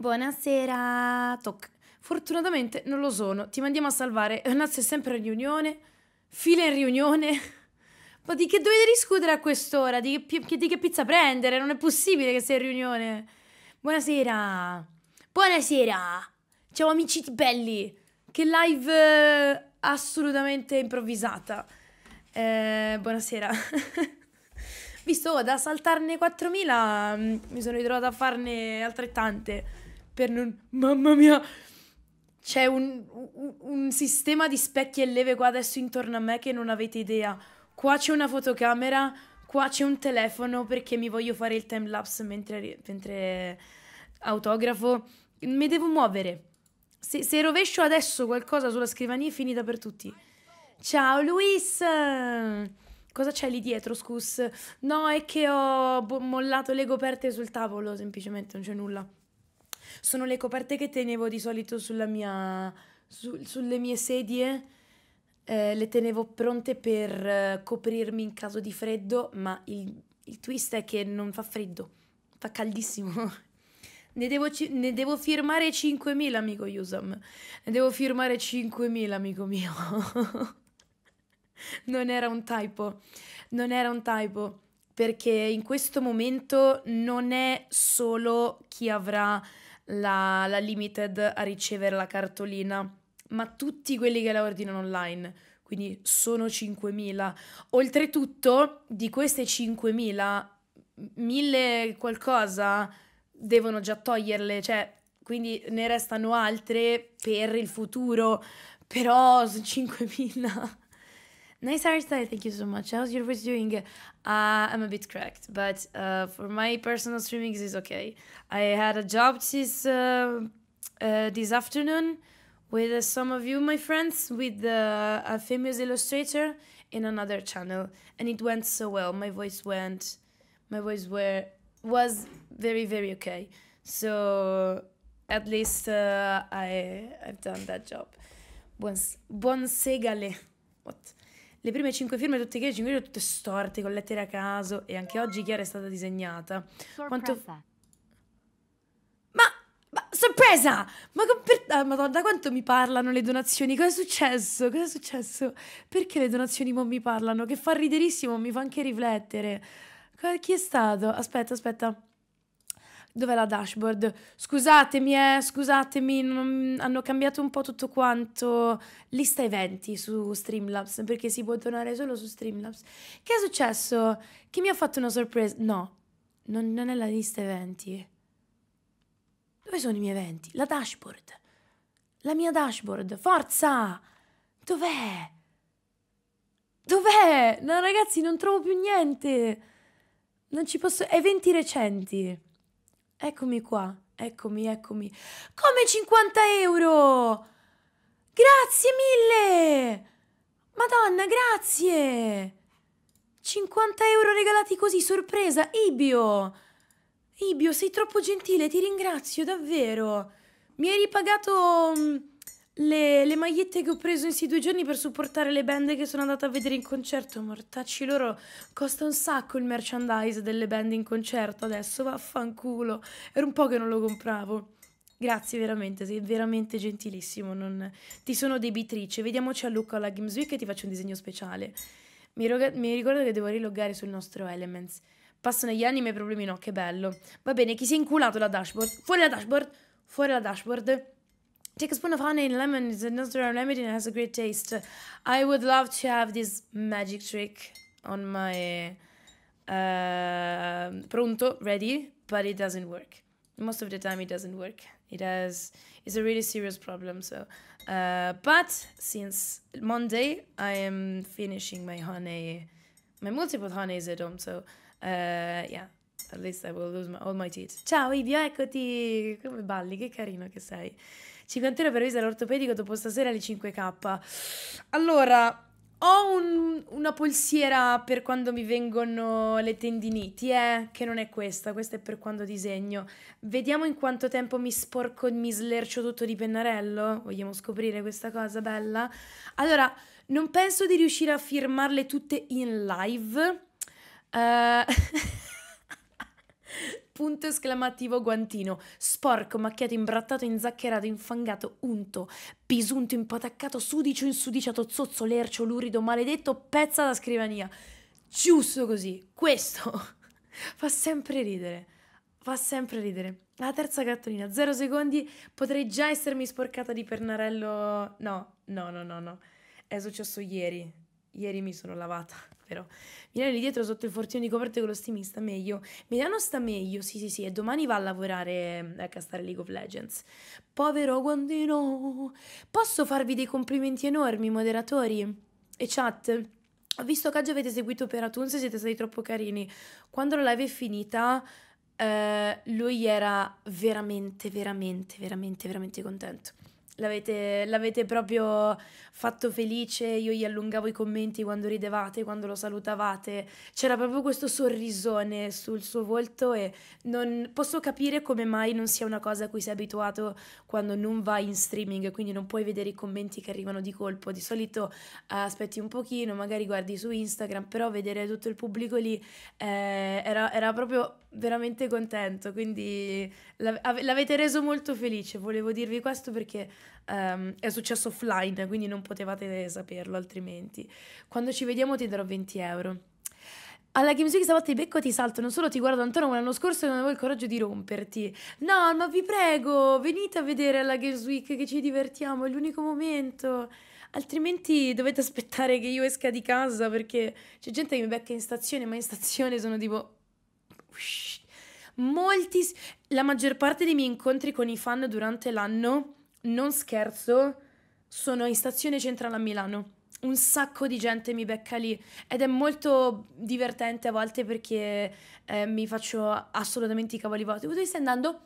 Buonasera, toc. Fortunatamente non lo sono, ti mandiamo a salvare. Nazio è sempre in riunione, fila in riunione. Ma di che dovete discutere a quest'ora? Di che, di che pizza prendere? Non è possibile che sei in riunione. Buonasera. Buonasera. Ciao amici belli. Che live eh, assolutamente improvvisata. Eh, buonasera. Visto oh, da saltarne 4.000 mm, mi sono ritrovata a farne altrettante per non... Mamma mia! C'è un, un, un sistema di specchi e leve qua adesso intorno a me che non avete idea. Qua c'è una fotocamera, qua c'è un telefono perché mi voglio fare il timelapse mentre, mentre autografo. Mi devo muovere. Se, se, rovescio adesso qualcosa sulla scrivania è finita per tutti. Ciao Luis! Cosa c'è lì dietro, scus? No, è che ho mollato le coperte sul tavolo, semplicemente, non c'è nulla sono le coperte che tenevo di solito sulla mia, su, sulle mie sedie. Eh, le tenevo pronte per eh, coprirmi in caso di freddo, ma il, il twist è che non fa freddo, fa caldissimo. Ne devo, ne devo, firmare 5.000, amico Yusam. Ne devo firmare 5.000, amico mio. non era un typo. Non era un typo. Perché in questo momento non è solo chi avrà la, la limited a ricevere la cartolina, ma tutti quelli che la ordinano online, quindi sono 5.000. Oltretutto, di queste 5.000, 1.000 qualcosa devono già toglierle, cioè, quindi ne restano altre per il futuro, però sono 5.000. Nice hairstyle, thank you so much. How's your voice doing? Uh, I'm a bit cracked, but uh, for my personal streaming, is okay. I had a job this uh, uh this afternoon with uh, some of you, my friends, with uh, a famous illustrator in another channel, and it went so well. My voice went, my voice were was very very okay. So at least I I've done that job. Buon, buon segale. What? Le prime cinque firme, tutte che cinque firme, tutte storte, con lettere a caso. E anche oggi Chiara è stata disegnata. Quanto... Ma, ma, sorpresa! Ma per... ah, madonna, quanto mi parlano le donazioni? Cosa è successo? Cosa è successo? Perché le donazioni non mi parlano? Che fa riderissimo, mi fa anche riflettere. Chi è stato? Aspetta, aspetta. Dov'è la dashboard? Scusatemi, eh, scusatemi, non, hanno cambiato un po' tutto quanto. Lista eventi su Streamlabs, perché si può tornare solo su Streamlabs. Che è successo? Chi mi ha fatto una sorpresa? No, non, non è la lista eventi. Dove sono i miei eventi? La dashboard. La mia dashboard. Forza! Dov'è? Dov'è? No, ragazzi, non trovo più niente. Non ci posso... Eventi recenti. Eccomi qua, eccomi, eccomi. Come 50 euro? Grazie mille! Madonna, grazie! 50 euro regalati così, sorpresa, Ibio! Ibio, sei troppo gentile, ti ringrazio davvero. Mi hai ripagato mm, le, le, magliette che ho preso in questi due giorni per supportare le band che sono andata a vedere in concerto, mortacci loro, costa un sacco il merchandise delle band in concerto adesso, vaffanculo, era un po' che non lo compravo. Grazie veramente, sei veramente gentilissimo, non... ti sono debitrice, vediamoci a Lucca alla Games Week e ti faccio un disegno speciale. Mi, mi ricordo che devo riloggare sul nostro Elements. Passano gli anni e i miei problemi no, che bello. Va bene, chi si è inculato la dashboard? Fuori la dashboard! Fuori la dashboard! take a spoon of honey and lemon. It's a natural remedy and has a great taste. I would love to have this magic trick on my uh, pronto ready, but it doesn't work. Most of the time, it doesn't work. It has it's a really serious problem. So, uh, but since Monday, I am finishing my honey, my multiple honeys at home. So, uh, yeah. At least I will lose my, all my teeth. Ciao Ivia, eccoti! Come balli, che carino che sei. 50 euro per visita all'ortopedico dopo stasera alle 5K. Allora, ho un, una polsiera per quando mi vengono le tendiniti, eh, che non è questa, questa è per quando disegno. Vediamo in quanto tempo mi sporco, mi slercio tutto di pennarello. Vogliamo scoprire questa cosa bella? Allora, non penso di riuscire a firmarle tutte in live. Eh... Uh... punto esclamativo guantino, sporco, macchiato, imbrattato, inzaccherato, infangato, unto, bisunto, impataccato, sudicio, insudiciato, zozzo, lercio, lurido, maledetto, pezza da scrivania. Giusto così, questo fa sempre ridere, fa sempre ridere. La terza cartolina, zero secondi, potrei già essermi sporcata di pernarello... No, no, no, no, no, è successo ieri, Ieri mi sono lavata, però. Milano è dietro sotto il fortino di coperte con lo Steam sta meglio. Milano sta meglio, sì sì sì, e domani va a lavorare eh, a castare League of Legends. Povero Guandino! Posso farvi dei complimenti enormi, moderatori? E chat? Ho visto che oggi avete seguito per Atuns e siete stati troppo carini. Quando la live è finita, eh, lui era veramente, veramente, veramente, veramente contento. L'avete, l'avete, proprio fatto felice, io gli allungavo i commenti quando ridevate, quando lo salutavate, c'era proprio questo sorrisone sul suo volto e non posso capire come mai non sia una cosa a cui sei abituato quando non vai in streaming, quindi non puoi vedere i commenti che arrivano di colpo, di solito eh, aspetti un pochino, magari guardi su Instagram, però vedere tutto il pubblico lì eh, era, era proprio veramente contento, quindi l'avete reso molto felice, volevo dirvi questo perché um, è successo offline, quindi non potevate saperlo altrimenti. Quando ci vediamo ti darò 20 euro. Alla Games Week stavolta ti becco ti salto, non solo ti guardo Antonio come l'anno scorso e non avevo il coraggio di romperti. No, ma vi prego, venite a vedere alla Games Week che ci divertiamo, è l'unico momento. Altrimenti dovete aspettare che io esca di casa perché c'è gente che mi becca in stazione, ma in stazione sono tipo Molti, la maggior parte dei miei incontri con i fan durante l'anno, non scherzo, sono in stazione centrale a Milano. Un sacco di gente mi becca lì ed è molto divertente a volte perché eh, mi faccio assolutamente i cavoli vuoti. Dove stai andando?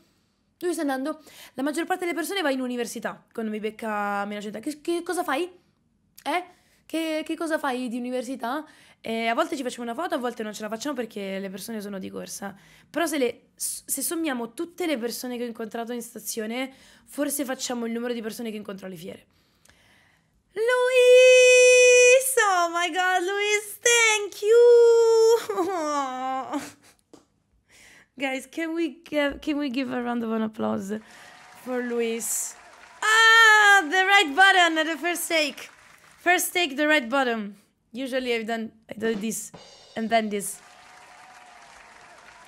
Dove stai andando? La maggior parte delle persone va in università quando mi becca Milano gente. Che, che cosa fai? Eh? Che, che, cosa fai di università? E a volte ci facciamo una foto, a volte non ce la facciamo perché le persone sono di corsa. Però se, le, se sommiamo tutte le persone che ho incontrato in stazione, forse facciamo il numero di persone che incontro alle fiere. Luis! Oh my god, Luis, thank you! Guys, can we, give, can we give a round of applause for Luis? Ah, the right button at the first take. First take, the right button. Usually I've done I do this and then this.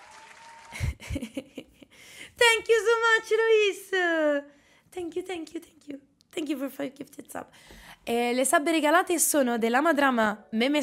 thank you so much, Luis! Thank you, thank you, thank you. Thank you for five gifted sub. Eh, le sub regalate sono della Madrama, Meme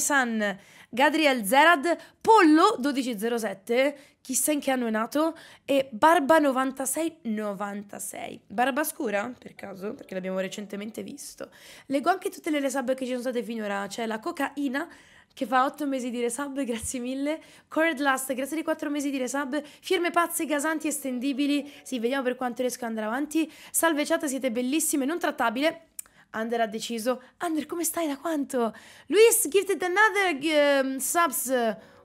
Gadriel Zerad, Pollo 1207 chissà in che anno è nato, e Barba 96 96. Barba scura, per caso, perché l'abbiamo recentemente visto. Leggo anche tutte le sub che ci sono state finora, c'è cioè la cocaina che fa 8 mesi di resub, grazie mille. Cored Last, grazie di 4 mesi di resub. Firme pazze, gasanti, estendibili. Sì, vediamo per quanto riesco ad andare avanti. Salve chat, siete bellissime, non trattabile. Under ha deciso. Under, come stai da quanto? Luis, gifted another uh, subs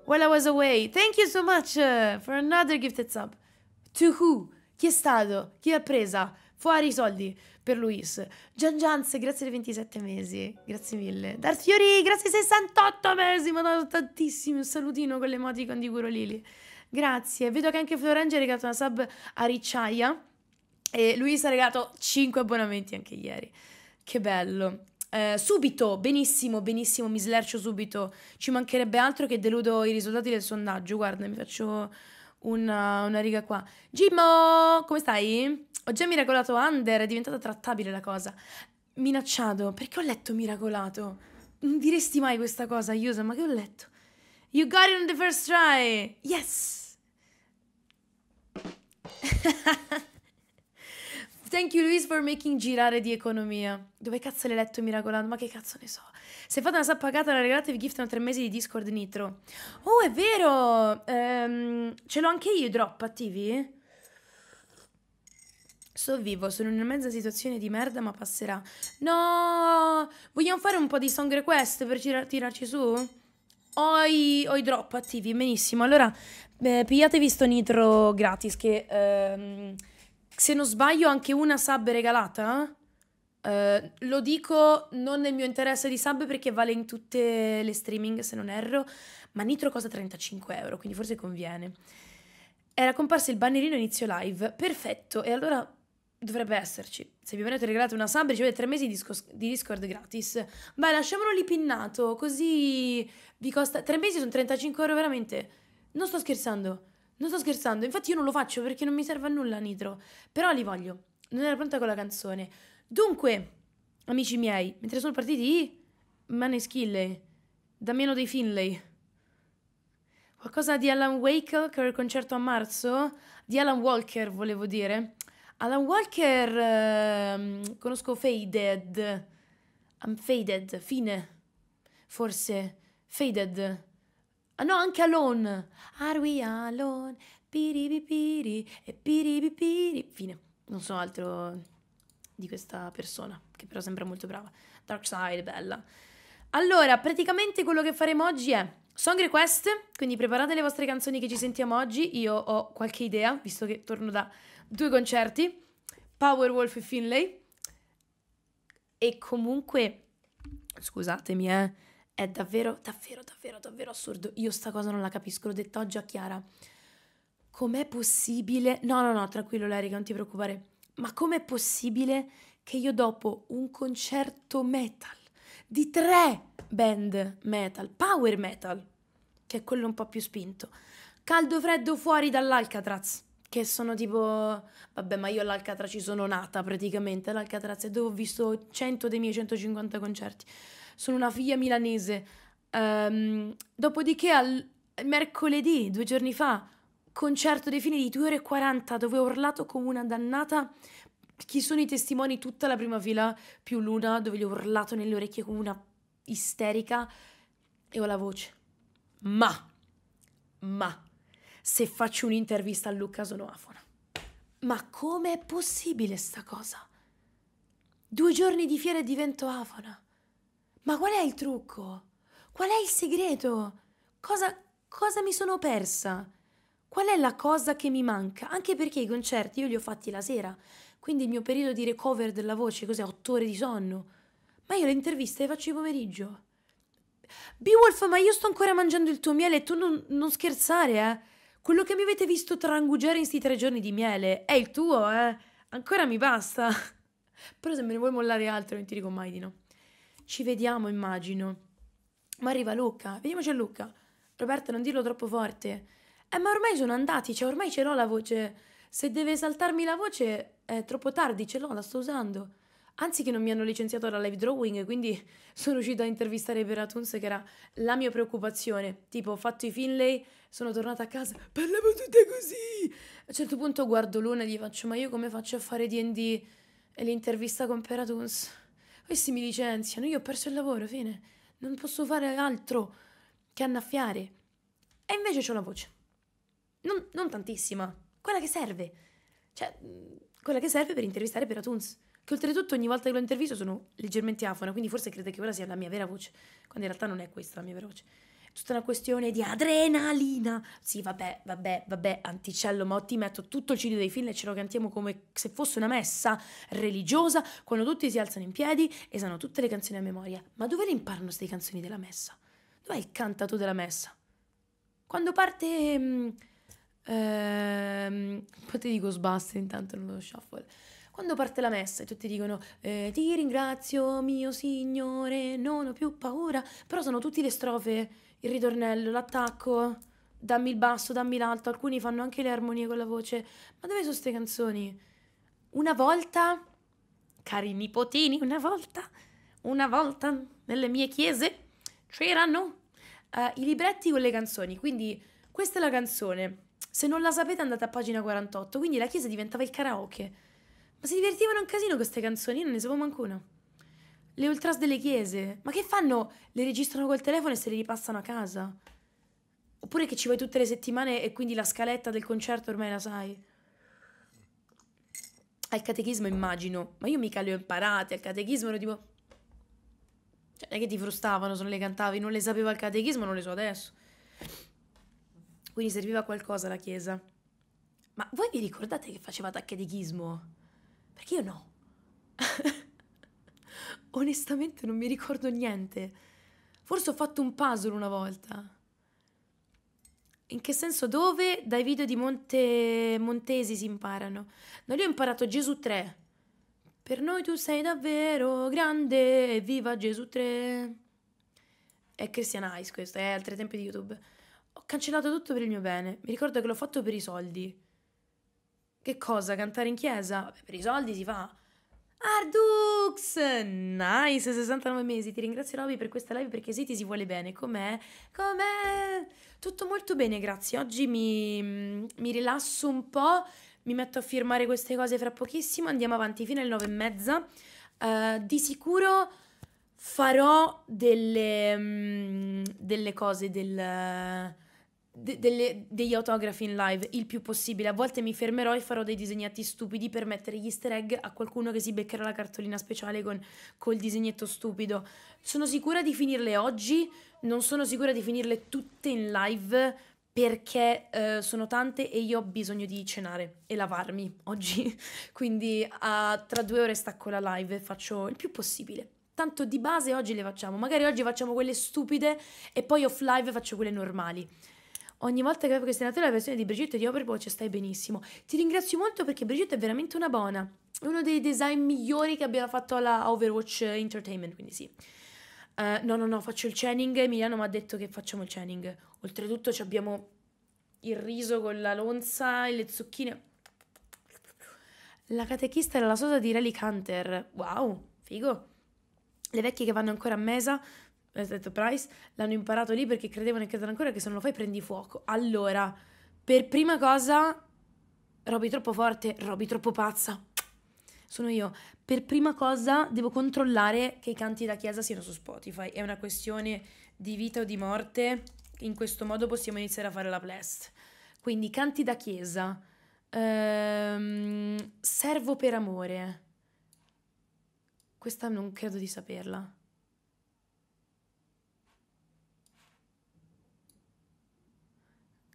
while I was away. Thank you so much uh, for another gifted sub. To who? Chi è stato? Chi l'ha presa? Fuori i soldi per Luis. Gian Gianz, grazie dei 27 mesi. Grazie mille. Darth Fiori, grazie ai 68 mesi. Mi ha dato tantissimi. Un salutino con le moti con di Guro Lili. Grazie. Vedo che anche Florange ha regalato una sub a Ricciaia. E Luis ha regalato 5 abbonamenti anche ieri. Che bello. Eh, subito, benissimo, benissimo, mi slercio subito. Ci mancherebbe altro che deludo i risultati del sondaggio. Guarda, mi faccio una, una riga qua. Gimmo, come stai? Ho già miracolato Under, è diventata trattabile la cosa. Minacciato, perché ho letto miracolato? Non diresti mai questa cosa, Yusa, ma che ho letto? You got it on the first try! Yes! Thank you Luis for making girare di economia. Dove cazzo l'hai letto Miracolando? Ma che cazzo ne so. Se fate una sappagata la regalate vi giftano tre mesi di Discord Nitro. Oh, è vero! Ehm, ce l'ho anche io drop attivi? Sto vivo, sono in una mezza situazione di merda ma passerà. No! Vogliamo fare un po' di song request per tirar tirarci su? Ho i, ho i, drop attivi, benissimo. Allora, eh, pigliatevi sto nitro gratis che... Ehm, se non sbaglio, anche una sub regalata. Eh? eh, lo dico non nel mio interesse di sub perché vale in tutte le streaming se non erro, ma Nitro costa 35 euro, quindi forse conviene. Era comparso il bannerino inizio live, perfetto, e allora dovrebbe esserci. Se vi venite regalato una sub ricevete tre mesi di, discos- di, Discord gratis. Beh, lasciamolo lì pinnato, così vi costa... Tre mesi sono 35 euro veramente. Non sto scherzando. Non sto scherzando, infatti io non lo faccio perché non mi serve a nulla Nitro, però li voglio. Non era pronta con la canzone. Dunque, amici miei, mentre sono partiti i da meno dei Finlay, qualcosa di Alan Wake che era il concerto a marzo, di Alan Walker volevo dire. Alan Walker, ehm, conosco Faded, I'm Faded, fine, forse, Faded. Faded. Ah, no, anche Alone. Are we alone? Piri piri e piri piri. Fine. Non so altro di questa persona, che però sembra molto brava. Dark Side, bella. Allora, praticamente quello che faremo oggi è song request, quindi preparate le vostre canzoni che ci sentiamo oggi. Io ho qualche idea, visto che torno da due concerti, Powerwolf e Finlay. E comunque, scusatemi, eh è davvero, davvero, davvero, davvero assurdo. Io sta cosa non la capisco, l'ho detto oggi a Chiara. Com'è possibile? No, no, no, tranquillo Larica, non ti preoccupare. Ma com'è possibile che io dopo un concerto metal di tre band metal, power metal, che è quello un po' più spinto, caldo freddo fuori dall'Alcatraz, che sono tipo, vabbè ma io all'Alcatraz ci sono nata praticamente, l'Alcatraz è dove ho visto 100 dei miei 150 concerti sono una figlia milanese. Um, dopodiché al mercoledì, due giorni fa, concerto dei fini di 2 ore e 40 dove ho urlato come una dannata chi sono i testimoni tutta la prima fila più l'una dove gli ho urlato nelle orecchie come una isterica e ho la voce ma ma se faccio un'intervista a Luca sono afona ma com'è possibile sta cosa due giorni di fiera e divento afona ma qual è il trucco? Qual è il segreto? Cosa, cosa mi sono persa? Qual è la cosa che mi manca? Anche perché i concerti io li ho fatti la sera, quindi il mio periodo di recover della voce, cos'è, otto ore di sonno. Ma io le interviste le faccio il pomeriggio. Beowulf, ma io sto ancora mangiando il tuo miele e tu non, non scherzare, eh? Quello che mi avete visto trangugiare in sti tre giorni di miele è il tuo, eh? Ancora mi basta. Però se me ne vuoi mollare altro non ti dico mai di no ci vediamo, immagino. Ma arriva Luca, vediamoci a Luca. Roberta, non dirlo troppo forte. Eh, ma ormai sono andati, cioè ormai ce l'ho la voce. Se deve saltarmi la voce è troppo tardi, ce l'ho, la sto usando. Anzi che non mi hanno licenziato dalla live drawing, quindi sono uscita a intervistare per che era la mia preoccupazione. Tipo, ho fatto i Finlay, sono tornata a casa, parlavo tutte così! A un certo punto guardo Luna e gli faccio, ma io come faccio a fare D&D? E l'intervista con Peratuns. Questi mi licenziano, io ho perso il lavoro, fine. Non posso fare altro che annaffiare. E invece ho la voce. Non, non tantissima, quella che serve. Cioè, mm, quella che serve per intervistare per Atuns. Che oltretutto ogni volta che lo intervisto sono leggermente afona, quindi forse crede che quella sia la mia vera voce, quando in realtà non è questa la mia vera voce tutta una questione di adrenalina. Sì, vabbè, vabbè, vabbè, Anticello ma ti metto tutto il CD dei film e ce lo cantiamo come se fosse una messa religiosa, quando tutti si alzano in piedi e sanno tutte le canzoni a memoria. Ma dove le imparano queste canzoni della messa? Dov'è il cantato della messa? Quando parte... Mh, mm, ehm, poi ti dico sbasta, intanto non lo shuffle quando parte la messa e tutti dicono eh, ti ringrazio mio signore non ho più paura però sono tutte le strofe il ritornello, l'attacco, dammi il basso, dammi l'alto, alcuni fanno anche le armonie con la voce. Ma dove sono queste canzoni? Una volta, cari nipotini, una volta, una volta nelle mie chiese c'erano uh, i libretti con le canzoni, quindi questa è la canzone. Se non la sapete andate a pagina 48, quindi la chiesa diventava il karaoke. Ma si divertivano un casino queste canzoni, io non ne sapevo manco una. Le ultras delle chiese. Ma che fanno? Le registrano col telefono e se le ripassano a casa. Oppure che ci vai tutte le settimane e quindi la scaletta del concerto ormai la sai. Al catechismo immagino, ma io mica le ho imparate, al catechismo ero tipo... Cioè, non è che ti frustavano se non le cantavi, non le sapevo al catechismo, non le so adesso. Quindi serviva qualcosa la chiesa. Ma voi vi ricordate che facevate al catechismo? Perché io no. onestamente non mi ricordo niente. Forse ho fatto un puzzle una volta. In che senso dove? Dai video di Monte... Montesi si imparano. No, lì ho imparato Gesù 3. Per noi tu sei davvero grande, evviva Gesù 3. È Christian Ice questo, è eh, altri tempi di YouTube. Ho cancellato tutto per il mio bene. Mi ricordo che l'ho fatto per i soldi. Che cosa? Cantare in chiesa? Beh, per i soldi si fa. Ardux! Nice, 69 mesi. Ti ringrazio Roby per questa live perché sì, ti si vuole bene. Com'è? Com'è? Tutto molto bene, grazie. Oggi mi, mm, mi, rilasso un po', mi metto a firmare queste cose fra pochissimo. Andiamo avanti fino alle 9 e mezza. Uh, di sicuro farò delle, um, delle cose del... Uh, de- delle, degli autografi in live il più possibile. A volte mi fermerò e farò dei disegnati stupidi per mettere gli easter egg a qualcuno che si beccherà la cartolina speciale con col disegnetto stupido. Sono sicura di finirle oggi, non sono sicura di finirle tutte in live perché eh, sono tante e io ho bisogno di cenare e lavarmi oggi. Quindi a, tra due ore stacco la live e faccio il più possibile. Tanto di base oggi le facciamo, magari oggi facciamo quelle stupide e poi off live faccio quelle normali. Ogni volta che avevo questionato la versione di Brigitte di Overwatch cioè, stai benissimo. Ti ringrazio molto perché Brigitte è veramente una buona. È uno dei design migliori che abbiano fatto alla Overwatch Entertainment, quindi sì. Uh, no, no, no, faccio il chaining. Emiliano mi ha detto che facciamo il chaining. Oltretutto abbiamo il riso con la lonza e le zucchine. La catechista era la sosa di Rally Hunter. Wow, figo. Le vecchie che vanno ancora a mesa detto Price, l'hanno imparato lì perché credevano e credono ancora che se non lo fai prendi fuoco. Allora, per prima cosa, robi troppo forte, robi troppo pazza. Sono io. Per prima cosa devo controllare che i canti da chiesa siano su Spotify. È una questione di vita o di morte. In questo modo possiamo iniziare a fare la blast. Quindi canti da chiesa. Ehm, servo per amore. Questa non credo di saperla.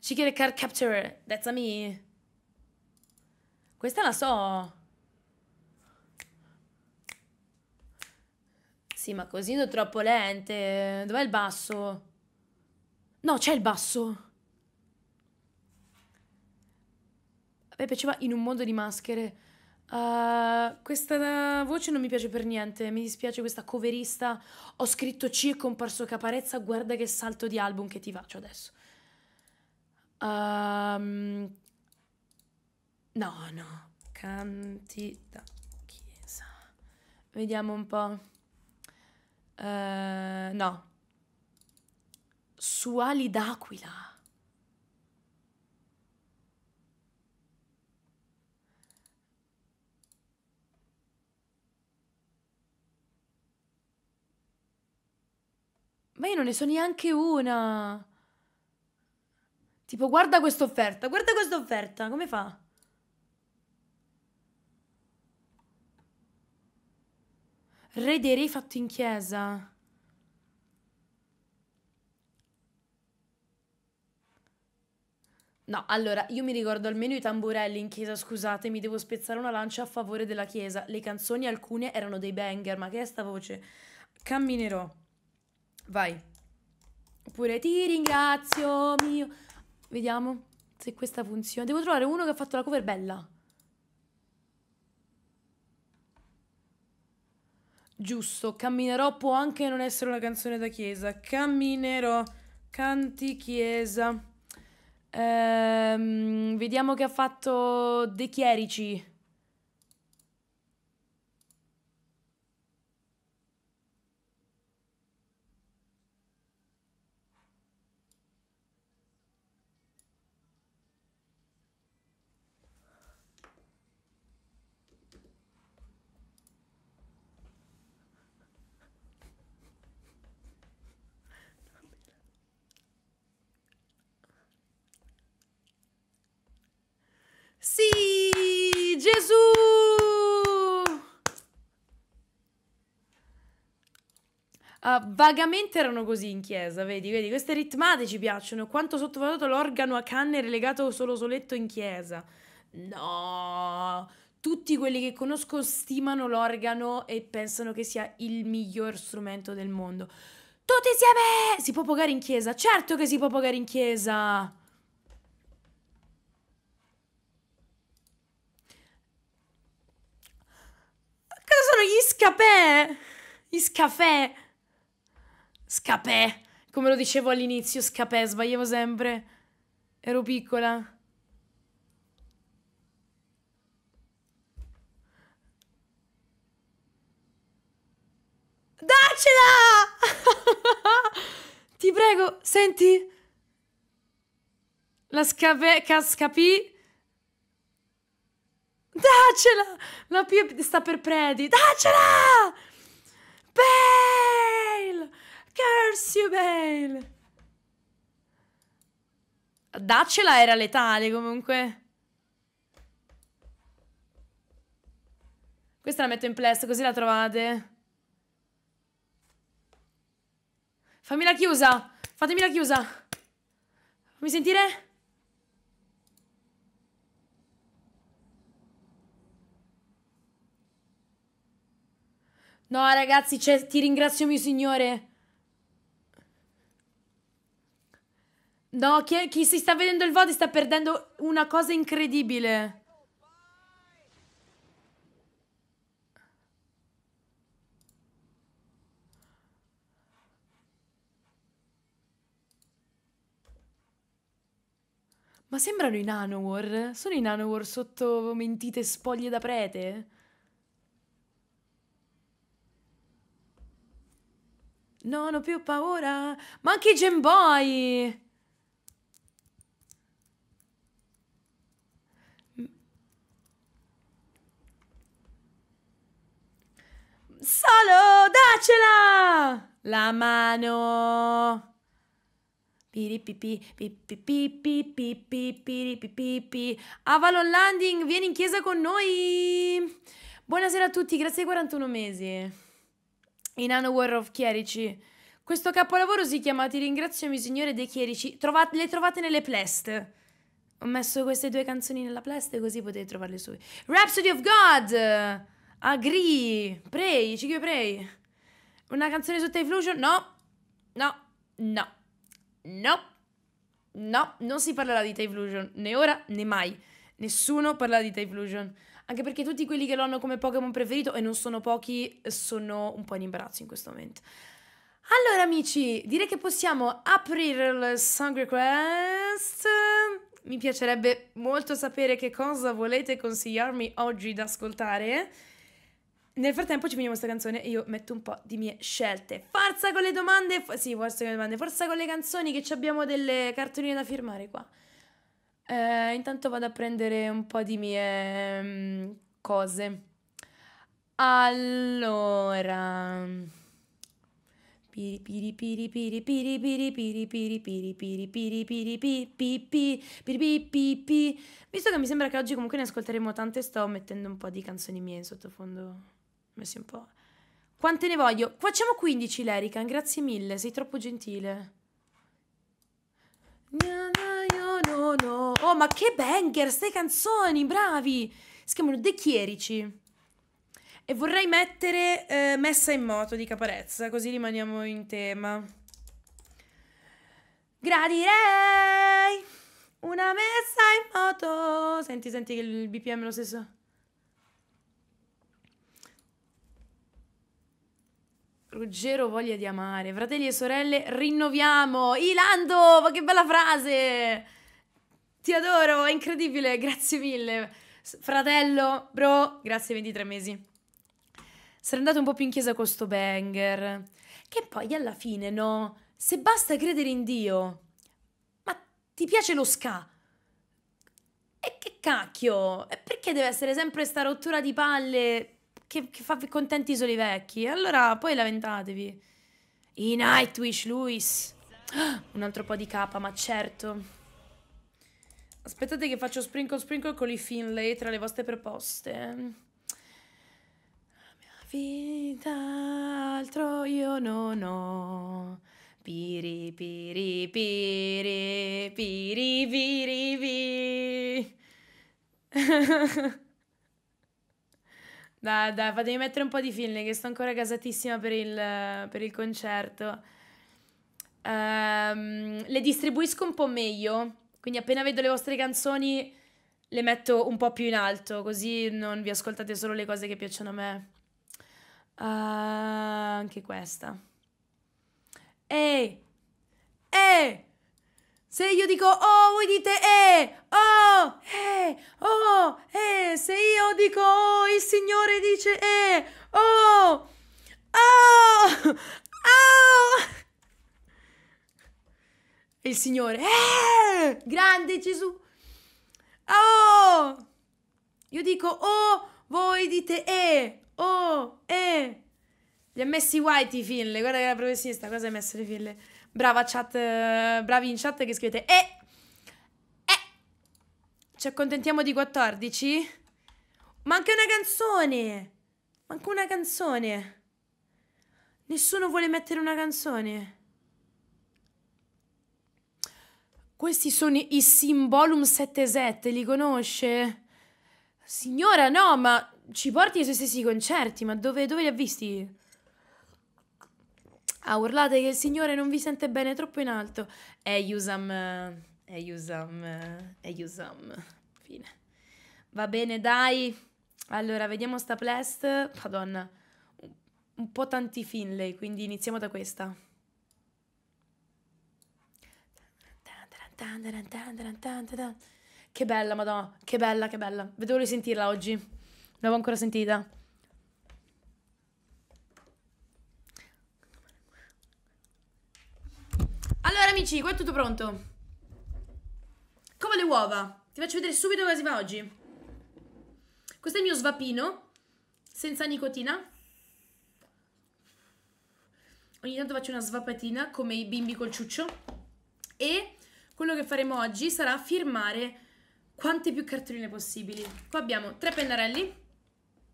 She get a card capture. That's a me. Questa la so. Sì, ma così sono troppo lente. Dov'è il basso? No, c'è il basso. A me piaceva in un mondo di maschere. Uh, questa voce non mi piace per niente, mi dispiace questa coverista. Ho scritto C e comparso Caparezza, guarda che salto di album che ti faccio adesso. Um, no, no. Cantità chiesa. Vediamo un po'. Uh, no. Suali d'aquila. Ma io non ne so neanche una. Tipo, guarda questa offerta, guarda questa offerta, come fa? Re dei re fatto in chiesa. No, allora, io mi ricordo almeno i tamburelli in chiesa, scusate, mi devo spezzare una lancia a favore della chiesa. Le canzoni alcune erano dei banger, ma che è sta voce? Camminerò. Vai. Oppure ti ringrazio mio Vediamo se questa funziona. Devo trovare uno che ha fatto la cover bella. Giusto, camminerò può anche non essere una canzone da chiesa. Camminerò, canti chiesa. Ehm, vediamo che ha fatto De Chierici. vagamente erano così in chiesa, vedi, vedi, queste ritmate ci piacciono. Quanto sottovalutato l'organo a canne relegato solo soletto in chiesa. No, tutti quelli che conosco stimano l'organo e pensano che sia il miglior strumento del mondo. Tutti insieme! Si può pogare in chiesa? Certo che si può pogare in chiesa! Cosa sono gli scapè? Gli scafè? Scapè. Come lo dicevo all'inizio, scapè, sbagliavo sempre. Ero piccola. Daccela! Ti prego, senti? La scapè, cascapì. Daccela! La P sta per predi. Daccela! Pale! Curse you, Bale! Daccela era letale, comunque. Questa la metto in plesto, così la trovate. Fammi la chiusa! Fatemi la chiusa! Fammi sentire... No, ragazzi, ti ringrazio, mio signore. No, chi, chi si sta vedendo il VOD sta perdendo una cosa incredibile. Ma sembrano i Nanowar? Sono i Nanowar sotto mentite spoglie da prete? Non ho più paura! Ma anche i Gemboy! Solo dacela! La mano! Avalon Landing, vieni in chiesa con noi! Buonasera a tutti, grazie ai 41 mesi. In Anno War of Chierici. Questo capolavoro si chiama Ti ringrazio mio signore dei Chierici. Trovate, le trovate nelle plest. Ho messo queste due canzoni nella plest così potete trovarle su. Rhapsody of God! Agree, Pray, Cichio Pray. Una canzone su i No, no, no, no, no, non si parlerà di Typhlusion, né ora né mai. Nessuno parlerà di Typhlusion. Anche perché tutti quelli che lo hanno come Pokémon preferito, e non sono pochi, sono un po' in imbarazzo in questo momento. Allora amici, direi che possiamo aprire il Song Request. Mi piacerebbe molto sapere che cosa volete consigliarmi oggi da ascoltare. Nel frattempo ci finiamo questa canzone e io metto un po' di mie scelte. Forza con le domande, for- sì, forza con le domande, forza con le canzoni che abbiamo delle cartoline da firmare qua. Eh, intanto vado a prendere un po' di mie um, cose. Allora... Piri piri piri piri piri piri piri piri piri piri piri piri piri piri piri piri piri Visto che mi sembra che oggi comunque ne ascolteremo tante, sto mettendo un po' di canzoni mie in sottofondo. Messi un po'. Quante ne voglio? Facciamo 15, Lerican, grazie mille, sei troppo gentile. Oh, ma che banger, ste canzoni, bravi! Si chiamano De Chierici. E vorrei mettere eh, Messa in moto di Caparezza, così rimaniamo in tema. Gradirei una messa in moto. Senti, senti che il BPM è lo stesso. Ruggero voglia di amare. Fratelli e sorelle, rinnoviamo. Ilando, ma che bella frase! Ti adoro, è incredibile, grazie mille. Fratello, bro, grazie 23 mesi. Sarei andato un po' più in chiesa con sto banger. Che poi alla fine, no? Se basta credere in Dio, ma ti piace lo ska? E che cacchio? E perché deve essere sempre sta rottura di palle che, che fa contenti i soli vecchi. Allora poi lamentatevi. I Nightwish, Luis. un altro po' di capa, ma certo. Aspettate che faccio sprinkle sprinkle con i Finlay tra le vostre proposte. La mia vita altro io non ho. Piri piri piri piri piri piri. Dai, dai, fatemi mettere un po' di film che sto ancora gasatissima per il, per il concerto. Um, le distribuisco un po' meglio, quindi appena vedo le vostre canzoni le metto un po' più in alto, così non vi ascoltate solo le cose che piacciono a me. Uh, anche questa. Ehi! Ehi! Se io dico oh, voi dite eh, oh, eh, oh, eh. Se io dico oh, il Signore dice eh, oh, oh, oh. il Signore, eh, grande Gesù. Oh, io dico oh, voi dite eh, oh, eh. Li ha messi white i file, guarda che la professionista cosa ha messo le file. Brava chat, eh, bravi in chat che scrivete E! E! Ci accontentiamo di 14? Manca una canzone! Manca una canzone! Nessuno vuole mettere una canzone. Questi sono i Symbolum 77, li conosce? Signora, no, ma ci porti ai suoi stessi concerti, ma dove, dove li ha visti? Ah, urlate che il Signore non vi sente bene troppo in alto. E Yusam, e Yusam, e Yusam. Fine. Va bene, dai. Allora, vediamo sta plest. Madonna, un po' tanti Finlay, quindi iniziamo da questa. Che bella, madonna, che bella, che bella. Vedevo risentirla oggi. Non l'avevo ancora sentita. amici, qua è tutto pronto. Come le uova. Ti faccio vedere subito cosa si fa oggi. Questo è il mio svapino, senza nicotina. Ogni tanto faccio una svapatina, come i bimbi col ciuccio. E quello che faremo oggi sarà firmare quante più cartoline possibili. Qua abbiamo tre pennarelli,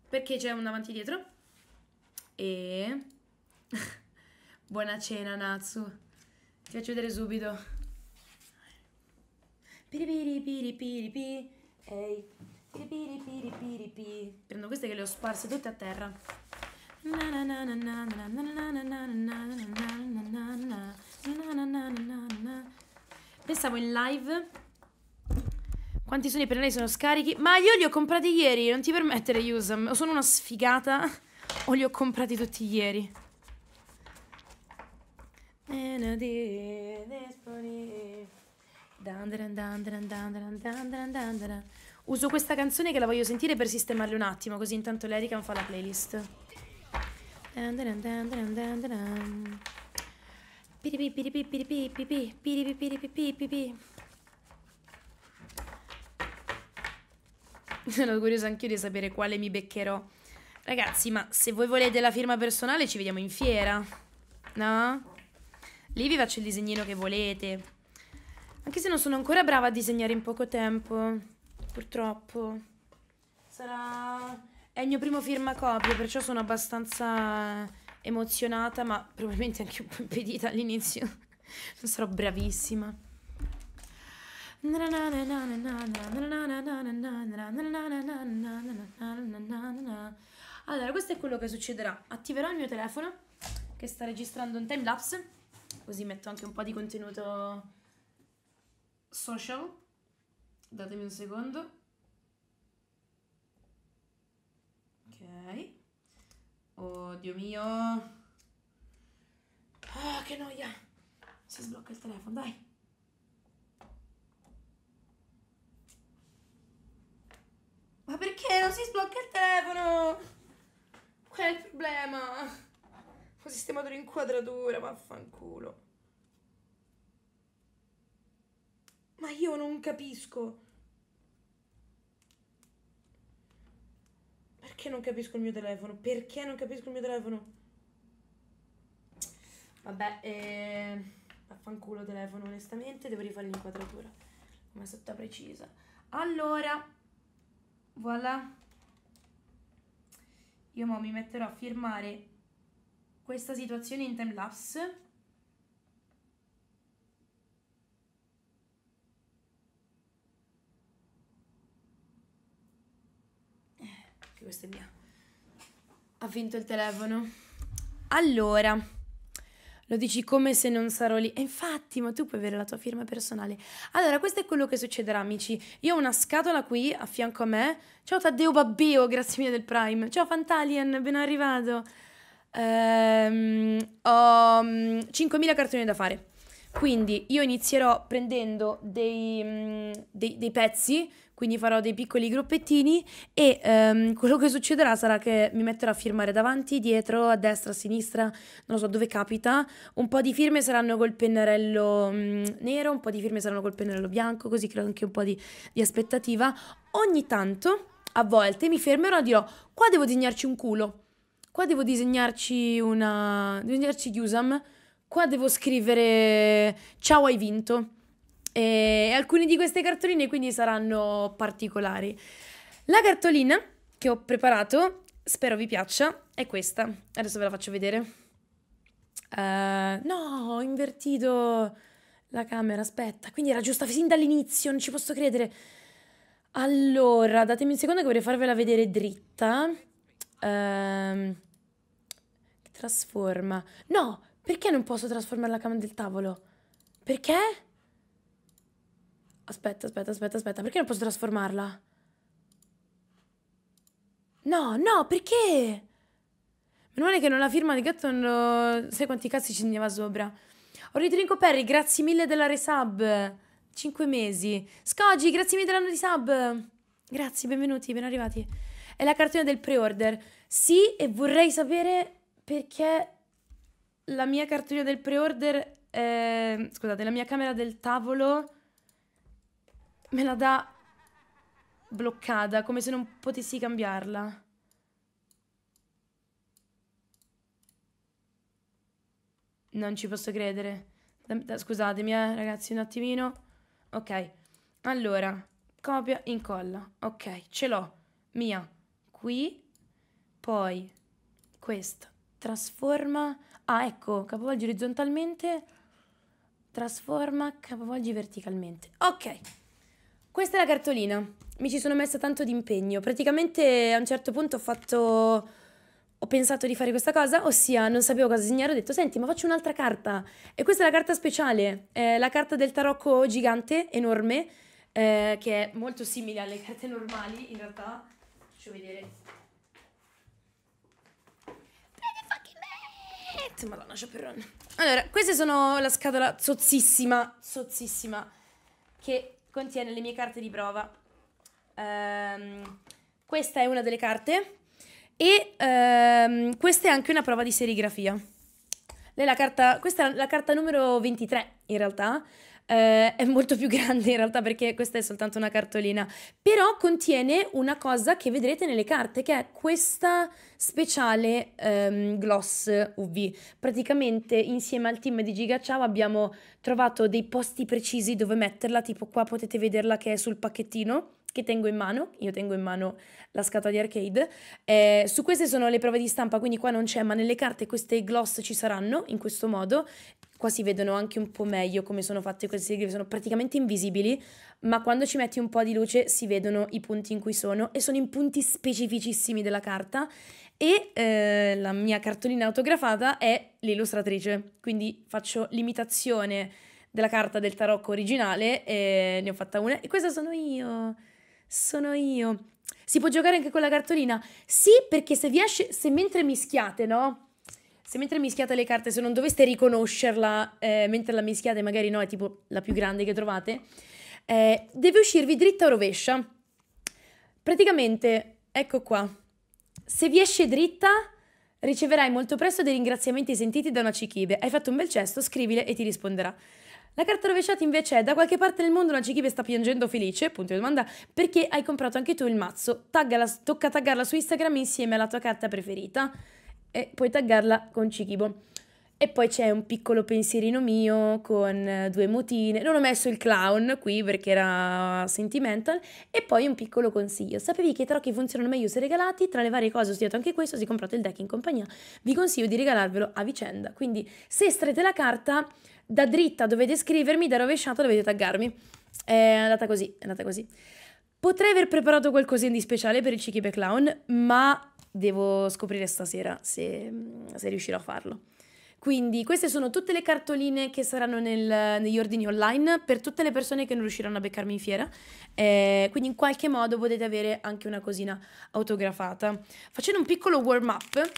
perché c'è un avanti e dietro. E... Buona cena, Natsu. Ti faccio vedere subito. Piripiri piripiri Ehi. Piripiri piripiri Prendo queste che le ho sparse tutte a terra. Pensavo in live quanti sogni per lei sono scarichi? Ma io li ho comprati ieri, non ti permettere, Yusam. O Sono una sfigata o li ho comprati tutti ieri? And I did Uso questa canzone che la voglio sentire per sistemarle un attimo, così intanto l'Erica fa la playlist. Sono curiosa anch'io di sapere quale mi beccherò. Ragazzi, ma se voi volete la firma personale ci vediamo in fiera. No? Lì vi faccio il disegnino che volete. Anche se non sono ancora brava a disegnare in poco tempo. Purtroppo. Sarà... È il mio primo firmacopio, perciò sono abbastanza emozionata, ma probabilmente anche un po' impedita all'inizio. non sarò bravissima. Allora, questo è quello che succederà. Attiverò il mio telefono, che sta registrando un timelapse. lapse così metto anche un po' di contenuto social. Datemi un secondo. Ok. Oh, mio. Ah, che noia. Si sblocca il telefono, dai. Ma perché non si sblocca il telefono? Qual è il problema? Ho sistemato l'inquadratura, vaffanculo. Ma io non capisco. Perché non capisco il mio telefono? Perché non capisco il mio telefono? Vabbè, eh, vaffanculo telefono, onestamente, devo rifare l'inquadratura. Come sotto precisa. Allora, voilà. Io mo mi metterò a firmare questa situazione in time lapse eh, questa è mia. Ha vinto il telefono. Allora, lo dici come se non sarò lì. E infatti, ma tu puoi avere la tua firma personale. Allora, questo è quello che succederà, amici. Io ho una scatola qui a fianco a me. Ciao Taddeo Babbeo, grazie mille del Prime. Ciao Fantalien, ben arrivato. Ehm, ho 5.000 mm, cartoni da fare. Quindi io inizierò prendendo dei, mm, dei, dei, pezzi, quindi farò dei piccoli gruppettini e ehm, quello che succederà sarà che mi metterò a firmare davanti, dietro, a destra, a sinistra, non lo so dove capita. Un po' di firme saranno col pennarello mh, mm, nero, un po' di firme saranno col pennarello bianco, così creo anche un po' di, di aspettativa. Ogni tanto, a volte, mi fermerò e dirò qua devo disegnarci un culo Qua devo disegnarci una... Devo disegnarci Yusam. Qua devo scrivere ciao hai vinto. E alcune di queste cartoline quindi saranno particolari. La cartolina che ho preparato, spero vi piaccia, è questa. Adesso ve la faccio vedere. Uh, no, ho invertito la camera, aspetta. Quindi era giusta fin dall'inizio, non ci posso credere. Allora, datemi un secondo che vorrei farvela vedere dritta. Ehm, trasforma. No, perché non posso trasformare la camera del tavolo? Perché? Aspetta, aspetta, aspetta, aspetta. Perché non posso trasformarla? No, no, perché? Meno male che non la firma di gatto non lo... sai quanti cazzi ci andava sopra. Ornitrinco Perry, grazie mille della resub. 5 mesi. Scogi, grazie mille dell'anno di sub. Grazie, benvenuti, ben arrivati è la cartone del pre-order. Sì, e vorrei sapere perché la mia cartolina del pre-order, è... Ehm, scusate, la mia camera del tavolo me la dà bloccata, come se non potessi cambiarla. Non ci posso credere. Scusatemi, eh, ragazzi, un attimino. Ok, allora, copia, incolla. Ok, ce l'ho, mia qui, poi questo, trasforma, ah ecco, capovolgi orizzontalmente, trasforma, capovolgi verticalmente. Ok, questa è la cartolina, mi ci sono messa tanto di impegno, praticamente a un certo punto ho fatto ho pensato di fare questa cosa, ossia non sapevo cosa disegnare, ho detto senti ma faccio un'altra carta e questa è la carta speciale, è la carta del tarocco gigante, enorme, eh, che è molto simile alle carte normali in realtà, faccio vedere. Prendi Madonna, chaperone. Allora, queste sono la scatola sozzissima, sozzissima, che contiene le mie carte di prova. Um, questa è una delle carte e um, questa è anche una prova di serigrafia. Carta, questa è la carta numero 23 in realtà eh, è molto più grande in realtà perché questa è soltanto una cartolina, però contiene una cosa che vedrete nelle carte che è questa speciale ehm, gloss UV. Praticamente insieme al team di Giga Ciao abbiamo trovato dei posti precisi dove metterla, tipo qua potete vederla che è sul pacchettino che tengo in mano, io tengo in mano la scatola di arcade, eh, su queste sono le prove di stampa, quindi qua non c'è, ma nelle carte queste gloss ci saranno in questo modo qua si vedono anche un po' meglio come sono fatte queste seghe, sono praticamente invisibili, ma quando ci metti un po' di luce si vedono i punti in cui sono e sono in punti specificissimi della carta e eh, la mia cartolina autografata è l'illustratrice, quindi faccio l'imitazione della carta del tarocco originale e ne ho fatta una e questa sono io, sono io. Si può giocare anche con la cartolina? Sì, perché se vi esce, se mentre mischiate, no? se mentre mischiate le carte, se non doveste riconoscerla eh, mentre la mischiate, magari no, è tipo la più grande che trovate, eh, deve uscirvi dritta o rovescia. Praticamente, ecco qua, se vi esce dritta riceverai molto presto dei ringraziamenti sentiti da una cichibe. Hai fatto un bel gesto, scrivile e ti risponderà. La carta rovesciata invece è da qualche parte del mondo una cichibe sta piangendo felice, punto di domanda, perché hai comprato anche tu il mazzo. Tagga tocca taggarla su Instagram insieme alla tua carta preferita e puoi taggarla con Cichibo. E poi c'è un piccolo pensierino mio con eh, due mutine. Non ho messo il clown qui perché era sentimental. E poi un piccolo consiglio. Sapevi che i tarocchi funzionano meglio se regalati? Tra le varie cose ho studiato anche questo, se comprate il deck in compagnia vi consiglio di regalarvelo a vicenda. Quindi se strete la carta, da dritta dovete scrivermi, da rovesciata dovete taggarmi. È andata così, è andata così. Potrei aver preparato qualcosina di speciale per il Chikibe Clown, ma devo scoprire stasera se, se, riuscirò a farlo. Quindi queste sono tutte le cartoline che saranno nel, negli ordini online per tutte le persone che non riusciranno a beccarmi in fiera. Eh, quindi in qualche modo potete avere anche una cosina autografata. Facendo un piccolo warm up,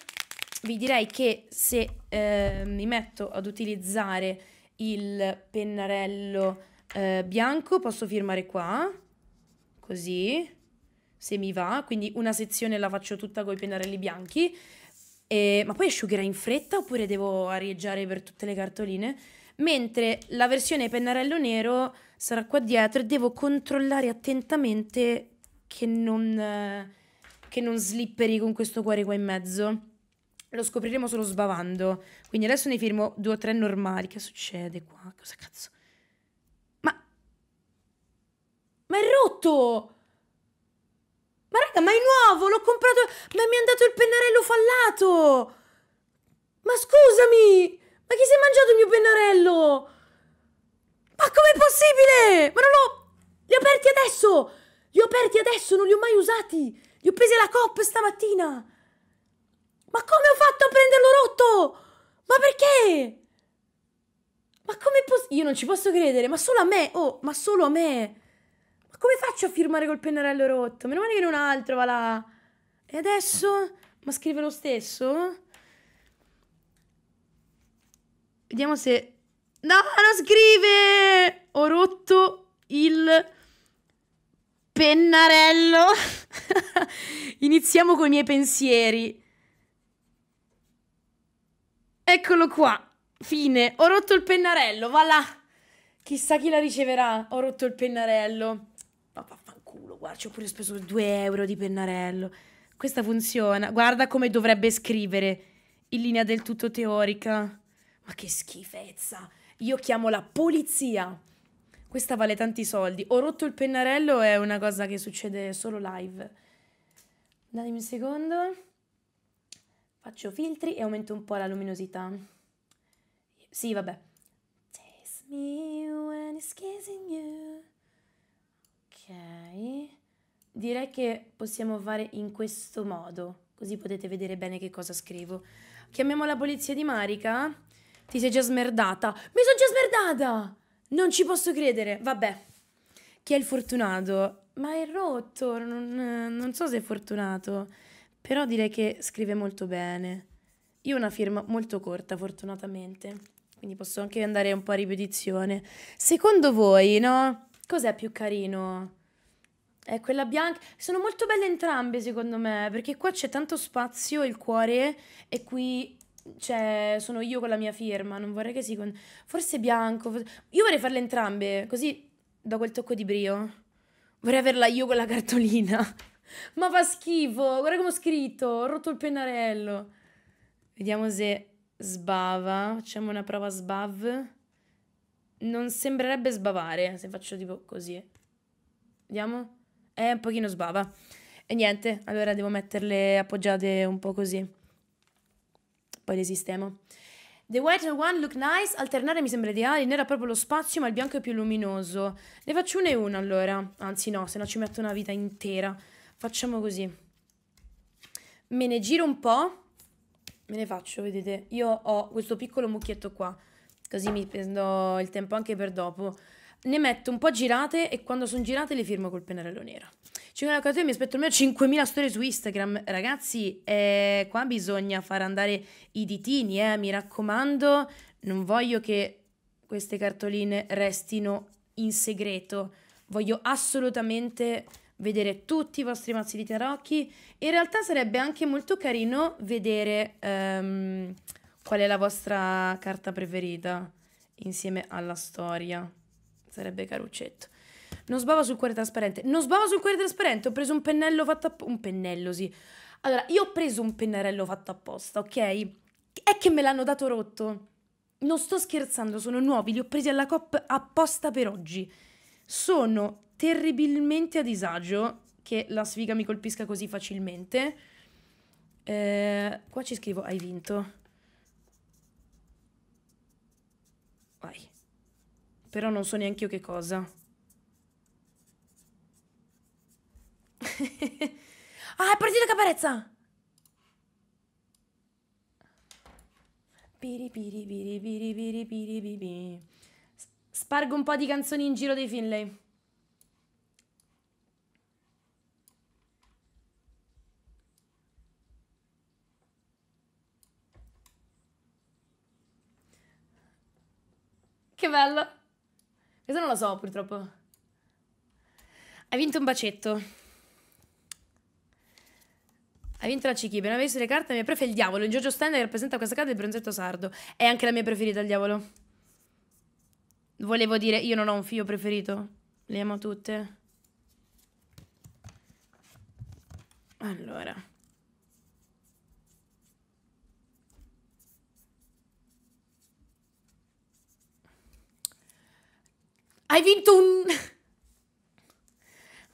vi direi che se eh, mi metto ad utilizzare il pennarello eh, bianco posso firmare qua così, se mi va. Quindi una sezione la faccio tutta con i pennarelli bianchi. E, ma poi asciugherà in fretta oppure devo arieggiare per tutte le cartoline? Mentre la versione pennarello nero sarà qua dietro e devo controllare attentamente che non, che non slipperi con questo cuore qua in mezzo. Lo scopriremo solo sbavando. Quindi adesso ne firmo due o tre normali. Che succede qua? Cosa cazzo? Ma è rotto! Ma raga, ma è nuovo, l'ho comprato... Ma mi è andato il pennarello fallato! Ma scusami! Ma chi si è mangiato il mio pennarello? Ma com'è possibile? Ma non l'ho... Li ho aperti adesso! Li ho aperti adesso, non li ho mai usati! Gli ho presi alla COP stamattina! Ma come ho fatto a prenderlo rotto? Ma perché? Ma come posso... Io non ci posso credere, ma solo a me! Oh, ma solo a me! Come faccio a firmare col pennarello rotto? Meno male che un altro va là. E adesso? Ma scrive lo stesso? Vediamo se... No, non scrive! Ho rotto il pennarello. Iniziamo con i miei pensieri. Eccolo qua. Fine. Ho rotto il pennarello. Va là. Chissà chi la riceverà. Ho rotto il pennarello guarda, ci ho pure speso 2 euro di pennarello. Questa funziona. Guarda come dovrebbe scrivere in linea del tutto teorica. Ma che schifezza. Io chiamo la polizia. Questa vale tanti soldi. Ho rotto il pennarello, è una cosa che succede solo live. Datemi un secondo. Faccio filtri e aumento un po' la luminosità. Sì, vabbè. Taste me when it's kissing you. Ok, direi che possiamo fare in questo modo, così potete vedere bene che cosa scrivo. Chiamiamo la polizia di Marica? Ti sei già smerdata. Mi sono già smerdata! Non ci posso credere. Vabbè. Chi è il fortunato? Ma è rotto, non, non so se è fortunato. Però direi che scrive molto bene. Io ho una firma molto corta, fortunatamente. Quindi posso anche andare un po' a ripetizione. Secondo voi, no? Cos'è più carino? è quella bianca. Sono molto belle entrambe, secondo me, perché qua c'è tanto spazio, il cuore, e qui c'è, cioè, sono io con la mia firma. Non vorrei che si... Con... Forse bianco. Forse... Io vorrei farle entrambe, così do quel tocco di brio. Vorrei averla io con la cartolina. Ma fa schifo, guarda come ho scritto, ho rotto il pennarello. Vediamo se sbava, facciamo una prova sbav. Non sembrerebbe sbavare se faccio tipo così. Vediamo è eh, un pochino sbava. E niente, allora devo metterle appoggiate un po' così. Poi le sistemo. The white one look nice, alternare mi sembra ideale, il nero ha proprio lo spazio ma il bianco è più luminoso. Ne faccio una e una allora, anzi no, se no ci metto una vita intera. Facciamo così. Me ne giro un po', me ne faccio, vedete, io ho questo piccolo mucchietto qua, così mi prendo il tempo anche per dopo ne metto un po' girate e quando sono girate le firmo col pennarello nero. 5.000 mi aspetto almeno 5.000 storie su Instagram. Ragazzi, eh, qua bisogna far andare i ditini, eh, mi raccomando. Non voglio che queste cartoline restino in segreto. Voglio assolutamente vedere tutti i vostri mazzi di tarocchi. In realtà sarebbe anche molto carino vedere um, qual è la vostra carta preferita insieme alla storia sarebbe caruccetto. Non sbava sul cuore trasparente. Non sbava sul cuore trasparente. Ho preso un pennello fatto apposta. Un pennello, sì. Allora, io ho preso un pennarello fatto apposta, ok? È che me l'hanno dato rotto. Non sto scherzando, sono nuovi, li ho presi alla COP apposta per oggi. Sono terribilmente a disagio che la sfiga mi colpisca così facilmente. Eh, qua ci scrivo, hai vinto. Vai. Però non so neanche io che cosa. ah, è partito Caparezza! Piri piri piri piri piri piri piri. Spargo un po' di canzoni in giro dei Finlay. Che bello! Questo non lo so, purtroppo. Hai vinto un bacetto. Hai vinto la Cichi, ben avessi le carte, la mia prefe è il diavolo. Il Giorgio Stein che rappresenta questa carta del bronzetto sardo. È anche la mia preferita, il diavolo. Volevo dire, io non ho un figlio preferito. Le amo tutte. Allora... Hai vinto un...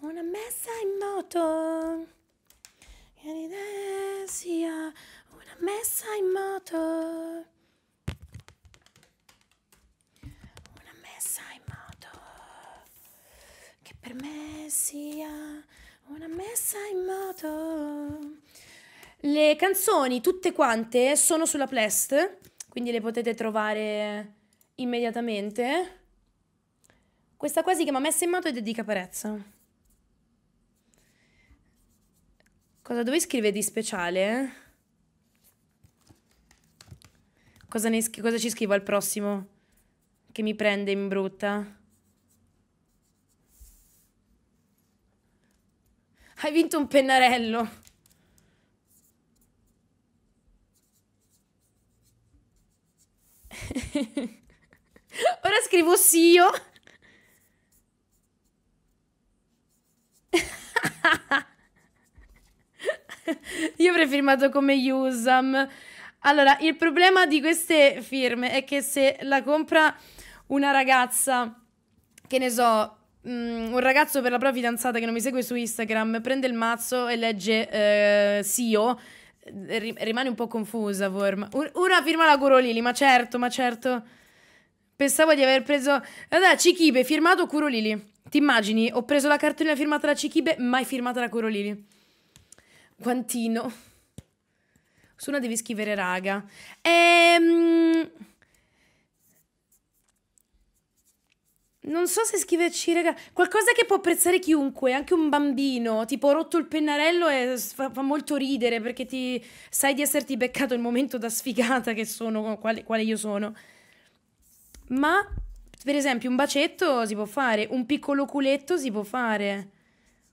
Una messa in moto. Sia una messa in moto. Una messa in moto. Che per me sia una messa in moto. Le canzoni, tutte quante, sono sulla playlist, quindi le potete trovare immediatamente. Questa qua si chiama Messa in moto ed è di Caparezza. Cosa dove scrive di speciale? Cosa, ne, cosa ci scrivo al prossimo? Che mi prende in brutta? Hai vinto un pennarello. Ora scrivo sì io. Io avrei firmato come Usam. Allora, il problema di queste firme è che se la compra una ragazza, che ne so, mh, mm, un ragazzo per la propria fidanzata che non mi segue su Instagram, prende il mazzo e legge eh, Sio, eh, rimane un po' confusa, Worm. una firma la Curolili, ma certo, ma certo. Pensavo di aver preso... Vabbè, Cichibe, firmato Curolili. Ti immagini? Ho preso la cartolina firmata da Cichibe, mai firmata da Corolini. Quantino. Su una devi scrivere raga. Ehm... Non so se scriverci, raga. Qualcosa che può apprezzare chiunque, anche un bambino. Tipo, rotto il pennarello e fa, fa molto ridere perché ti, sai di esserti beccato il momento da sfigata che sono, quale, quale io sono. Ma per esempio, un bacetto si può fare, un piccolo culetto si può fare,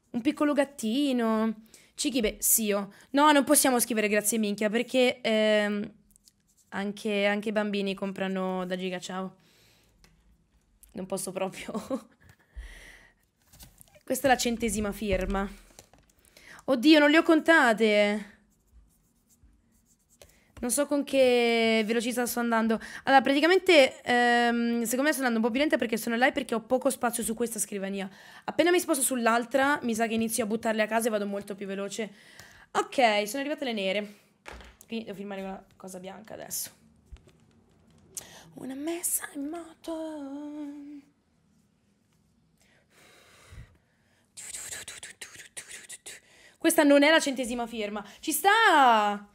un piccolo gattino. Ci sì, sio. Oh. No, non possiamo scrivere grazie minchia perché ehm, anche, anche, i bambini comprano da Giga Ciao. Non posso proprio. Questa è la centesima firma. Oddio, non le ho contate non so con che velocità sto andando. Allora, praticamente, ehm, secondo me sto andando un po' più lenta perché sono là perché ho poco spazio su questa scrivania. Appena mi sposto sull'altra, mi sa che inizio a buttarle a casa e vado molto più veloce. Ok, sono arrivate le nere. Quindi devo filmare una cosa bianca adesso. Una messa in moto. Questa non è la centesima firma. Ci sta!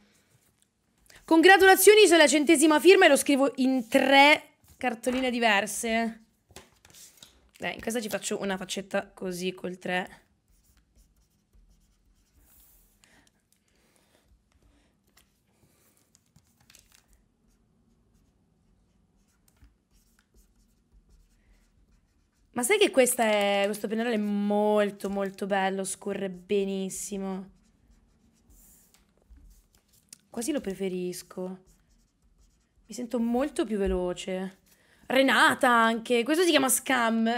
Congratulazioni sulla centesima firma e lo scrivo in tre cartoline diverse. Dai, in questa ci faccio una faccetta così col tre. Ma sai che è, questo pennarello è molto molto bello, scorre benissimo. Quasi lo preferisco. Mi sento molto più veloce. Renata anche, questo si chiama scam.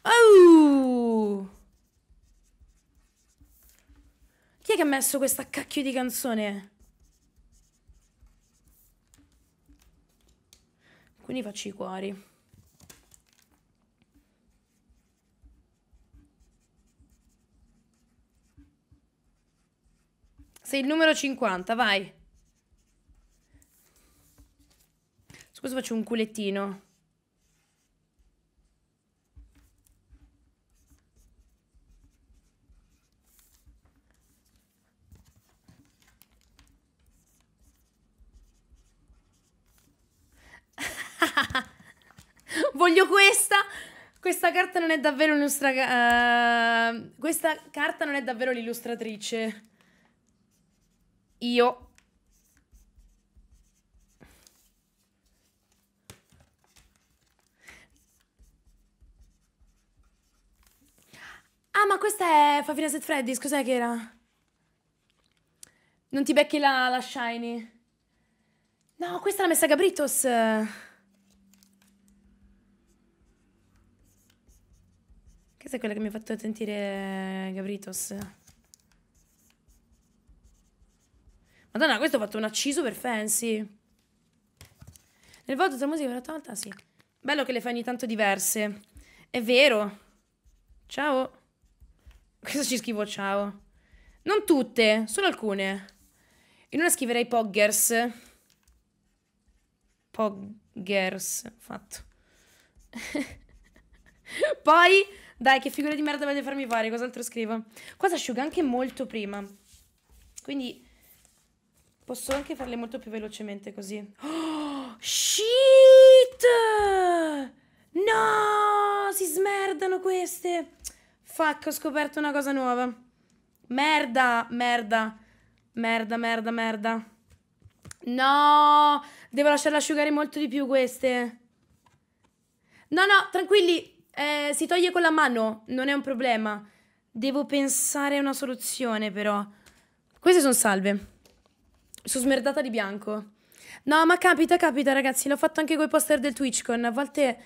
Oh! Chi è che ha messo questa cacchio di canzone? Quindi faccio i cuori. Sei il numero 50, vai. Scusa, faccio un culettino. Voglio questa! Questa carta non è davvero un'illustratrice. Uh, questa carta non è davvero l'illustratrice io Ah, ma questa è Fafina Set Freddy's, cos'è che era? Non ti becchi la, la shiny. No, questa è la messa Gabritos. Questa è quella che mi ha fatto sentire Gabritos. Madonna, questo ho fatto un acciso per Fancy. Nel voto tra musica per volta, ah, sì. Bello che le fai ogni tanto diverse. È vero. Ciao. Questo ci scrivo ciao. Non tutte, solo alcune. In una scriverei Poggers. Poggers, fatto. Poi, dai, che figura di merda volete farmi fare? Cos'altro scrivo? Qua si asciuga anche molto prima. Quindi Posso anche farle molto più velocemente così. Oh, shit! No! Si smerdano queste! Fuck, ho scoperto una cosa nuova. Merda, merda. Merda, merda, merda. No! Devo lasciarle asciugare molto di più queste. No, no, tranquilli. Eh, si toglie con la mano. Non è un problema. Devo pensare a una soluzione, però. Queste sono salve su smerdata di bianco. No, ma capita, capita, ragazzi. L'ho fatto anche con i poster del Twitch. Con A volte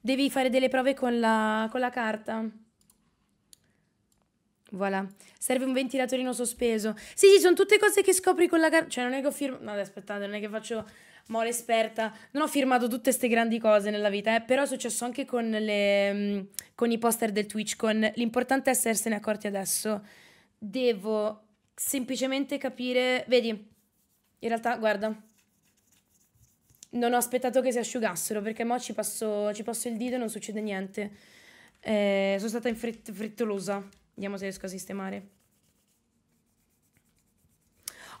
devi fare delle prove con la, con la carta. Voilà. Serve un ventilatorino sospeso. Sì, sì, sono tutte cose che scopri con la carta. Cioè, non è che ho firmato... No, aspettate, non è che faccio mole esperta. Non ho firmato tutte queste grandi cose nella vita, eh. Però è successo anche con, le, mm, con i poster del Twitch. Con L'importante è essersene accorti adesso. Devo semplicemente capire... Vedi, in realtà, guarda, non ho aspettato che si asciugassero perché mo ci passo, ci passo il dito e non succede niente. Eh, sono stata in frett- frettolosa. Vediamo se riesco a sistemare.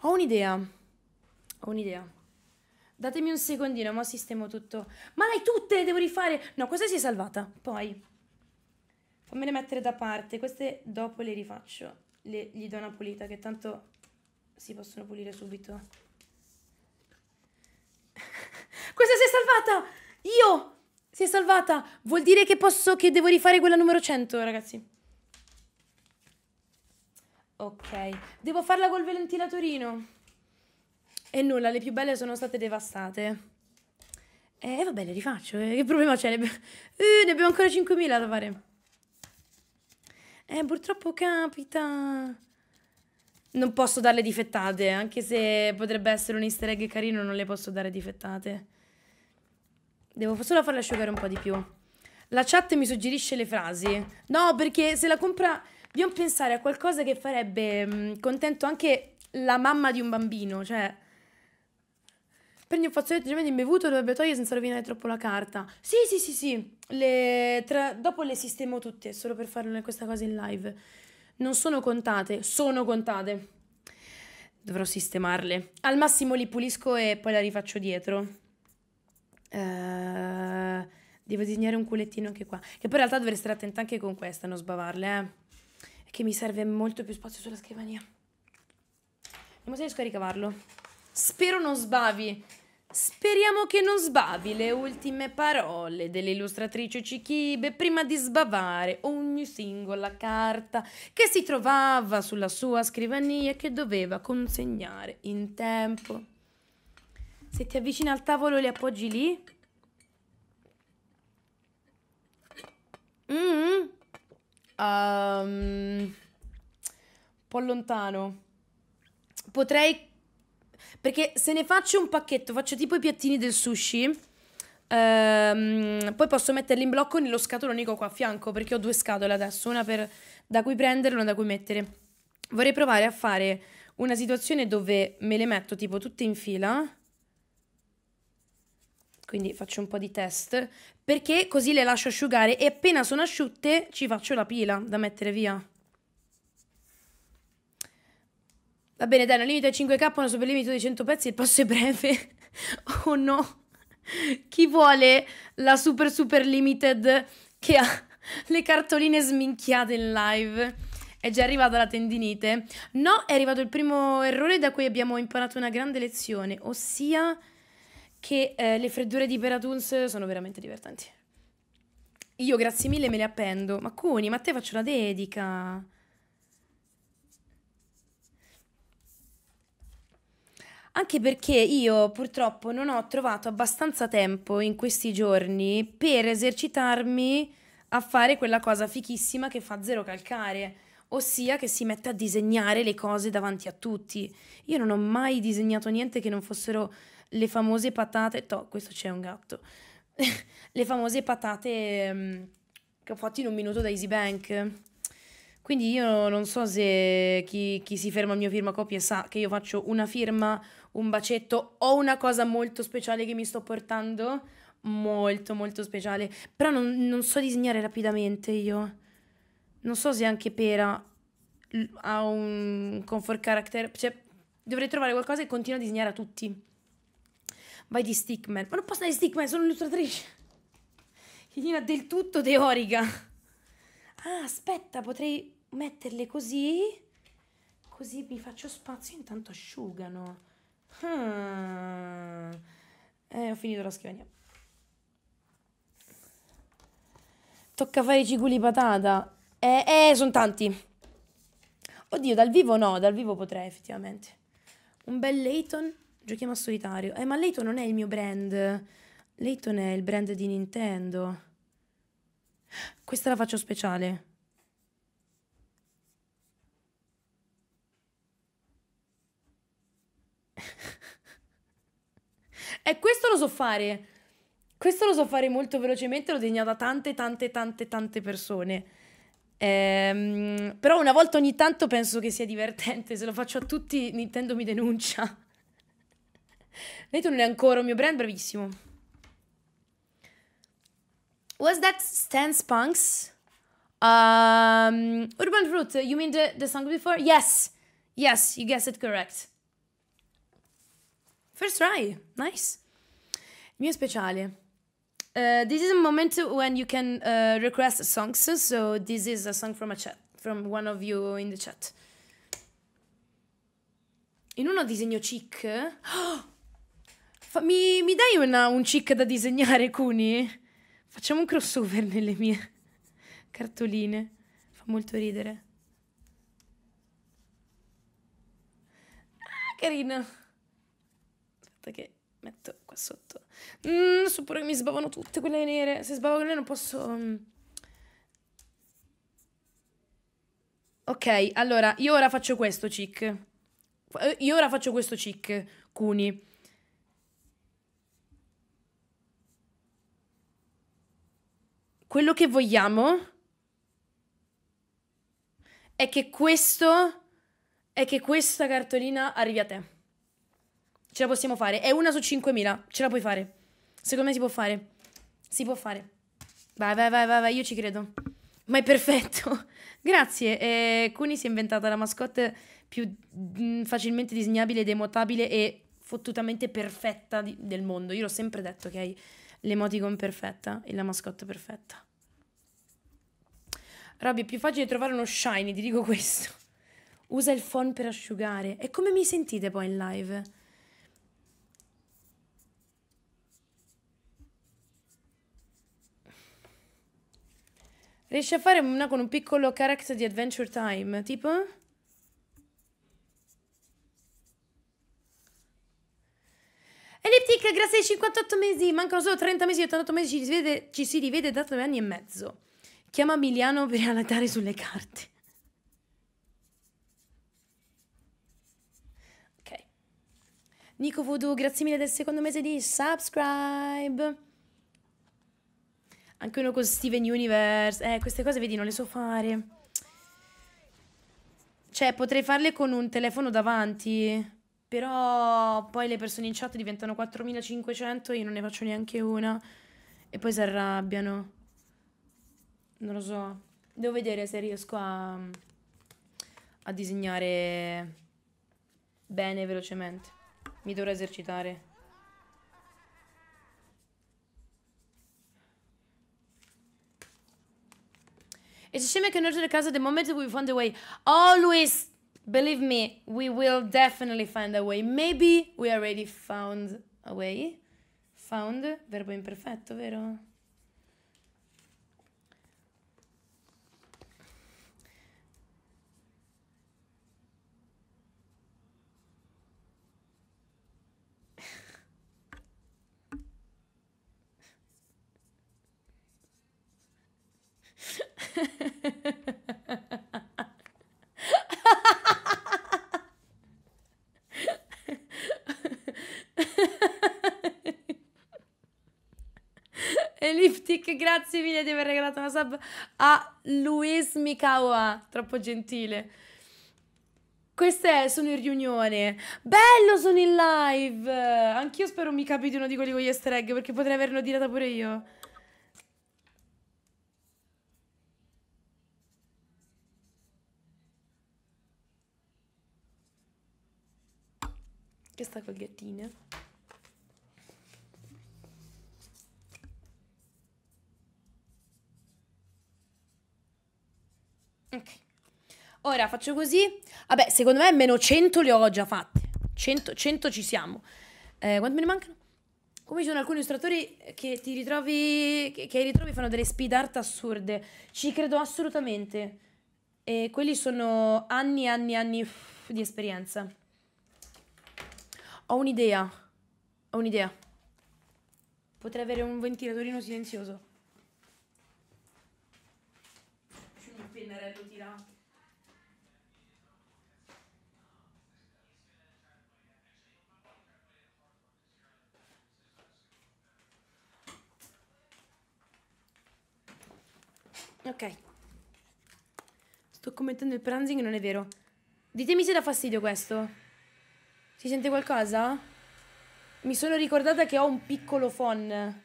Ho un'idea. Ho un'idea. Datemi un secondino, ma sistemo tutto. Ma l'hai tutte, le devo rifare. No, questa si è salvata. Poi. Fammele mettere da parte. Queste dopo le rifaccio. Le, gli do una pulita, che tanto si possono pulire subito. Questa si è salvata! Io! Si è salvata! Vuol dire che posso, che devo rifare quella numero 100, ragazzi. Ok. Devo farla col ventilatorino. E nulla, le più belle sono state devastate. Eh, vabbè, le rifaccio. Eh. Che problema c'è? Ne, eh, ne abbiamo ancora 5.000 da fare. Eh, purtroppo capita. Non posso darle difettate, anche se potrebbe essere un easter egg carino, non le posso dare difettate. Devo solo farla asciugare un po' di più. La chat mi suggerisce le frasi. No, perché se la compra... Dobbiamo pensare a qualcosa che farebbe mh, mm, contento anche la mamma di un bambino, cioè... Prendi un fazzoletto di leggermente imbevuto dove betonio senza rovinare troppo la carta. Sì, sì, sì, sì. Le tra... Dopo le sistemo tutte, solo per fare questa cosa in live. Non sono contate, sono contate. Dovrò sistemarle. Al massimo li pulisco e poi la rifaccio dietro. Eh, devo disegnare un culettino anche qua. Che poi in realtà dovrei stare attenta anche con questa, non sbavarle, eh. Che mi serve molto più spazio sulla scrivania. Vediamo se riesco a ricavarlo. Spero non sbavi. Speriamo che non sbavi le ultime parole dell'illustratrice Cichibe prima di sbavare ogni singola carta che si trovava sulla sua scrivania e che doveva consegnare in tempo. Se ti avvicini al tavolo li appoggi lì. Mm um, un po' lontano. Potrei... Perché se ne faccio un pacchetto, faccio tipo i piattini del sushi... Um, poi posso metterli in blocco nello scatolonico qua a fianco perché ho due scatole adesso, una per, da cui prendere e una da cui mettere. Vorrei provare a fare una situazione dove me le metto tipo tutte in fila quindi faccio un po' di test, perché così le lascio asciugare e appena sono asciutte ci faccio la pila da mettere via. Va bene, dai, una limite 5k, una superlimite di 100 pezzi, il passo è breve. oh no! Chi vuole la super super limited che ha le cartoline sminchiate in live? È già arrivata la tendinite? No, è arrivato il primo errore da cui abbiamo imparato una grande lezione, ossia che eh, le freddure di Peratuns sono veramente divertenti. Io grazie mille me le appendo. Ma Cuni, ma a te faccio la dedica. Anche perché io purtroppo non ho trovato abbastanza tempo in questi giorni per esercitarmi a fare quella cosa fichissima che fa zero calcare, ossia che si mette a disegnare le cose davanti a tutti. Io non ho mai disegnato niente che non fossero le famose patate, Toh, questo c'è un gatto, le famose patate um, che ho fatto in un minuto da Easy Bank. Quindi io non so se chi, chi si ferma al mio firmacopie sa che io faccio una firma, un bacetto o una cosa molto speciale che mi sto portando, molto molto speciale, però non, non so disegnare rapidamente io. Non so se anche Pera ha un comfort character, cioè dovrei trovare qualcosa e continuo a disegnare a tutti. Vai di stickman. Ma non posso andare di stickman, sono un'illustratrice. Chiedina del tutto teorica. Ah, aspetta, potrei metterle così. Così mi faccio spazio, intanto asciugano. Hmm. Eh, ho finito la scrivania. Tocca fare i ciculi patata. Eh, eh, sono tanti. Oddio, dal vivo no, dal vivo potrei effettivamente. Un bel Layton. Giochiamo a solitario. Eh, ma Layton non è il mio brand. Layton è il brand di Nintendo. Questa la faccio speciale. E eh, questo lo so fare. Questo lo so fare molto velocemente, l'ho disegnato da tante, tante, tante, tante persone. Ehm, però una volta ogni tanto penso che sia divertente, se lo faccio a tutti Nintendo mi denuncia. Lei non è ancora un mio brand, bravissimo. Was that Stan Spunks? Um, Urban Root, you mean the, the song before? Yes, yes, you guessed it correct. First try, nice. Il mio speciale. Uh, this is a moment when you can uh, request songs. So this is a song from a chat, from one of you in the chat. In uno disegno chic. Oh! Fa mi, mi, dai una, un chic da disegnare, Cuni? Facciamo un crossover nelle mie cartoline. Fa molto ridere. Ah, carina. Aspetta che metto qua sotto. Mm, so che mi sbavano tutte quelle nere. Se sbavo quelle non posso... Mm. Ok, allora, io ora faccio questo, chic. Io ora faccio questo, chic, Cuni. Quello che vogliamo è che questo è che questa cartolina arrivi a te. Ce la possiamo fare. È una su 5.000. Ce la puoi fare. Secondo me si può fare. Si può fare. Vai, vai, vai, vai, vai. Io ci credo. Ma è perfetto. Grazie. Eh, Cuni si è inventata la mascotte più mh, mm, facilmente disegnabile demotabile e fottutamente perfetta di, del mondo. Io l'ho sempre detto, ok? l'emoticon perfetta e la mascotte perfetta. Robby, è più facile trovare uno shiny, ti dico questo. Usa il phone per asciugare. E come mi sentite poi in live? Riesci a fare una con un piccolo character di Adventure Time, tipo... Elliptic, grazie ai 58 mesi, mancano solo 30 mesi, 88 mesi, ci, rivede, ci si rivede da 3 anni e mezzo. Chiama Emiliano per analizzare sulle carte. Ok. Nico Voodoo, grazie mille del secondo mese di subscribe. Anche uno con Steven Universe. Eh, queste cose vedi, non le so fare. Cioè, potrei farle con un telefono davanti. Però poi le persone in chat diventano 4500, e io non ne faccio neanche una. E poi si arrabbiano. Non lo so. Devo vedere se riesco a, a disegnare bene, velocemente. Mi dovrò esercitare. It's a shame I cannot record at the moment we found a way. Always believe me, we will definitely find a way. Maybe we already found a way. Found, verbo imperfetto, vero? Elliptic, grazie mille di aver regalato una sub a Luis Mikawa, troppo gentile. Queste sono in riunione. Bello, sono in live. Anch'io spero mi capiti uno di quelli con gli easter egg perché potrei averlo tirata pure io. Che sta col gattino? ora faccio così. Vabbè, secondo me meno 100 le ho già fatte. 100, 100 ci siamo. Eh, quanti me ne mancano? Come ci sono alcuni illustratori che ti ritrovi, che, che ritrovi fanno delle speed art assurde. Ci credo assolutamente. E quelli sono anni e anni e anni di esperienza. Ho un'idea. Ho un'idea. Potrei avere un ventilatorino silenzioso. Ok. Sto commettendo il pranzing, non è vero. Ditemi se dà fastidio questo. Si sente qualcosa? Mi sono ricordata che ho un piccolo phon.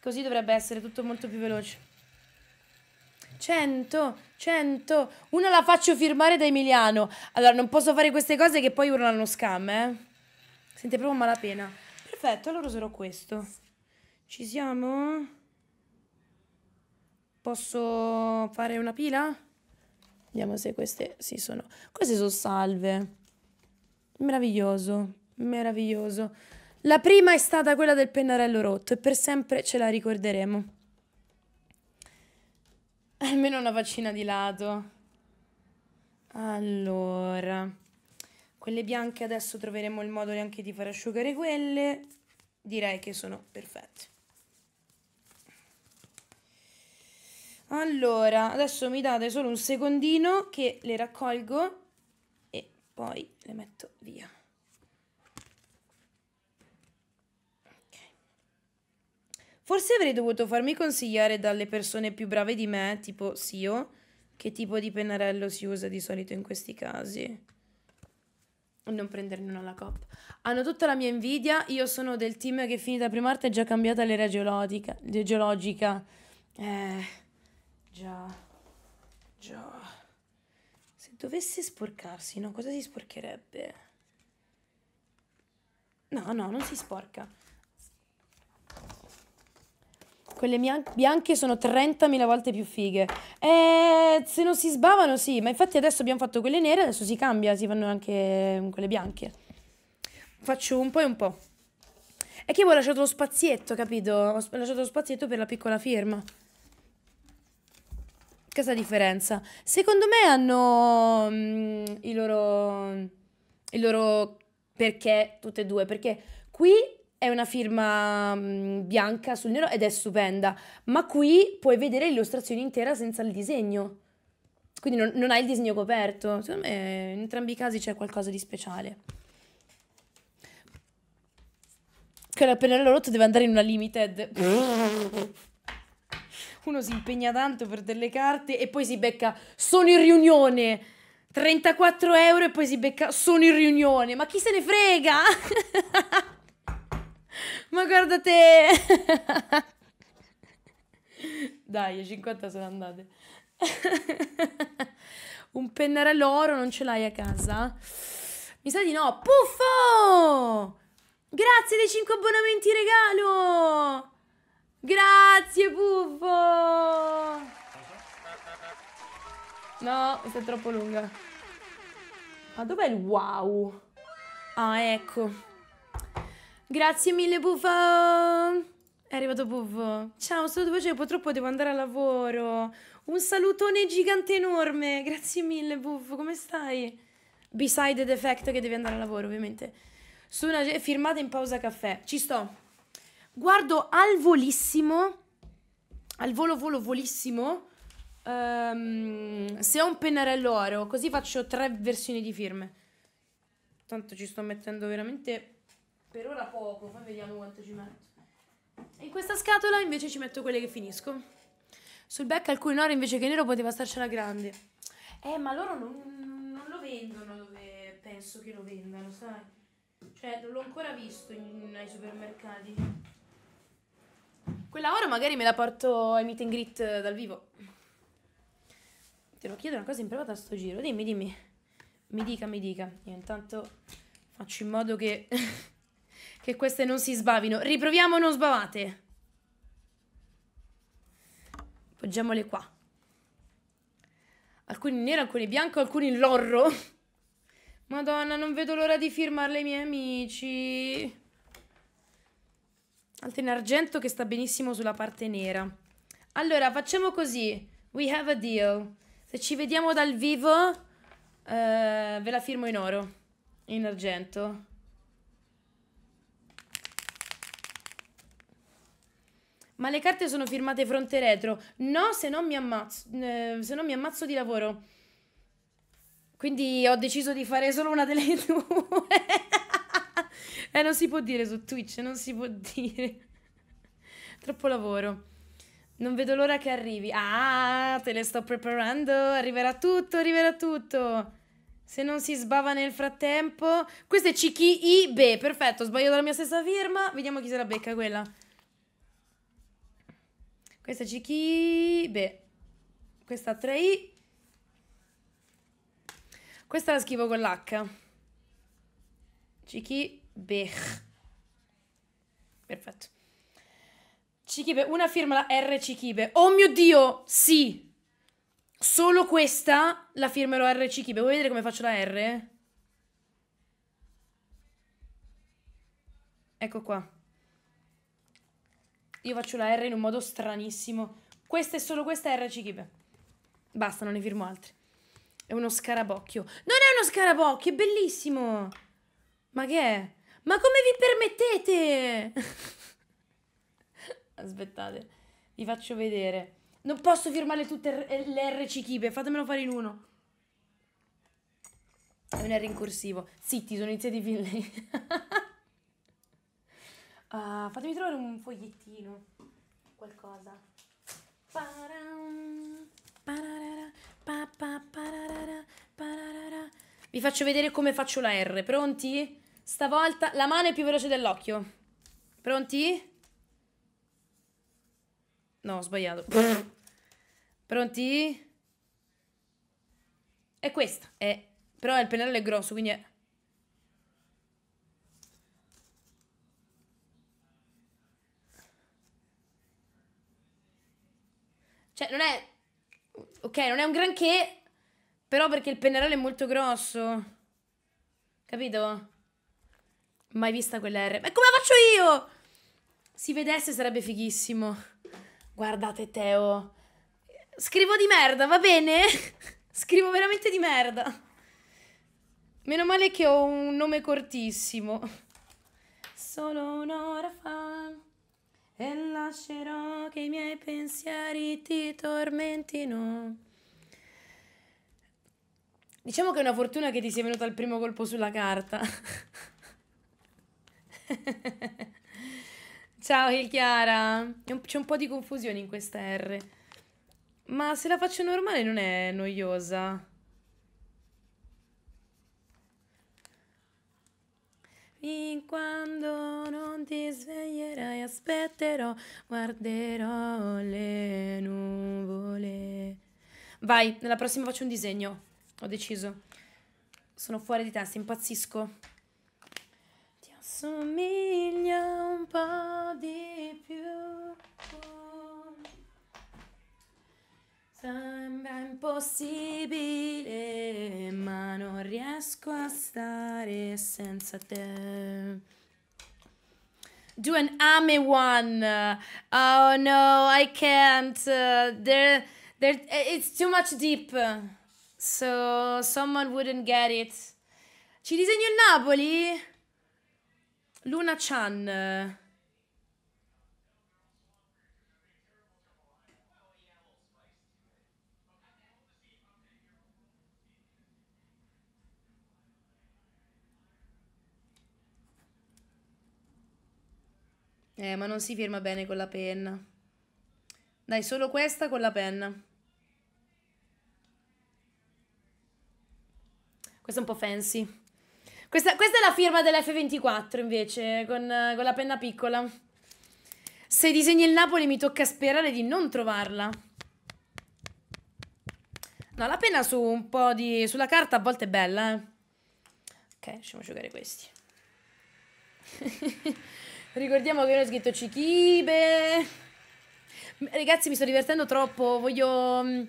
Così dovrebbe essere tutto molto più veloce. 100, 100. Una la faccio firmare da Emiliano. Allora, non posso fare queste cose che poi urlano scam, eh. Sente proprio malapena. Perfetto, allora userò questo. Ci siamo? Posso fare una pila? Vediamo se queste si sì, sono... Queste sono salve. Meraviglioso, meraviglioso. La prima è stata quella del pennarello rotto e per sempre ce la ricorderemo. Almeno una faccina di lato. Allora, quelle bianche adesso troveremo il modo anche di far asciugare quelle. Direi che sono perfette. Allora, adesso mi date solo un secondino che le raccolgo e poi le metto via. Okay. Forse avrei dovuto farmi consigliare dalle persone più brave di me, tipo Sio, che tipo di pennarello si usa di solito in questi casi. Non prenderne una alla coppa. Hanno tutta la mia invidia, io sono del team che finita prima arte è già cambiata l'era geologica. geologica. Eh... Già, già. Se dovesse sporcarsi, no, cosa si sporcherebbe? No, no, non si sporca. Quelle bianche sono 30.000 volte più fighe. Eh, se non si sbavano, sì. Ma infatti adesso abbiamo fatto quelle nere, adesso si cambia, si fanno anche mm, quelle bianche. Faccio un po' e un po'. È che io ho lasciato lo spazietto, capito? Ho lasciato lo spazietto per la piccola firma. Cosa differenza? Secondo me hanno mm, il, loro, il loro perché tutte e due, perché qui è una firma mm, bianca sul nero ed è stupenda, ma qui puoi vedere l'illustrazione intera senza il disegno. Quindi non, non hai il disegno coperto. Secondo me in entrambi i casi c'è qualcosa di speciale. Che la pennello rotto deve andare in una limited. uno si impegna tanto per delle carte e poi si becca sono in riunione. 34 euro e poi si becca sono in riunione. Ma chi se ne frega? Ma guarda te. Dai, 50 sono andate. Un pennarello oro non ce l'hai a casa? Mi sa di no. Puffo! Grazie dei 5 abbonamenti regalo! Grazie, Puffo! No, questa è troppo lunga. Ma dov'è il wow? Ah, ecco. Grazie mille, Puffo! È arrivato Puffo. Ciao, sto facendo purtroppo devo andare a lavoro. Un salutone gigante enorme. Grazie mille, Puffo. Come stai? Beside the fact che devi andare a lavoro, ovviamente. Su una firmata in pausa caffè. Ci sto. Guardo al volissimo, al volo volo volissimo, um, se ho un pennarello oro, così faccio tre versioni di firme. Tanto ci sto mettendo veramente per ora poco, poi vediamo quanto ci metto. In questa scatola invece ci metto quelle che finisco. Sul back alcune nero invece che nero poteva starcela grande. Eh, ma loro non, non, lo vendono dove penso che lo vendano, sai? Cioè, non l'ho ancora visto in, ai supermercati. Quella ora magari me la porto ai meet and greet eh, dal vivo. Te lo chiedo una cosa in privata a sto giro. Dimmi, dimmi. Mi dica, mi dica. Io intanto faccio in modo che, che queste non si sbavino. Riproviamo, non sbavate. Poggiamole qua. Alcuni nero, alcuni bianco, alcuni in lorro. Madonna, non vedo l'ora di firmarle i miei amici. Altro in argento che sta benissimo sulla parte nera. Allora, facciamo così. We have a deal. Se ci vediamo dal vivo, eh, ve la firmo in oro. In argento. Ma le carte sono firmate fronte e retro. No, se non mi ammazzo, eh, se non mi ammazzo di lavoro. Quindi ho deciso di fare solo una delle due. Eh, non si può dire su Twitch, non si può dire. Troppo lavoro. Non vedo l'ora che arrivi. Ah, te le sto preparando. Arriverà tutto, arriverà tutto. Se non si sbava nel frattempo. Questo è Chichi Ibe. Perfetto, sbaglio la mia stessa firma. Vediamo chi se la becca quella. Questa è Chichi Ibe. Questa 3I. Questa la scrivo con l'H. Chichi Bech. Perfetto. Cichibe, una firma, la R Cichibe. Oh mio Dio, sì! Solo questa la firmerò R Cichibe. Vuoi vedere come faccio la R? Ecco qua. Io faccio la R in un modo stranissimo. Questa è solo questa R Cichibe. Basta, non ne firmo altri. È uno scarabocchio. Non è uno scarabocchio, è bellissimo! Ma che è? Ma come vi permettete? Aspettate, vi faccio vedere. Non posso firmare tutte le RC Kibe, fatemelo fare in uno. È un R in corsivo. Zitti, sono iniziati fin lei. uh, ah, fatemi trovare un fogliettino. Qualcosa. Vi faccio vedere come faccio la R. Pronti? Stavolta la mano è più veloce dell'occhio. Pronti? No, ho sbagliato. Pronti? È questa. È... Però il pennello è grosso, quindi è... Cioè, non è... Ok, non è un granché, però perché il pennarello è molto grosso. Capito? Mai vista quella R. Ma come la faccio io? Si vedesse sarebbe fighissimo. Guardate Teo. Scrivo di merda, va bene? Scrivo veramente di merda. Meno male che ho un nome cortissimo. Solo un'ora fa e lascerò che i miei pensieri ti tormentino. Diciamo che è una fortuna che ti sia venuto il primo colpo sulla carta. Ciao Chiara, c'è un po' di confusione in questa R. Ma se la faccio normale non è noiosa. Fin quando non ti sveglierai aspetterò, guarderò le nuvole. Vai, nella prossima faccio un disegno. Ho deciso. Sono fuori di testa, impazzisco somiglia un po' di più. Sembra impossibile, ma non riesco a stare senza te. Do an AME one. Oh no, I can't. Uh, there, there, it's too much deep. So someone wouldn't get it. Ci disegno il Napoli? Luna Chan. Eh, ma non si firma bene con la penna. Dai, solo questa con la penna. Questa è un po' fancy. Questa, questa è la firma dell'F24 invece, con, con la penna piccola. Se disegni il Napoli mi tocca sperare di non trovarla. No, la penna su un po' di... sulla carta a volte è bella, eh. Ok, lasciamo giocare questi. Ricordiamo che io ho scritto Cichibe. Ragazzi, mi sto divertendo troppo. Voglio... Mm,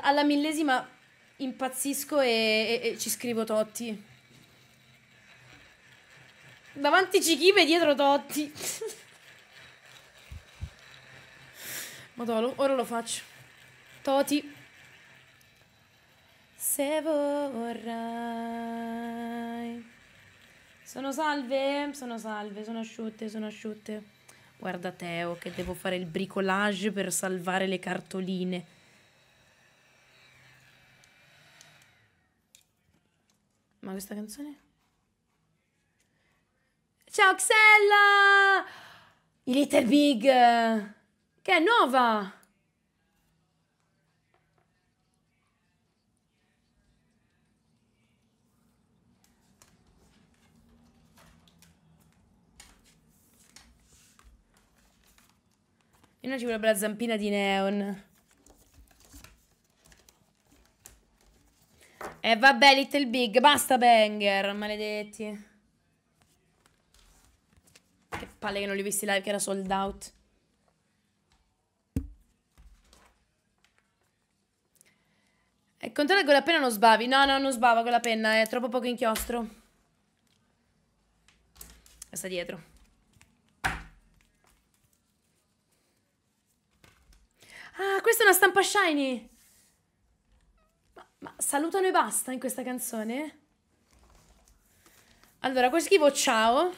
alla millesima impazzisco e, e, e ci scrivo Totti. Davanti Cichipe, dietro Totti. Madonna, ora lo faccio. Toti. Se vorrai. Sono salve, sono salve, sono asciutte, sono asciutte. Guarda Teo che devo fare il bricolage per salvare le cartoline. Ma questa canzone? Ciao Xella! I Little Big! Che è nuova! E noi ci vorrebbe la zampina di neon. E vabbè, Little Big, basta banger, maledetti. Che palle che non li ho visti live, che era sold out. E controlla che con la penna non sbavi. No, no, non sbava con la penna, è troppo poco inchiostro. Sta dietro. Ah, questa è una stampa shiny! Ma, ma salutano e basta in questa canzone? Allora, questo schifo ciao.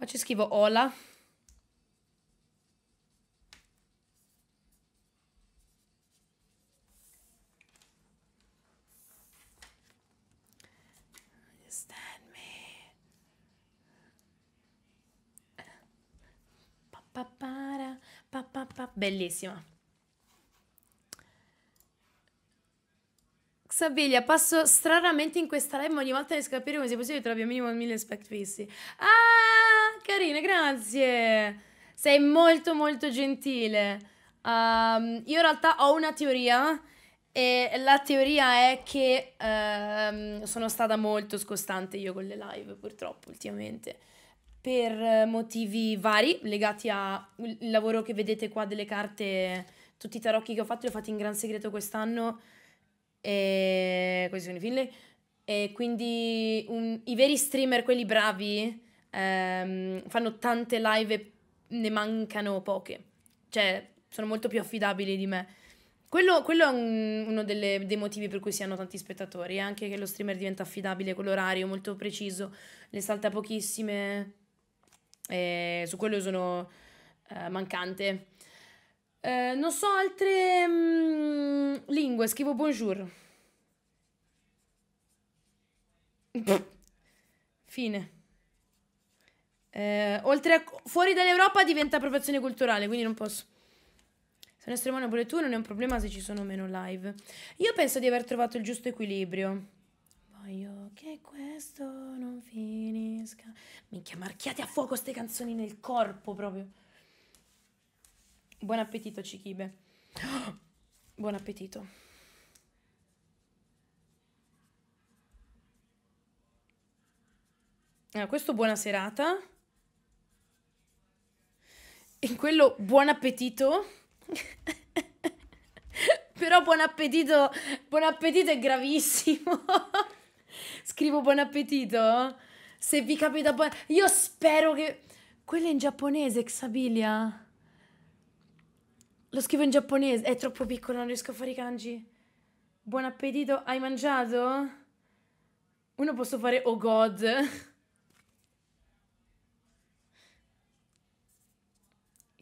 Qua ci scrivo Ola. Bellissima. Xavilia, passo straramente in questa live, ma ogni volta riesco a capire come sia possibile che trovi al minimo 1000 spec fissi. Ah, Carine, grazie. Sei molto molto gentile. Um, io in realtà ho una teoria e la teoria è che um, sono stata molto scostante io con le live purtroppo ultimamente per motivi vari legati al lavoro che vedete qua delle carte, tutti i tarocchi che ho fatto li ho fatti in gran segreto quest'anno e questi sono i film. E quindi un, i veri streamer, quelli bravi, ehm, fanno tante live e ne mancano poche. Cioè, sono molto più affidabili di me. Quello, quello è un, uno delle, dei motivi per cui si hanno tanti spettatori, è anche che lo streamer diventa affidabile con l'orario molto preciso, le salta pochissime, e su quello sono eh, mancante. Eh, non so altre mh, mm, lingue, scrivo bonjour. Fine. Eh, oltre a, fuori dall'Europa diventa appropriazione culturale, quindi non posso. Se non estremo umano pure tu non è un problema se ci sono meno live. Io penso di aver trovato il giusto equilibrio. Voglio che questo non finisca. Minchia, marchiate a fuoco queste canzoni nel corpo proprio. Buon appetito, Cichibe. buon appetito. Eh, questo buona serata in quello buon appetito. Però buon appetito, buon appetito è gravissimo. Scrivo buon appetito. Se vi capita buon... Io spero che... Quello è in giapponese, Xabilia. Lo scrivo in giapponese. È troppo piccolo, non riesco a fare i kanji. Buon appetito, hai mangiato? Uno posso fare oh god.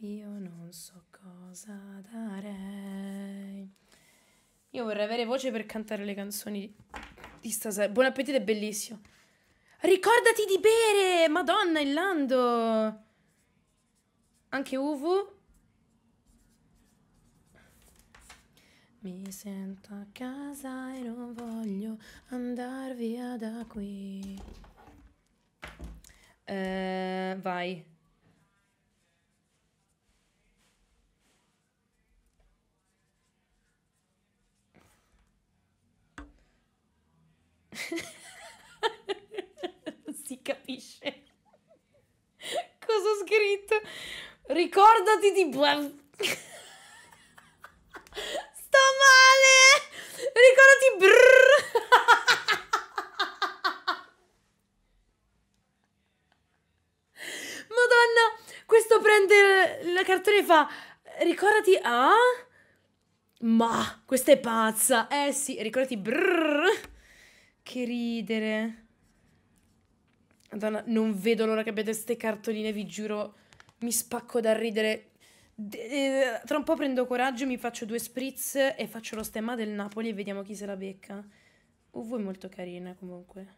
Io non so cosa darei. Io vorrei avere voce per cantare le canzoni di stasera. Buon appetito, è bellissimo. Ricordati di bere! Madonna, il Lando! Anche Uvu. Mi sento a casa e non voglio andar via da qui. Eh, vai. non si capisce cosa ho scritto. Ricordati di... Sto male! Ricordati... Brrr. Madonna, questo prende la cartone e fa... Ricordati... Ah? Ma, questa è pazza. Eh sì, ricordati... Brrr. Che ridere. Madonna, non vedo l'ora che abbiate queste cartoline, vi giuro. Mi spacco da ridere. Eh, tra un po' prendo coraggio, mi faccio due spritz e faccio lo stemma del Napoli e vediamo chi se la becca. UV uh, è molto carina comunque.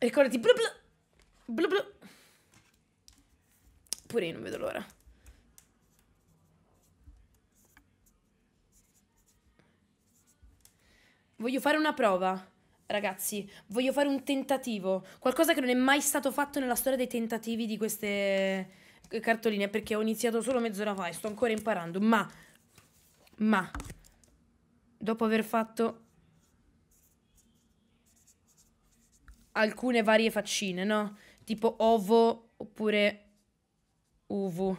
Ricordati, blu blu, blu blu. Pure io non vedo l'ora. Voglio fare una prova. Ragazzi, voglio fare un tentativo. Qualcosa che non è mai stato fatto nella storia dei tentativi di queste eh, cartoline. Perché ho iniziato solo mezz'ora fa e sto ancora imparando. Ma, ma, dopo aver fatto alcune varie faccine, no? Tipo ovo oppure uvu.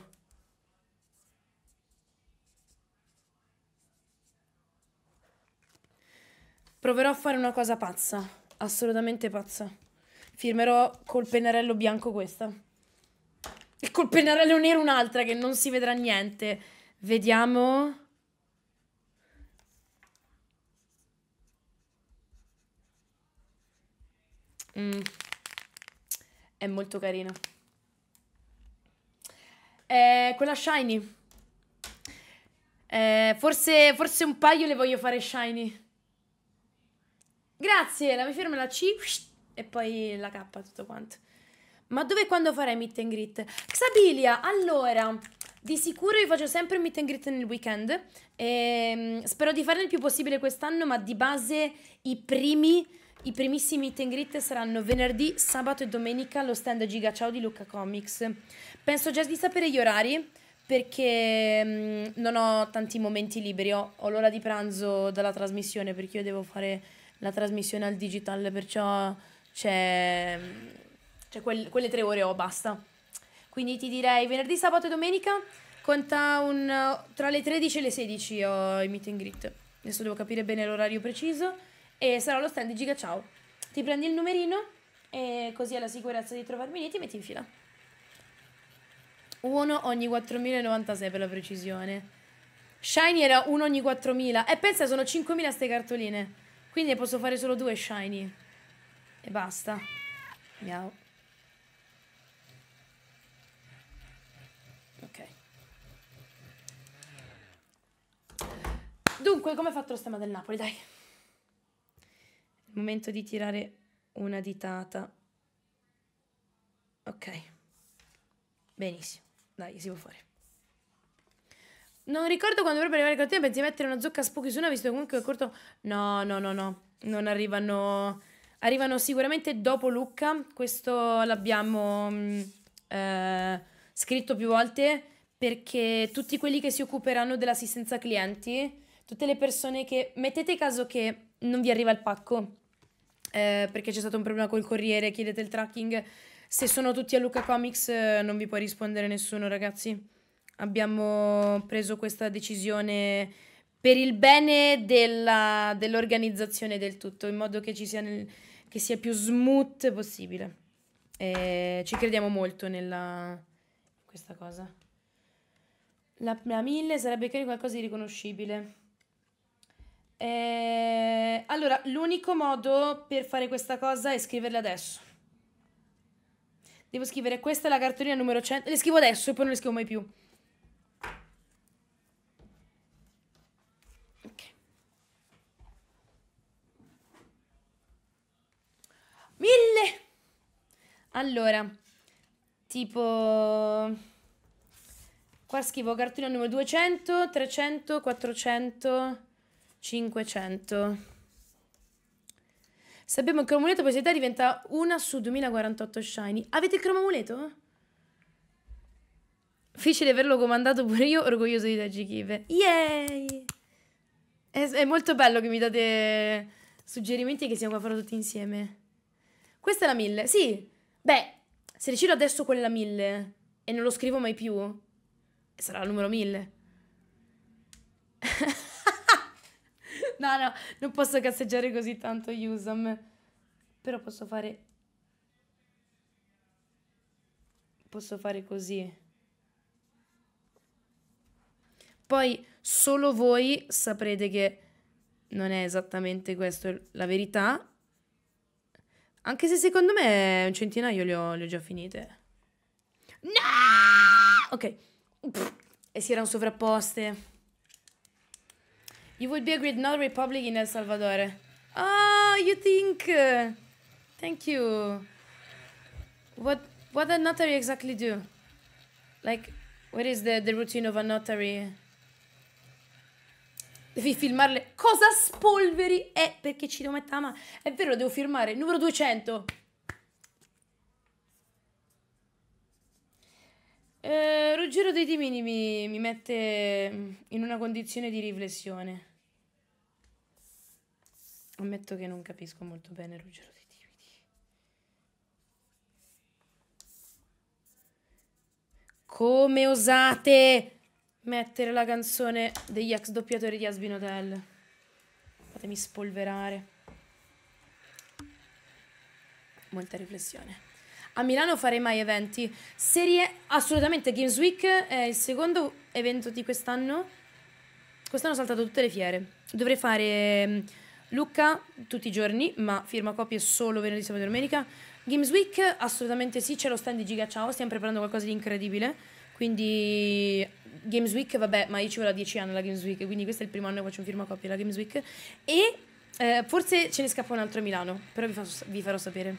Proverò a fare una cosa pazza, assolutamente pazza. Firmerò col pennarello bianco questa. E col pennarello nero un'altra che non si vedrà niente. Vediamo... Mm. È molto carina. Eh, quella shiny. Eh, forse, forse un paio le voglio fare shiny. Grazie, la mi firma la C e poi la K, tutto quanto. Ma dove e quando farei meet and greet? Xabilia, allora, di sicuro io faccio sempre meet and greet nel weekend. E, ehm, spero di farne il più possibile quest'anno, ma di base i primi, i primissimi meet and greet saranno venerdì, sabato e domenica allo stand Giga Ciao di Luca Comics. Penso già di sapere gli orari, perché mm, non ho tanti momenti liberi, ho, ho l'ora di pranzo dalla trasmissione, perché io devo fare la trasmissione al digital, perciò c'è, c'è quel, quelle tre ore o oh, basta. Quindi ti direi venerdì, sabato e domenica conta un, tra le 13 e le 16 ho i meet and greet. Adesso devo capire bene l'orario preciso e sarà lo stand di Giga Ciao. Ti prendi il numerino e così hai la sicurezza di trovarmi lì ti metti in fila. Uno ogni 4096 per la precisione. Shiny era uno ogni 4000 e pensa sono 5000 ste cartoline. Quindi ne posso fare solo due shiny. E basta. Miau. Ok. Dunque, come ha fatto lo stemma del Napoli? Dai. il momento di tirare una ditata. Ok. Benissimo. Dai, si può fare. Non ricordo quando proprio arrivare al cortile, pensi di mettere una zucca a spooky su una, visto comunque è corto... No, no, no, no. Non arrivano... Arrivano sicuramente dopo Lucca. Questo l'abbiamo mm, eh, scritto più volte perché tutti quelli che si occuperanno dell'assistenza clienti, tutte le persone che... Mettete caso che non vi arriva il pacco eh, perché c'è stato un problema col corriere, chiedete il tracking. Se sono tutti a Lucca Comics eh, non vi può rispondere nessuno, ragazzi abbiamo preso questa decisione per il bene della, dell'organizzazione del tutto, in modo che, ci sia nel, che sia più smooth possibile. E ci crediamo molto nella questa cosa. La, la 1000 sarebbe credo qualcosa di riconoscibile. E, allora, l'unico modo per fare questa cosa è scriverla adesso. Devo scrivere questa è la cartolina numero 100. Le scrivo adesso e poi non le scrivo mai più. Mille! Allora, tipo... Qua scrivo cartone numero 200, 300, 400, 500. Se abbiamo il cromamuleto per serietà diventa una su 2048 shiny. Avete il cromamuleto? Difficile averlo comandato pure io, orgoglioso di Daji Kive. Yay! È, è molto bello che mi date suggerimenti e che siamo qua a farlo tutti insieme. Questa è la 1000, sì. Beh, se decido adesso quella 1000 e non lo scrivo mai più, sarà il numero 1000. no, no, non posso cazzeggiare così tanto, Yusam. Però posso fare... Posso fare così. Poi solo voi saprete che non è esattamente questa la verità, anche se secondo me un centinaio le ho, le ho già finite. No! Ok. Pff, e si erano sovrapposte. You would be a great North Republic in El Salvador. oh, you think. Thank you. What what a notary exactly do? Like, what is the, the routine of a notary? devi filmarle. Cosa spolveri? È perché ci devo mettere la mano. È vero, devo filmare. Numero 200. Eh, Ruggero dei Timini mi, mi mette in una condizione di riflessione. Ammetto che non capisco molto bene Ruggero dei Timini. Come osate? mettere la canzone degli ex doppiatori di Asbin Hotel. Fatemi spolverare. Molta riflessione. A Milano farei mai eventi? Serie assolutamente Games Week è il secondo evento di quest'anno. Quest'anno ho saltato tutte le fiere. Dovrei fare mm, Lucca tutti i giorni, ma firma copie solo venerdì, sabato e domenica. Games Week assolutamente sì, c'è lo stand di Giga Ciao, stiamo preparando qualcosa di incredibile. Quindi Games Week, vabbè, ma io ci vado da 10 anni alla Games Week, quindi questo è il primo anno che faccio un firma firmacopia alla Games Week. E eh, forse ce ne scappa un altro a Milano, però vi, fa, vi farò sapere.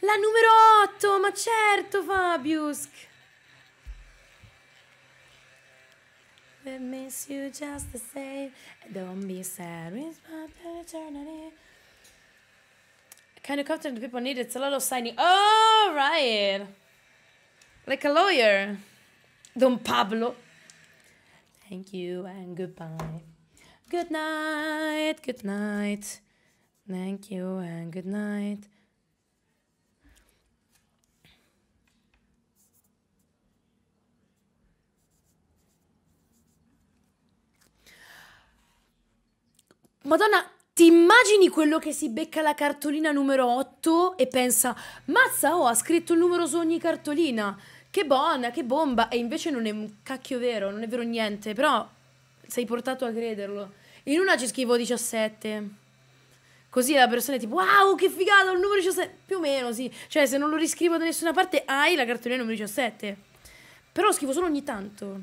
La numero 8, ma certo Fabius. I miss you just the same. Don't be sad, it's my eternity. Kind of confident the people need it. It's a lot of signing. Oh, right. Like a lawyer. Don Pablo. Thank you and goodbye. Good night, good night. Thank you and good night. Madonna, ti immagini quello che si becca la cartolina numero 8 e pensa, mazza, oh, ha scritto il numero su ogni cartolina che buona, che bomba, e invece non è un cacchio vero, non è vero niente, però sei portato a crederlo. In una ci scrivo 17. Così la persona è tipo, wow, che figata, il numero 17. Più o meno, sì. Cioè, se non lo riscrivo da nessuna parte, hai la cartolina numero 17. Però lo scrivo solo ogni tanto.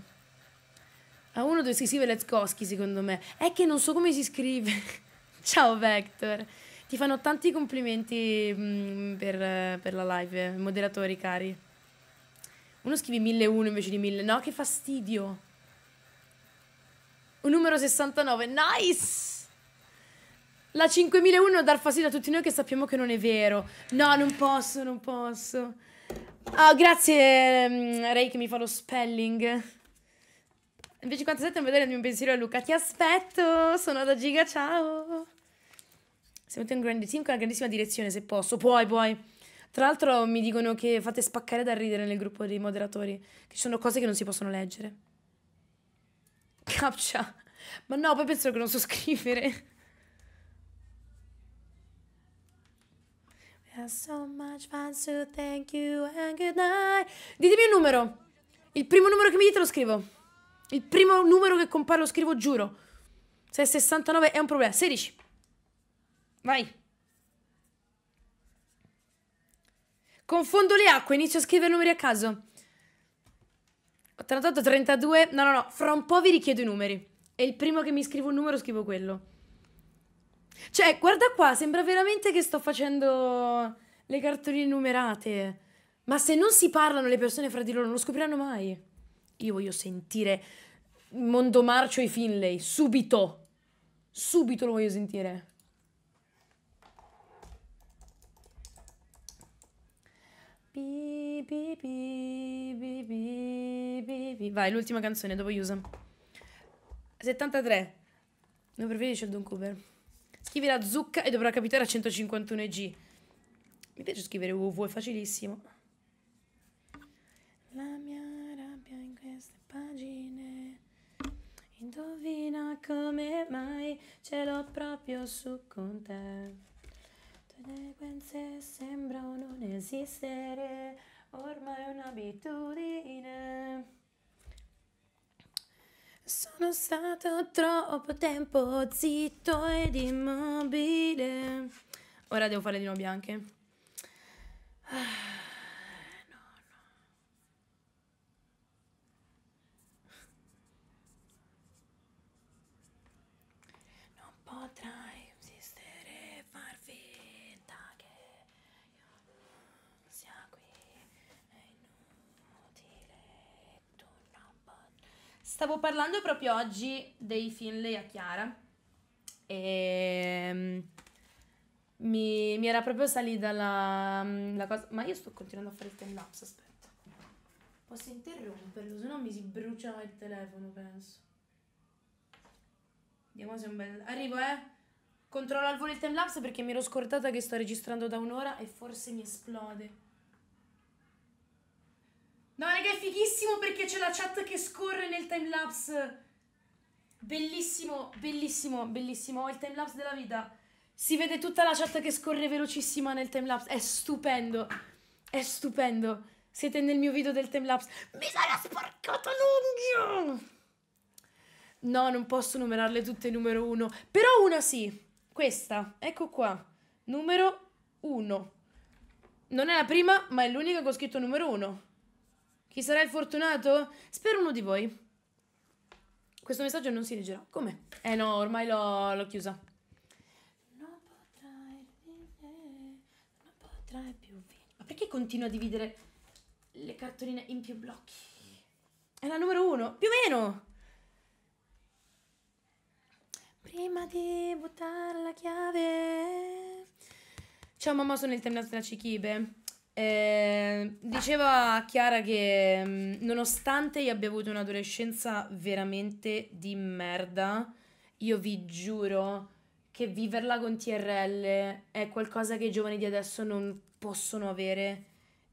A uno dove si scrive Let's Koski, secondo me. È che non so come si scrive. Ciao, Vector. Ti fanno tanti complimenti mh, mm, per, per la live, moderatori cari. Uno scrive 1001 invece di 1000. No, che fastidio. Un numero 69. Nice! La 5001 dar fastidio a tutti noi che sappiamo che non è vero. No, non posso, non posso. Oh, grazie mm, Ray che mi fa lo spelling. Invece 57 non vedere il mio pensiero a Luca. Ti aspetto, sono da Giga, ciao. Siamo in un grande team con una grandissima direzione, se posso. Puoi, puoi. Tra l'altro mi dicono che fate spaccare da ridere nel gruppo dei moderatori, che ci sono cose che non si possono leggere. Captcha. Ma no, poi penso che non so scrivere. So to thank you and good night. Ditemi un numero. Il primo numero che mi dite lo scrivo. Il primo numero che compare lo scrivo, giuro. Se è 69 è un problema. 16. Vai. Confondo le acque, inizio a scrivere numeri a caso. 88, 32... No, no, no, fra un po' vi richiedo i numeri. E il primo che mi scrivo un numero scrivo quello. Cioè, guarda qua, sembra veramente che sto facendo le cartoline numerate. Ma se non si parlano le persone fra di loro, non lo scopriranno mai. Io voglio sentire Mondomarcio e Finlay, subito. Subito lo voglio sentire. Bi, bi, bi, Vai, l'ultima canzone, dopo Yusa. 73. Non preferisci il Don Cooper. Scrivi la zucca e dovrà capitare a 151 G. Mi piace scrivere UV, è facilissimo. La mia rabbia in queste pagine. Indovina come mai ce l'ho proprio su con te conseguenze sembrano non esistere, ormai è un'abitudine. Sono stato troppo tempo zitto ed immobile. Ora devo fare le dino bianche. Ah. Stavo parlando proprio oggi dei Finlay a Chiara e mm, mi, mi era proprio salita la, mm, la, cosa... Ma io sto continuando a fare il time lapse, aspetta. Posso interromperlo, se no mi si brucia il telefono, penso. Vediamo se è un bel... Arrivo, eh! Controllo al volo il time lapse perché mi ero scordata che sto registrando da un'ora e forse mi esplode. No, raga, è fighissimo perché c'è la chat che scorre nel timelapse. Bellissimo, bellissimo, bellissimo. Ho il timelapse della vita. Si vede tutta la chat che scorre velocissima nel timelapse. È stupendo. È stupendo. Siete nel mio video del timelapse. Mi sarà sporcato l'unghia! No, non posso numerarle tutte numero uno. Però una sì. Questa. Ecco qua. Numero uno. Non è la prima, ma è l'unica che ho scritto numero uno. Chi sarà il fortunato? Spero uno di voi. Questo messaggio non si leggerà. Come? Eh no, ormai l'ho, chiusa. Non potrai vivere, non potrai più vivere. Ma perché continua a dividere le cartoline in più blocchi? È la numero uno, più o meno. Prima di buttare la chiave. Ciao mamma, sono il terminato della Cichibe. Eh, diceva Chiara che mm, nonostante io abbia avuto un'adolescenza veramente di merda, io vi giuro che viverla con TRL è qualcosa che i giovani di adesso non possono avere.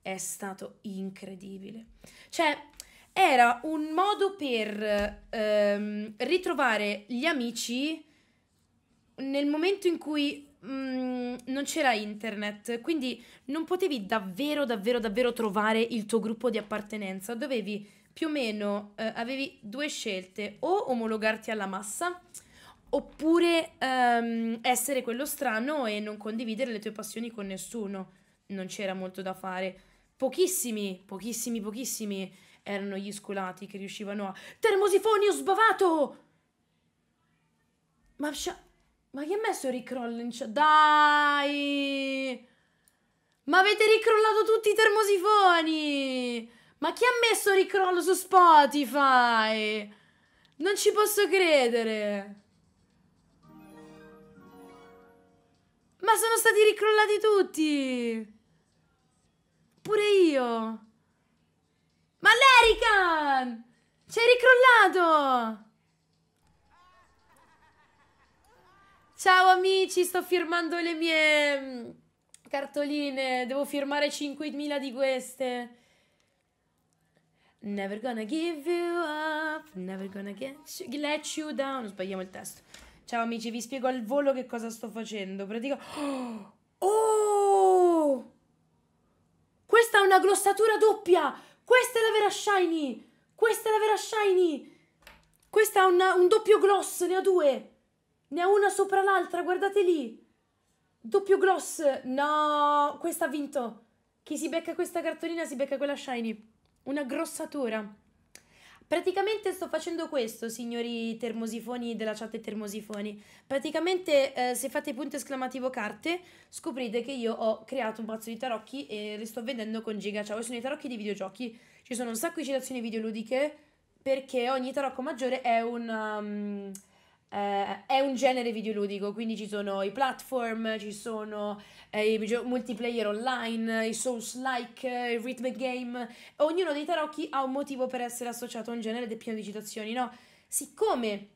È stato incredibile. Cioè, era un modo per ehm, ritrovare gli amici nel momento in cui Mm, non c'era internet, quindi non potevi davvero, davvero, davvero trovare il tuo gruppo di appartenenza. Dovevi più o meno, eh, avevi due scelte, o omologarti alla massa, oppure ehm, essere quello strano e non condividere le tue passioni con nessuno. Non c'era molto da fare. Pochissimi, pochissimi, pochissimi erano gli scolati che riuscivano a... Termosifonio sbavato! Ma... Scia- ma chi ha messo Rick Rollins? dai! Ma avete ricrollato tutti i termosifoni! Ma chi ha messo ricrollo su Spotify? Non ci posso credere! Ma sono stati ricrollati tutti! Pure io! Ma l'Erican! C'è ricrollato! Ciao amici, sto firmando le mie mm, cartoline. Devo firmare 5.000 di queste. Never gonna give you up, never gonna get you, let you down. Sbagliamo il testo. Ciao amici, vi spiego al volo che cosa sto facendo. Pratica... Oh! Questa è una glossatura doppia! Questa è la vera shiny! Questa è la vera shiny! Questa ha un doppio gloss, ne ha due! Ne ha una sopra l'altra, guardate lì. Doppio gloss. No, questa ha vinto. Chi si becca questa cartolina si becca quella shiny. Una grossatura. Praticamente sto facendo questo, signori termosifoni della chat e termosifoni. Praticamente eh, se fate punto esclamativo carte, scoprite che io ho creato un mazzo di tarocchi e li sto vendendo con Giga. Ciao, sono i tarocchi di videogiochi. Ci sono un sacco di citazioni videoludiche perché ogni tarocco maggiore è un... Um, eh, è un genere videoludico, quindi ci sono i platform, ci sono eh, i gio- multiplayer online, i souls-like, il rhythm game. Ognuno dei tarocchi ha un motivo per essere associato a un genere ed è pieno di citazioni, no? Siccome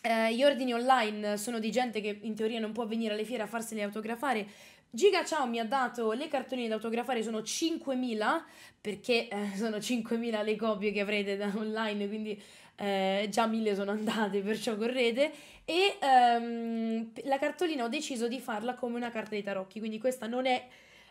eh, gli ordini online sono di gente che in teoria non può venire alle fiere a farseli autografare, Giga Ciao mi ha dato le cartoline da autografare, sono 5.000, perché eh, sono 5.000 le copie che avrete da online, quindi eh, già mille sono andate, perciò correte, e ehm, la cartolina ho deciso di farla come una carta dei tarocchi, quindi questa non è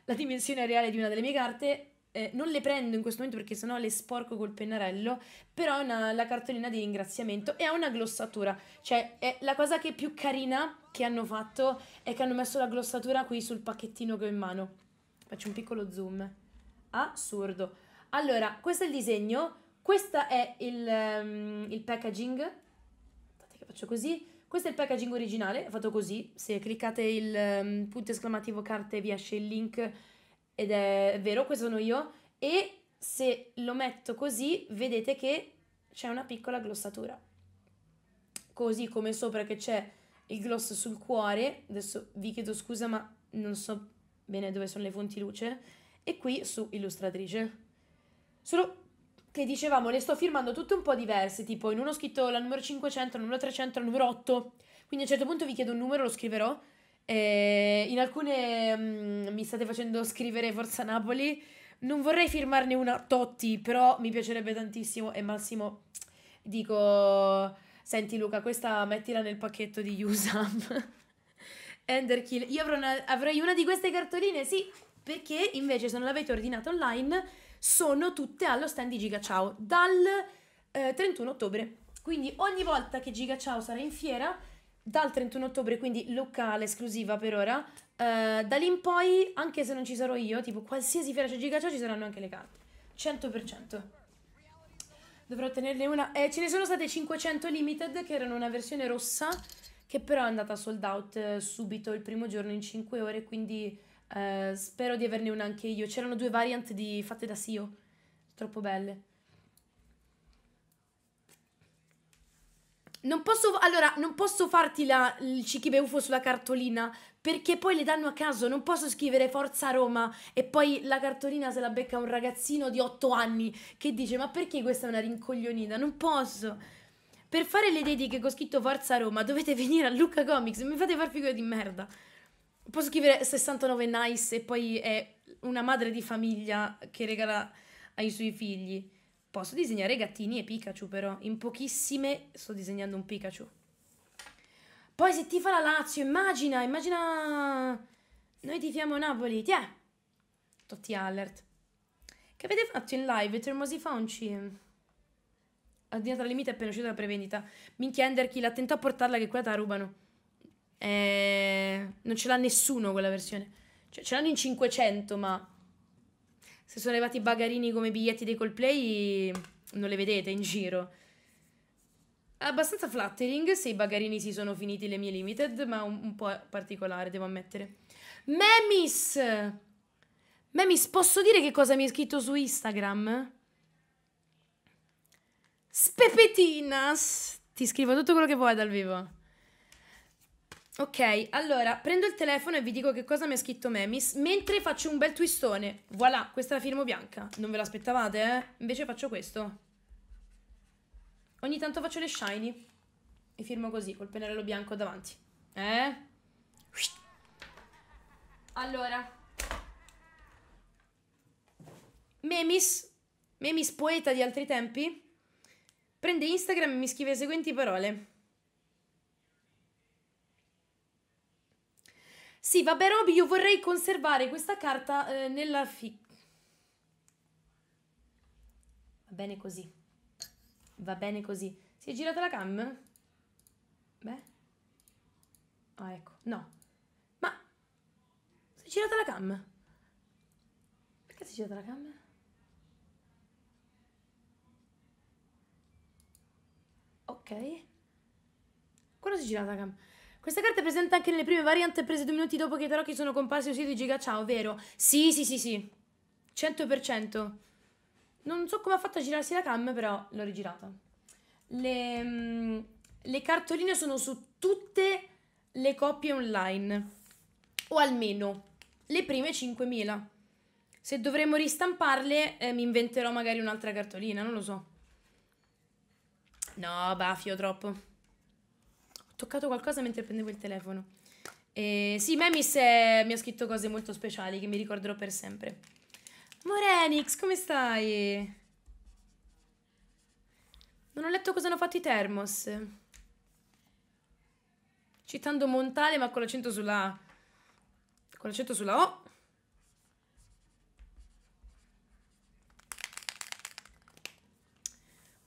la dimensione reale di una delle mie carte, eh, non le prendo in questo momento perché sennò le sporco col pennarello, però è una, la cartolina di ringraziamento e ha una glossatura, cioè la cosa che più carina che hanno fatto è che hanno messo la glossatura qui sul pacchettino che ho in mano. Faccio un piccolo zoom. Assurdo. Allora, questo è il disegno, questo è il, um, il packaging. Aspettate che faccio così. Questo è il packaging originale, fatto così. Se cliccate il um, punto esclamativo carte vi esce il link ed è vero, questo sono io. E se lo metto così vedete che c'è una piccola glossatura. Così come sopra che c'è il gloss sul cuore. Adesso vi chiedo scusa ma non so bene dove sono le fonti luce. E qui su illustratrice. Solo che dicevamo le sto firmando tutte un po' diverse, tipo in uno ho scritto la numero 500, la numero 300, la numero 8, quindi a un certo punto vi chiedo un numero, lo scriverò. E eh, in alcune mh, mm, mi state facendo scrivere Forza Napoli, non vorrei firmarne una Totti, però mi piacerebbe tantissimo e Massimo dico, senti Luca, questa mettila nel pacchetto di Usam. Enderkill, io avrò una, avrei una di queste cartoline, sì, perché invece se non l'avete ordinata online sono tutte allo stand di Giga Ciao dal eh, 31 ottobre. Quindi ogni volta che Giga Ciao sarà in fiera, dal 31 ottobre, quindi locale esclusiva per ora, eh, da lì in poi, anche se non ci sarò io, tipo qualsiasi fiera c'è Giga Ciao, ci saranno anche le carte. 100%. Dovrò ottenerle una... Eh, ce ne sono state 500 limited, che erano una versione rossa, che però è andata sold out eh, subito il primo giorno in 5 ore, quindi eh, spero di averne una anche io. C'erano due variant di fatte da Sio, troppo belle. Non posso, allora, non posso farti la, il cichibe UFO sulla cartolina perché poi le danno a caso. Non posso scrivere Forza Roma e poi la cartolina se la becca un ragazzino di 8 anni che dice: Ma perché questa è una rincoglionita? Non posso. Per fare le dediche che ho scritto Forza Roma dovete venire a Luca Comics. Mi fate far figura di merda. Posso scrivere 69 nice e poi è una madre di famiglia che regala ai suoi figli. Posso disegnare gattini e Pikachu però, in pochissime sto disegnando un Pikachu. Poi se ti fa la Lazio, immagina, immagina... Noi ti fiamo Napoli, tiè. Totti alert. Che avete fatto in live? Termosi Fonci. Addinata al limite è appena uscita la prevendita. Minchia Ender, chi la a portarla che quella te la rubano. Eh, non ce l'ha nessuno quella versione. Cioè, ce l'hanno in 500, ma se sono arrivati bagarini come biglietti dei Coldplay, non le vedete in giro. Abbastanza flattering se i bagarini si sono finiti le mie limited, ma un, un po' particolare, devo ammettere. Memis! Memis, posso dire che cosa mi hai scritto su Instagram? Spepetinas! Ti scrivo tutto quello che vuoi dal vivo. Ok, allora prendo il telefono e vi dico che cosa mi ha scritto Memis mentre faccio un bel twistone. Voilà, questa la firmo bianca. Non ve l'aspettavate, eh? Invece faccio questo. Ogni tanto faccio le shiny e firmo così, col pennello bianco davanti. Eh? Allora. Memis, Memis poeta di altri tempi, prende Instagram e mi scrive le seguenti parole. Sì, vabbè Roby, io vorrei conservare questa carta eh, nella fi... Va bene così. Va bene così. Si è girata la cam? Beh. Ah, ecco. No. Ma... Si è girata la cam? Perché si è girata la cam? Ok. Quando si è girata la cam? Questa carta è presente anche nelle prime varianti prese due minuti dopo che i tarocchi sono comparsi sul sito di Giga Ciao, vero? Sì, sì, sì, sì. 100%. Non so come ha fatto a girarsi la cam, però l'ho rigirata. Le, mm, le cartoline sono su tutte le copie online. O almeno le prime 5.000. Se dovremmo ristamparle, eh, mi inventerò magari un'altra cartolina, non lo so. No, baffio troppo toccato qualcosa mentre prendevo il telefono. E sì, Memis è... mi ha scritto cose molto speciali che mi ricorderò per sempre. Morenix, come stai? Non ho letto cosa hanno fatto i Thermos. Citando Montale, ma con l'accento sulla Con l'accento sulla O.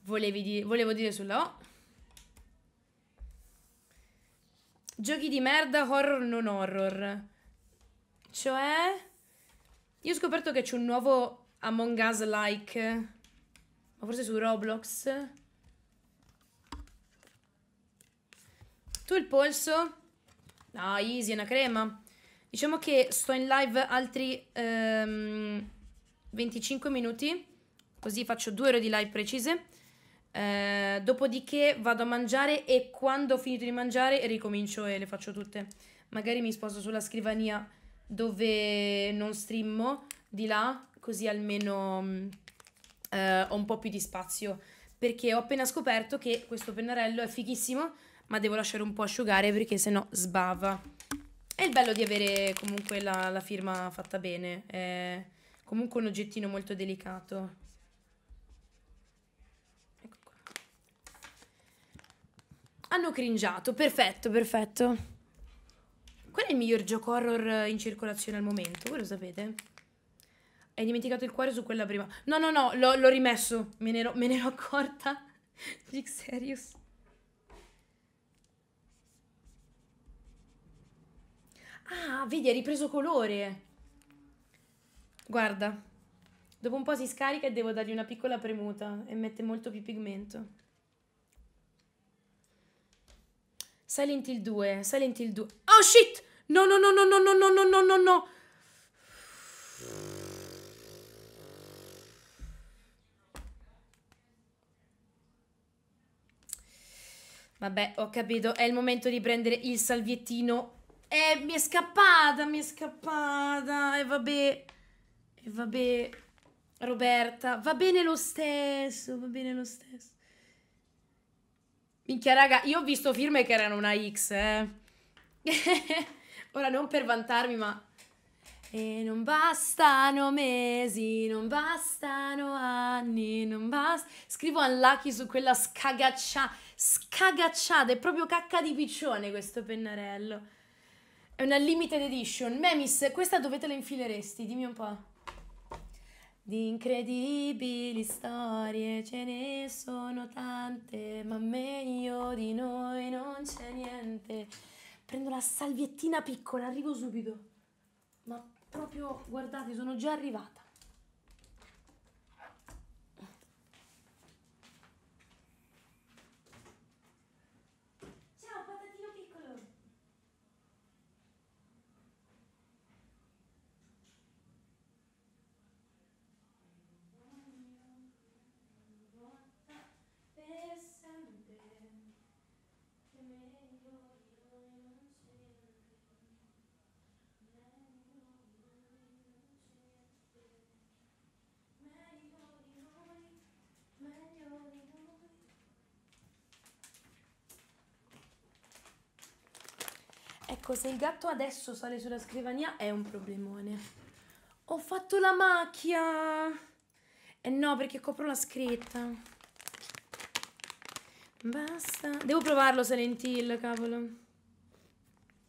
Volevi di volevo dire sulla O. Giochi di merda, horror, non horror. Cioè... Io ho scoperto che c'è un nuovo Among Us-like. Ma forse su Roblox. Tu il polso? Ah, easy, è una crema. Diciamo che sto in live altri ehm, 25 minuti. Così faccio due ore di live precise. Eh, dopodiché vado a mangiare e quando ho finito di mangiare ricomincio e le faccio tutte. Magari mi sposto sulla scrivania dove non streammo di là, così almeno mm, eh, ho un po' più di spazio. Perché ho appena scoperto che questo pennarello è fighissimo, ma devo lasciare un po' asciugare perché sennò sbava. È il bello di avere comunque la, la firma fatta bene, è comunque un oggettino molto delicato. Hanno cringiato, perfetto, perfetto. Qual è il miglior gioco horror in circolazione al momento? Voi lo sapete? Hai dimenticato il cuore su quella prima. No, no, no, l'ho, rimesso. Me ne, ero, me ne ero accorta. Big serious. Ah, vedi, ha ripreso colore. Guarda. Dopo un po' si scarica e devo dargli una piccola premuta e mette molto più pigmento. Silent Hill 2, Silent Hill 2. Oh shit! No, no, no, no, no, no, no, no, no, no, no. Vabbè, ho capito, è il momento di prendere il salviettino. Eh, mi è scappata, mi è scappata. E eh, vabbè, e eh, vabbè, Roberta, va bene lo stesso, va bene lo stesso. Minchia, raga, io ho visto firme che erano una X, eh. Ora non per vantarmi, ma... E non bastano mesi, non bastano anni, non basta... Scrivo unlucky su quella scagaccia... Scagacciata, è proprio cacca di piccione questo pennarello. È una limited edition. Memis, questa dove te la infileresti? Dimmi un po'. Di incredibili storie ce ne sono tante, ma meglio di noi non c'è niente. Prendo la salviettina piccola, arrivo subito. Ma proprio, guardate, sono già arrivata. se il gatto adesso sale sulla scrivania è un problemone. Ho fatto la macchia! Eh no, perché copro la scritta. Basta. Devo provarlo Silent Hill, cavolo.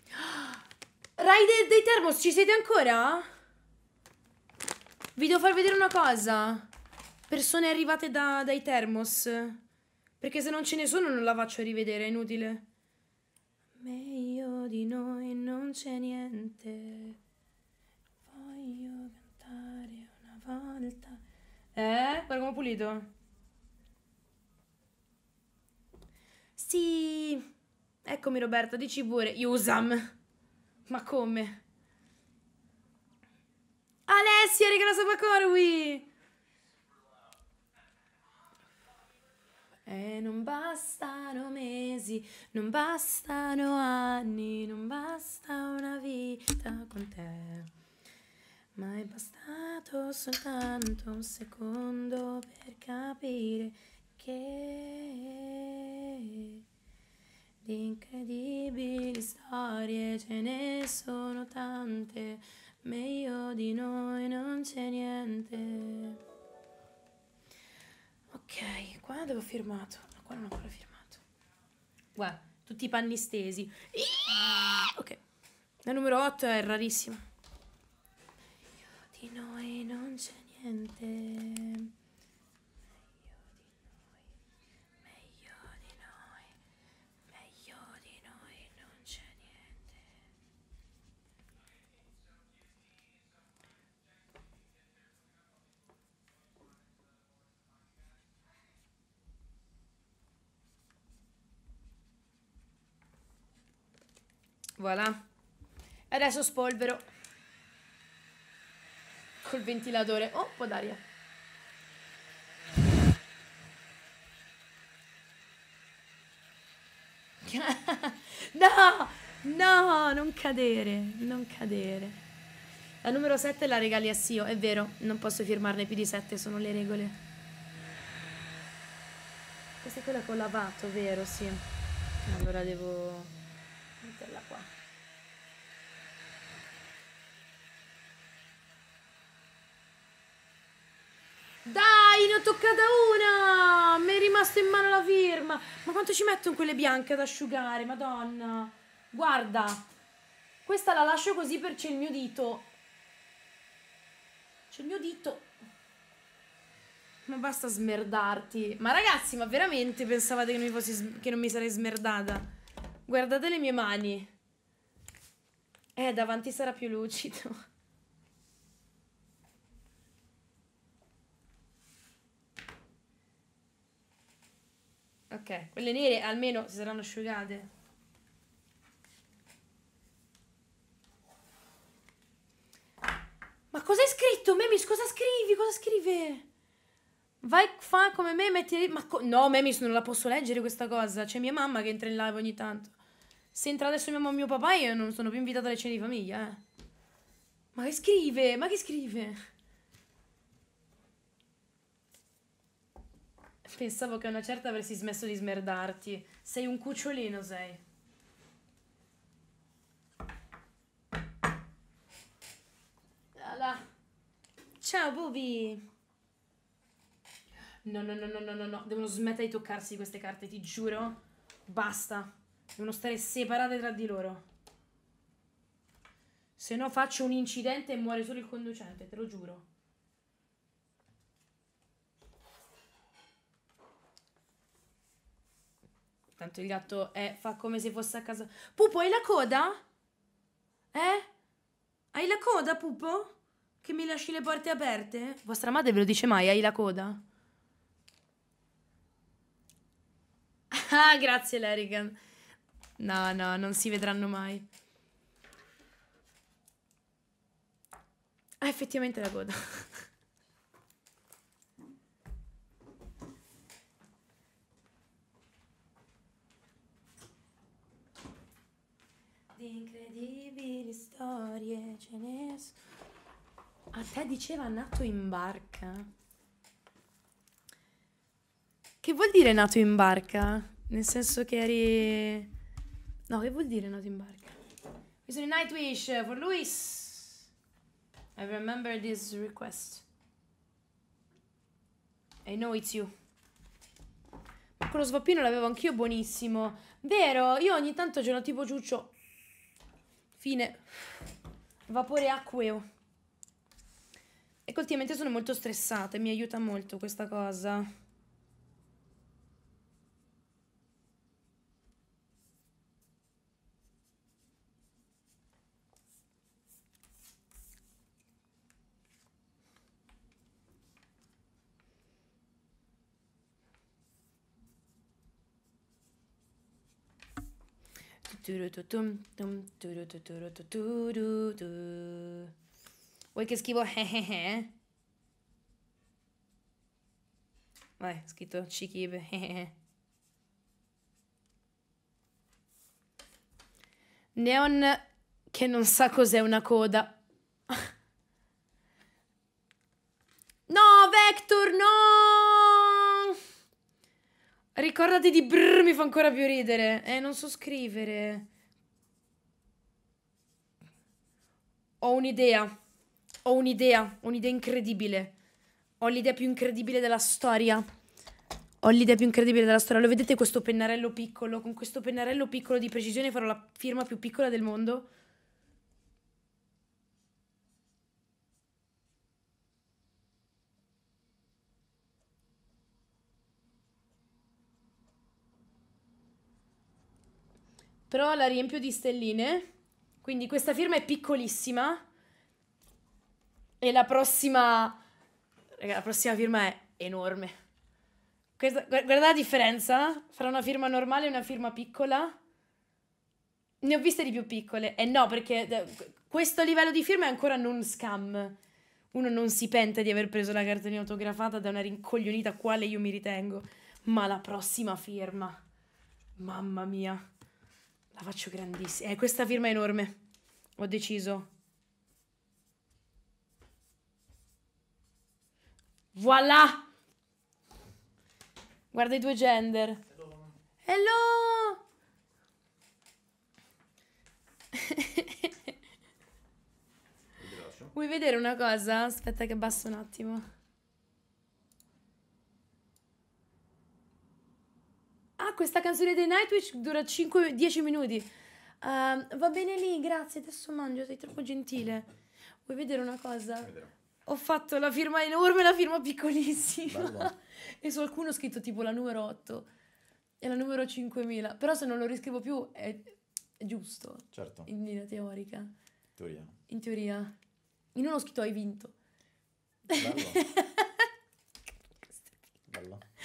Rai de dei Thermos, ci siete ancora? Vi devo far vedere una cosa. Persone arrivate da dai Thermos. Perché se non ce ne sono non la faccio rivedere, è inutile. Meglio di noi non c'è niente. Voglio cantare una volta. Eh? Guarda come pulito. Sì. Eccomi Roberto, dici pure. Usam. Ma come? Alessia, regala Sabacorwi! E non bastano mesi, non bastano anni, non basta una vita con te. Ma è bastato soltanto un secondo per capire che di incredibili storie ce ne dove ho firmato? No, qua non ho ancora firmato. Guarda, tutti i panni stesi. Ah, ok. La numero 8 è rarissima. Io di noi non c'è niente. Voilà. Adesso spolvero col ventilatore. Oh, un po' d'aria. no, no, non cadere, non cadere. La numero 7 la regali a Sio, è vero, non posso firmarne più di 7, sono le regole. Questa è quella con lavato, vero? Sì. Allora devo... ne ho toccata una! Mi è rimasta in mano la firma. Ma quanto ci mettono quelle bianche ad asciugare, madonna. Guarda. Questa la lascio così perché c'è il mio dito. C'è il mio dito. Ma basta smerdarti. Ma ragazzi, ma veramente pensavate che non mi, fossi, che non mi sarei smerdata? Guardate le mie mani. Eh, davanti sarà più lucido. Ok, quelle nere almeno si saranno asciugate. Ma cosa hai scritto? Memis, cosa scrivi? Cosa scrive? Vai, fa come me, metti... Ma co no, Memis, non la posso leggere questa cosa. C'è mia mamma che entra in live ogni tanto. Se entra adesso mia mamma e mio papà, io non sono più invitata alle cene di famiglia, eh. Ma che scrive? Ma che scrive? Pensavo che a una certa avresti smesso di smerdarti. Sei un cucciolino, sei. Là. Ciao, Bubi. no, no, no, no, no, no. Devono smettere di toccarsi queste carte, ti giuro. Basta. Devono stare separate tra di loro. Se no faccio un incidente e muore solo il conducente, te lo giuro. Tanto il gatto eh, fa come se fosse a casa. Pupo, hai la coda? Eh? Hai la coda, Pupo? Che mi lasci le porte aperte? Vostra madre ve lo dice mai, hai la coda? Ah, grazie Lerigan. No, no, non si vedranno mai. Ah, effettivamente la coda. le storie ce ne sono. A te diceva nato in barca. Che vuol dire nato in barca? Nel senso che eri... No, che vuol dire nato in barca? Mi sono in Nightwish for Luis. I remember this request. I know it's you. Quello svappino l'avevo anch'io buonissimo. Vero, io ogni tanto ce l'ho tipo ciuccio Fine. Vapore acqueo. Ecco, ultimamente sono molto stressata e mi aiuta molto questa cosa. Vuoi che scrivo hehehe? Vai, scritto Chikibe hehehe. Neon che non sa cos'è una coda. no, Vector, no! Ricordati di brrr, mi fa ancora più ridere. Eh, non so scrivere. Ho un'idea. Ho un'idea. Un'idea incredibile. Ho l'idea più incredibile della storia. Ho l'idea più incredibile della storia. Lo vedete questo pennarello piccolo? Con questo pennarello piccolo di precisione farò la firma più piccola del mondo. però la riempio di stelline. Quindi questa firma è piccolissima. E la prossima... Raga, la prossima firma è enorme. Questa, guarda la differenza fra una firma normale e una firma piccola. Ne ho viste di più piccole. E eh no, perché eh, questo livello di firma è ancora non scam. Uno non si pente di aver preso la cartolina autografata da una rincoglionita quale io mi ritengo. Ma la prossima firma. Mamma mia. La faccio grandissima. Eh, questa firma è enorme. Ho deciso. Voilà! Guarda i due gender. Hello! Hello. Vuoi vedere una cosa? Aspetta che abbasso un attimo. Ah, questa canzone dei Nightwish dura 5-10 minuti. Uh, va bene lì, grazie. Adesso mangio, sei troppo gentile. Vuoi vedere una cosa? Vedremo. Ho fatto la firma enorme e la firma piccolissima. e su alcuno ho scritto tipo la numero 8 e la numero 5000. Però se non lo riscrivo più è, è giusto. Certo. In linea teorica. Teoria. In teoria. In uno ho scritto hai vinto. Bello.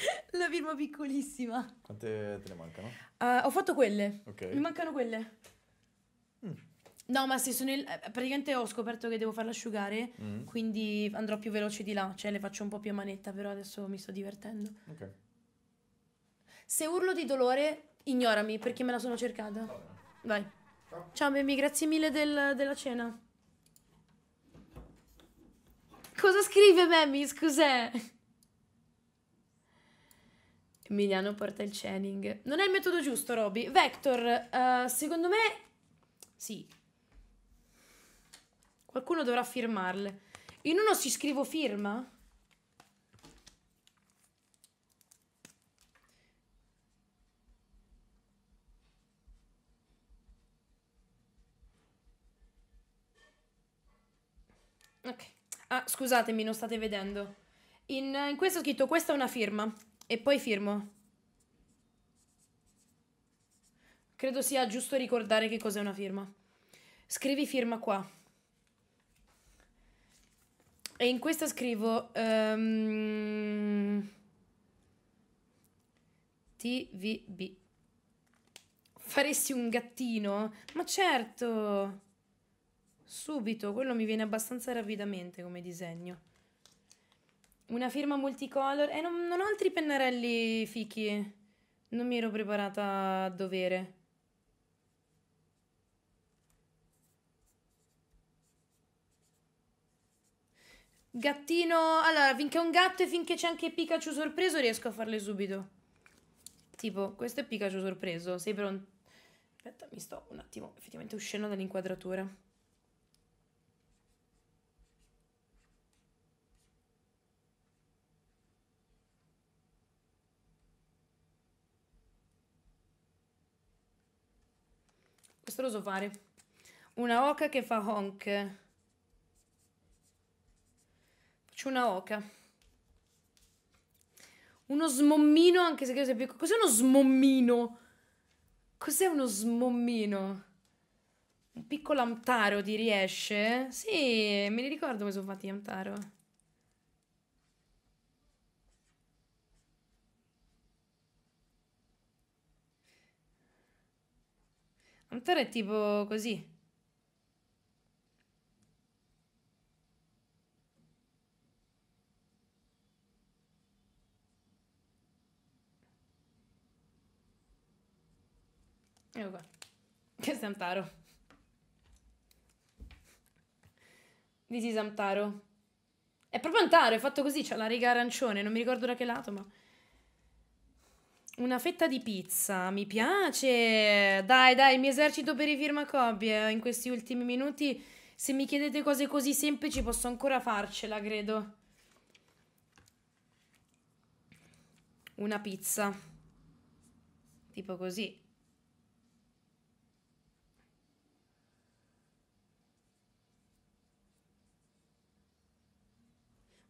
La firma piccolissima. Quante te ne mancano? Uh, ho fatto quelle. Ok. Mi mancano quelle. Mm. No, ma se sono il... Eh, praticamente ho scoperto che devo farla asciugare, mm. quindi andrò più veloce di là, cioè le faccio un po' più a manetta, però adesso mi sto divertendo. Ok. Se urlo di dolore, ignorami perché me la sono cercata. Vai. Ciao, Ciao baby, grazie mille del, della cena. Cosa scrive Mammy? Scusate. Emiliano porta il chaining. Non è il metodo giusto, Roby. Vector, uh, secondo me... Sì. Qualcuno dovrà firmarle. In uno si scrivo firma? Ok. Ah, scusatemi, non state vedendo. In, in questo ho scritto questa è una firma e poi firmo. Credo sia giusto ricordare che cos'è una firma. Scrivi firma qua. E in questa scrivo... Um, ehm, TVB. Faresti un gattino? Ma certo! Subito, quello mi viene abbastanza rapidamente come disegno. Una firma multicolor. E eh, non, non ho altri pennarelli fichi. Non mi ero preparata a dovere. Gattino... Allora, finché è un gatto e finché c'è anche Pikachu sorpreso riesco a farle subito. Tipo, questo è Pikachu sorpreso. Sei pronto? Aspetta, mi sto un attimo effettivamente uscendo dall'inquadratura. Questo lo so fare. Una oca che fa honk. Faccio una oca. Uno smommino, anche se sia più... Cos'è uno smommino? Cos'è uno smommino? Un piccolo amtaro ti riesce? Sì, me li ricordo come sono fatti gli amtaro. Antone è tipo così. Ecco qua. Che Samtaro. This is Amtaro. È proprio Antaro, è fatto così, c'è la riga arancione, non mi ricordo da che lato, ma... Una fetta di pizza, mi piace. Dai, dai, mi esercito per i firmacopie in questi ultimi minuti. Se mi chiedete cose così semplici posso ancora farcela, credo. Una pizza. Tipo così.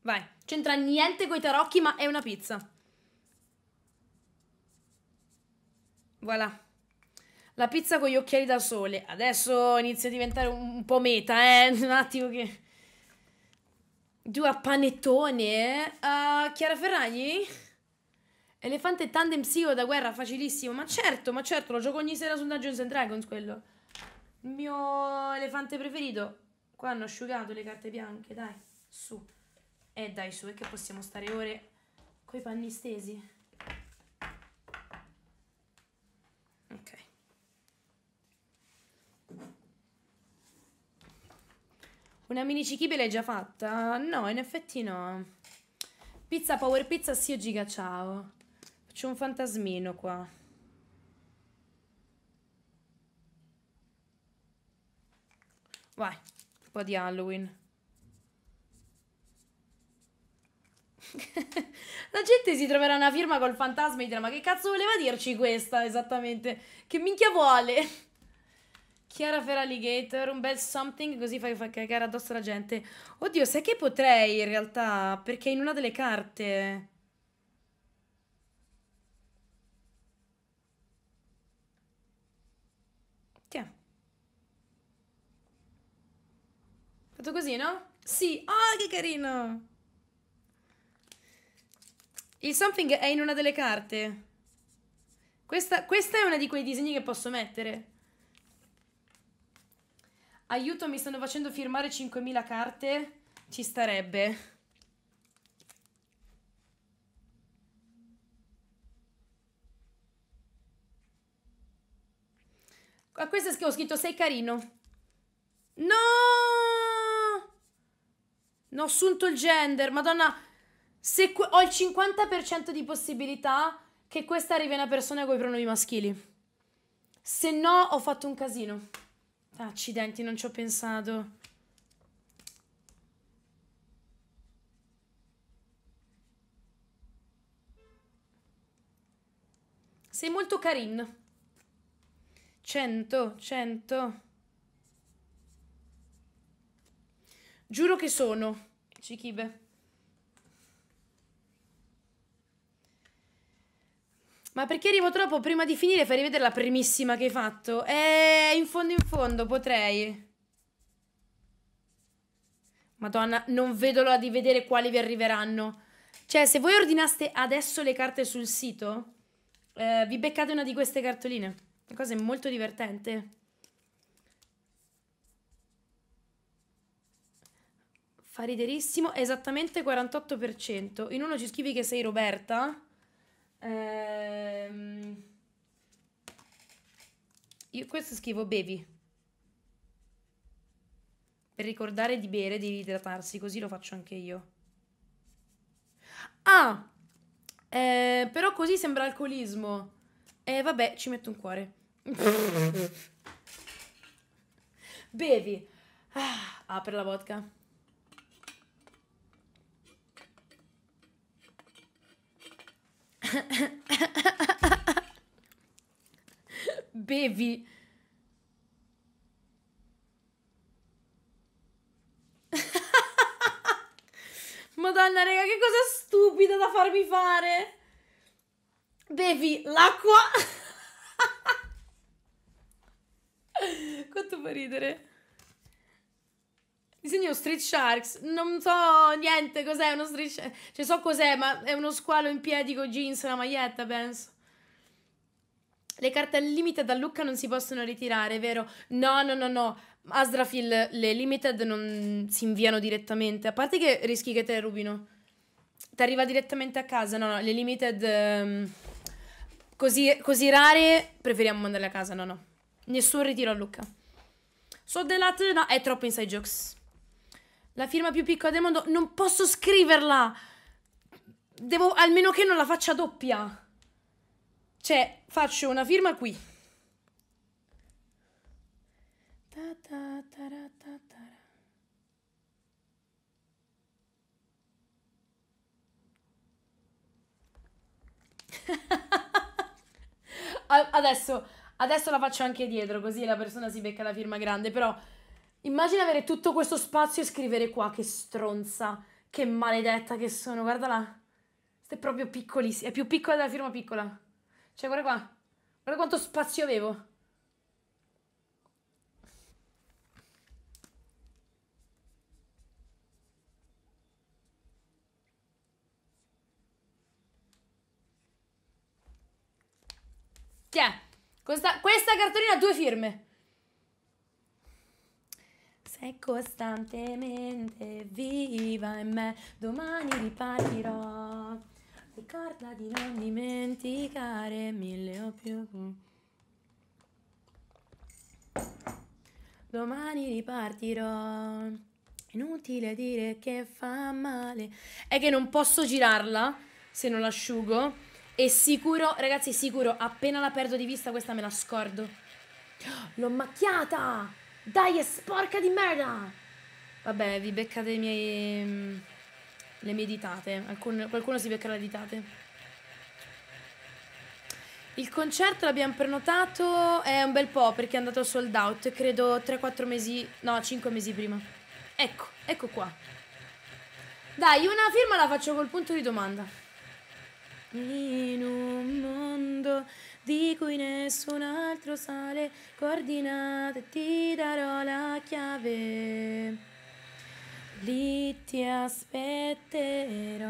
Vai, c'entra niente coi tarocchi, ma è una pizza. Voilà. La pizza con gli occhiali da sole. Adesso inizia a diventare un po' meta, eh. Un attimo che... Due a panettone. Uh, Chiara Ferragni? Elefante tandem psico da guerra, facilissimo. Ma certo, ma certo, lo gioco ogni sera su Dungeons and Dragons quello. Il mio elefante preferito. Qua hanno asciugato le carte bianche, dai. Su. E eh, dai, su, è che possiamo stare ore coi panni stesi. Una mini cichibe l'hai già fatta? No, in effetti no. Pizza Power Pizza, sì o giga, ciao. Faccio un fantasmino qua. Vai, un po' di Halloween. La gente si troverà una firma col fantasma e dirà: Ma che cazzo voleva dirci questa esattamente? Che minchia vuole? Chiara Alligator, un bel something così fai, fai cagare addosso la gente. Oddio, sai che potrei in realtà? Perché in una delle carte... Tiè. Fatto così, no? Sì. Oh, che carino! Il something è in una delle carte. Questa, questa è una di quei disegni che posso mettere. Aiuto, mi stanno facendo firmare 5.000 carte. Ci starebbe. A questo che ho scritto sei carino. No! Non ho assunto il gender, madonna. Se ho il 50% di possibilità che questa arrivi a una persona con i pronomi maschili. Se no, ho fatto un casino. Accidenti, non ci ho pensato. Sei molto carino. 100, 100. Giuro che sono. Cichibe. Ma perché arrivo troppo prima di finire? Fai rivedere la primissima che hai fatto? Eh, in fondo in fondo potrei. Madonna, non vedo l'ora di vedere quali vi arriveranno. Cioè, se voi ordinaste adesso le carte sul sito, eh, vi beccate una di queste cartoline. La cosa è molto divertente. Fa riderissimo, esattamente 48%. In uno ci scrivi che sei Roberta. Ehm, io questo scrivo bevi. Per ricordare di bere di idratarsi, così lo faccio anche io. Ah! Eh, però così sembra alcolismo. E eh, vabbè, ci metto un cuore. Bevi. Ah, apre ah, la vodka. Bevi. Madonna, raga, che cosa stupida da farmi fare. Bevi l'acqua. Quanto fa ridere disegno Street Sharks, non so niente cos'è uno Street Sharks, cioè so cos'è, ma è uno squalo in piedi con jeans e una maglietta, penso. Le carte al limite da Lucca non si possono ritirare, vero? No, no, no, no. Asdrafil, le limited non si inviano direttamente, a parte che rischi che te rubino. Ti arriva direttamente a casa, no, no, le limited ehm, così, così rare preferiamo mandarle a casa, no, no. Nessun ritiro a Lucca. So della no, è troppo inside jokes. La firma più piccola del mondo. Non posso scriverla. Devo, almeno che non la faccia doppia. Cioè, faccio una firma qui. Ta ta ta ta ta adesso, adesso la faccio anche dietro, così la persona si becca la firma grande, però Immagina avere tutto questo spazio e scrivere qua, che stronza, che maledetta che sono, guarda là. Questa è proprio piccolissima, è più piccola della firma piccola. Cioè, guarda qua, guarda quanto spazio avevo. Che è? Questa, questa cartolina ha due firme sei costantemente viva in me, domani ripartirò. Ricorda di non dimenticare mille o più. Domani ripartirò. Inutile dire che fa male. È che non posso girarla se non l'asciugo. E sicuro, ragazzi, sicuro, appena la perdo di vista questa me la scordo. L'ho macchiata! Dai, è sporca di merda! Vabbè, vi beccate i miei... Mm, le mie ditate. Alcun, qualcuno si becca le ditate. Il concerto l'abbiamo prenotato è un bel po' perché è andato sold out, credo 3-4 mesi, no, 5 mesi prima. Ecco, ecco qua. Dai, una firma la faccio col punto di domanda. In un mondo di cui nessun altro sa le coordinate, ti darò la chiave. Lì ti aspetterò.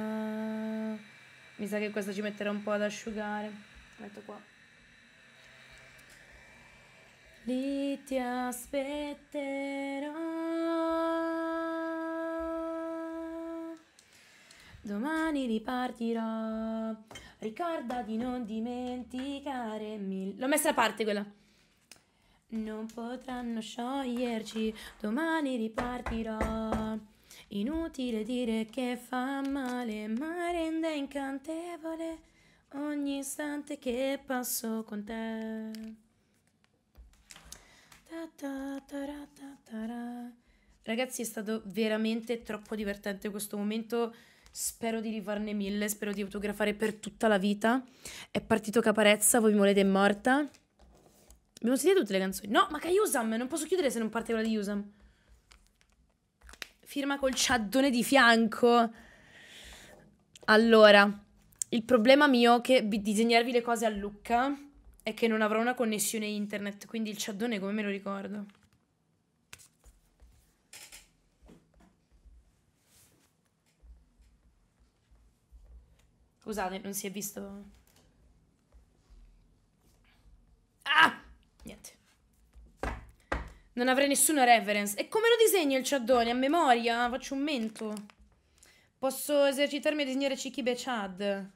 Mi sa che questa ci metterà un po' ad asciugare. Metto qua. Lì ti aspetterò. Domani ripartirò. Ricorda di non dimenticare mille. L'ho messa a parte quella. Non potranno scioglierci, domani ripartirò. Inutile dire che fa male, ma rende incantevole ogni istante che passo con te. Ta ta ta Ragazzi, è stato veramente troppo divertente questo momento. Spero di rifarne mille, spero di autografare per tutta la vita. È partito Caparezza, voi mi volete morta. Abbiamo sentito tutte le canzoni. No, ma che Yusam, non posso chiudere se non parte quella di Usam. Firma col ciaddone di fianco. Allora, il problema mio che disegnarvi le cose a Lucca è che non avrò una connessione internet, quindi il ciaddone come me lo ricordo. Scusate, non si è visto... Ah! Niente. Non avrei nessuna reference. E come lo disegno il ciaddone? A memoria? Faccio un mento. Posso esercitarmi a disegnare Cichibe Chad.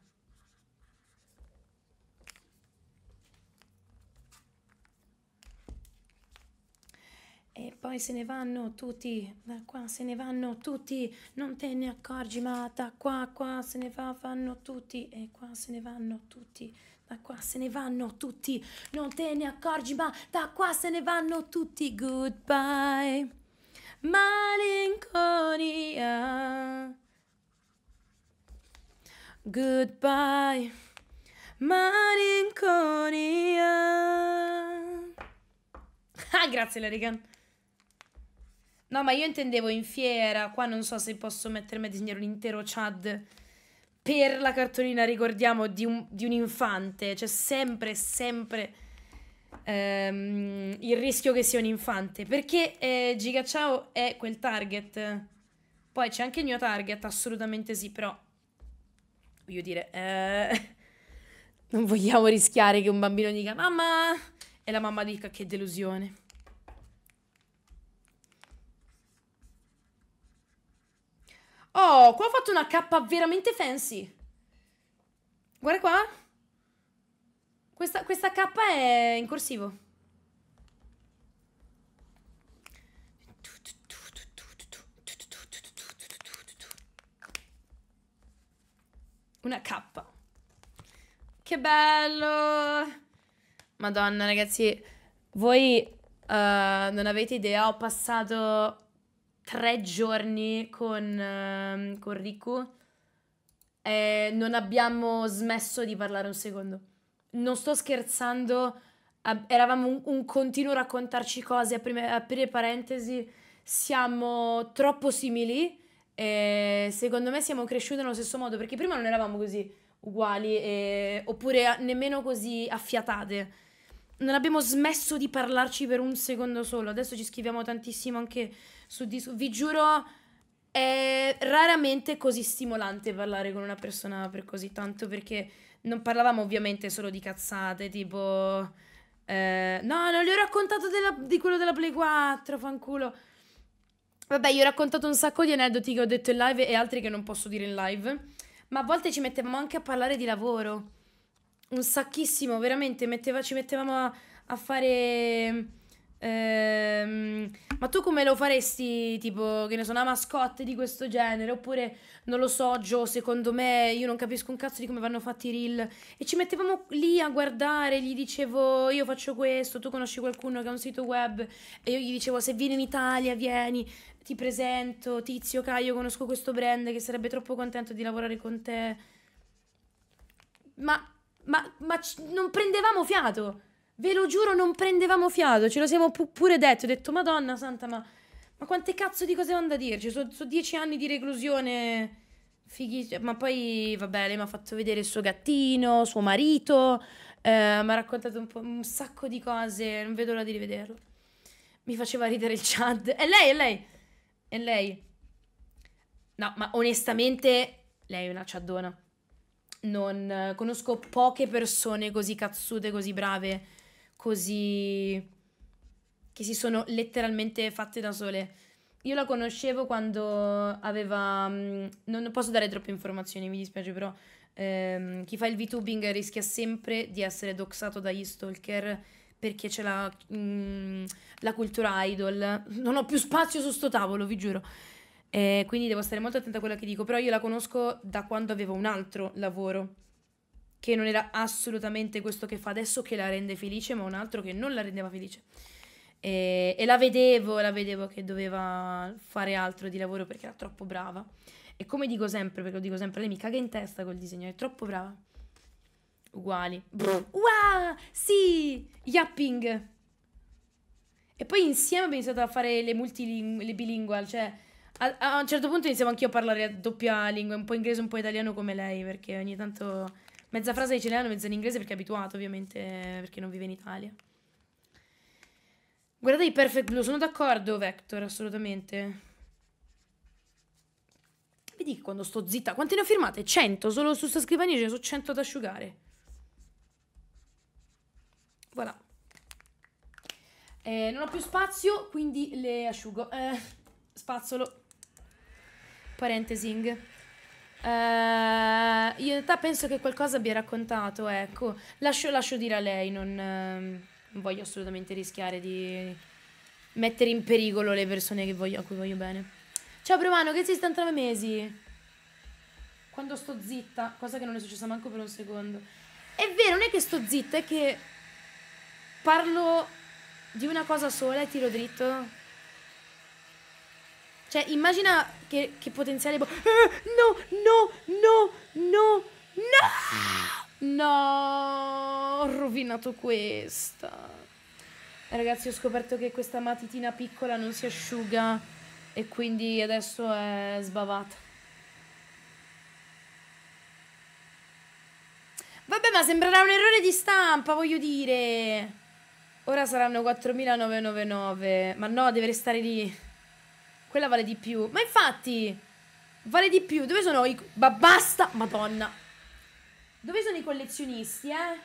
E poi se ne vanno tutti, da qua se ne vanno tutti, non te ne accorgi, ma da qua, qua se ne va, vanno tutti, e qua se ne vanno tutti, da qua se ne vanno tutti, non te ne accorgi, ma da qua se ne vanno tutti, goodbye. Malinconia. Goodbye. Malinconia. Ah, grazie Larigan. No, ma io intendevo in fiera. Qua non so se posso mettermi a disegnare un intero Chad per la cartolina, ricordiamo, di un, di un infante. Cioè, sempre, sempre ehm, il rischio che sia un infante. Perché eh, Giga Ciao è quel target. Poi c'è anche il mio target, assolutamente sì, però... Voglio dire... Eh, non vogliamo rischiare che un bambino dica mamma... E la mamma dica che delusione. Oh, qua ho fatto una cappa veramente fancy. Guarda qua. Questa, questa cappa è in corsivo. Una cappa. Che bello! Madonna, ragazzi. Voi uh, non avete idea, ho passato tre giorni con, uh, con Riku e non abbiamo smesso di parlare un secondo. Non sto scherzando, eravamo un, un continuo a raccontarci cose, aprire, aprire parentesi, siamo troppo simili e secondo me siamo cresciuti nello stesso modo perché prima non eravamo così uguali e, oppure nemmeno così affiatate. Non abbiamo smesso di parlarci per un secondo solo, adesso ci scriviamo tantissimo anche su Discord. Vi giuro, è raramente così stimolante parlare con una persona per così tanto perché non parlavamo ovviamente solo di cazzate, tipo... Eh, no, non gli ho raccontato della, di quello della Play 4, fanculo. Vabbè, io ho raccontato un sacco di aneddoti che ho detto in live e altri che non posso dire in live. Ma a volte ci mettevamo anche a parlare di lavoro. Un sacchissimo, veramente. Metteva, ci mettevamo a, a fare Ehm, ma tu come lo faresti? Tipo, che ne so, una mascotte di questo genere? Oppure, non lo so, Joe, secondo me, io non capisco un cazzo di come vanno fatti i reel. E ci mettevamo lì a guardare, gli dicevo, io faccio questo, tu conosci qualcuno che ha un sito web? E io gli dicevo, se vieni in Italia, vieni, ti presento, tizio, Caio, conosco questo brand che sarebbe troppo contento di lavorare con te. Ma, ma, ma non prendevamo fiato. Ve lo giuro, non prendevamo fiato. Ce lo siamo pu- pure detto. Ho detto, Madonna santa, ma, ma quante cazzo di cose vanno da dirci? Sono so dieci anni di reclusione. Fighi, cioè, ma poi, vabbè, lei mi ha fatto vedere il suo gattino, suo marito, eh, mi ha raccontato un, un, sacco di cose, non vedo l'ora di rivederlo. Mi faceva ridere il chat. È lei, è lei, è lei. No, ma onestamente, lei è una ciaddona. Non eh, conosco poche persone così cazzute, così brave così... che si sono letteralmente fatte da sole. Io la conoscevo quando aveva... Mm, non posso dare troppe informazioni, mi dispiace però. Ehm, chi fa il VTubing rischia sempre di essere doxato dagli stalker perché c'è la, mh, mm, la cultura idol. Non ho più spazio su sto tavolo, vi giuro. Eh, quindi devo stare molto attenta a quello che dico. Però io la conosco da quando avevo un altro lavoro che non era assolutamente questo che fa adesso che la rende felice, ma un altro che non la rendeva felice. E, e la vedevo, la vedevo che doveva fare altro di lavoro perché era troppo brava. E come dico sempre, perché lo dico sempre, lei mi caga in testa col disegno, è troppo brava. Uguali. Wow, mm. sì, yapping. E poi insieme abbiamo iniziato a fare le, multilingu- le bilingual, cioè a, a un certo punto iniziamo anch'io a parlare a doppia lingua, un po' inglese, un po' italiano come lei, perché ogni tanto Mezza frase in italiano, mezza in inglese perché è abituato ovviamente, perché non vive in Italia. Guardate i Perfect Blue, sono d'accordo Vector, assolutamente. Vedi quando sto zitta, quante ne ho firmate? 100, solo su sta scrivania ce ne sono 100 da asciugare. Voilà. Eh, non ho più spazio, quindi le asciugo. Eh, spazzolo. Parentesing. Eh, io in realtà penso che qualcosa abbia raccontato, ecco. Lascio, lascio dire a lei, non, eh, non, voglio assolutamente rischiare di mettere in pericolo le persone voglio, a cui voglio bene. Ciao Bromano, che esistono tre mesi? Quando sto zitta, cosa che non è successa manco per un secondo. È vero, non è che sto zitta, è che parlo di una cosa sola e tiro dritto cioè, immagina che, che potenziale... Bo- no, no, no, no, no! No, ho rovinato questa. Ragazzi, ho scoperto che questa matitina piccola non si asciuga e quindi adesso è sbavata. Vabbè, ma sembrerà un errore di stampa, voglio dire. Ora saranno 4.999, ma no, deve restare lì. Quella vale di più. Ma infatti, vale di più. Dove sono i... Ma basta, madonna. Dove sono i collezionisti, eh?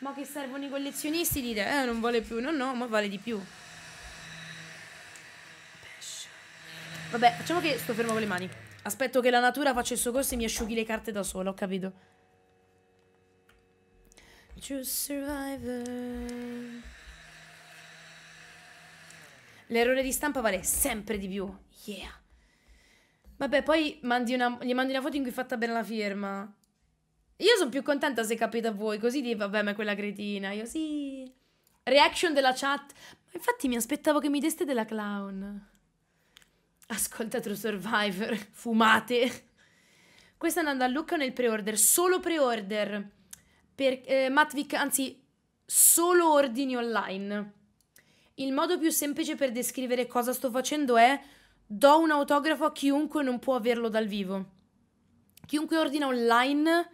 Ma che servono i collezionisti? Dite, eh, non vale più. No, no, ma vale di più. Vabbè, facciamo che sto fermo con le mani. Aspetto che la natura faccia il suo corso e mi asciughi le carte da sola, ho capito. True survivor. L'errore di stampa vale sempre di più. Yeah. Vabbè, poi mandi una, gli mandi una foto in cui è fatta bene la firma. Io sono più contenta se capita a voi, così di vabbè, ma è quella cretina. Io sì. Reaction della chat. Ma infatti mi aspettavo che mi deste della clown. Ascolta True Survivor, fumate. Questa è andando a Lucca nel pre-order, solo pre-order. Per eh, Matvic, anzi, solo ordini online. Il modo più semplice per descrivere cosa sto facendo è do un autografo a chiunque non può averlo dal vivo. Chiunque ordina online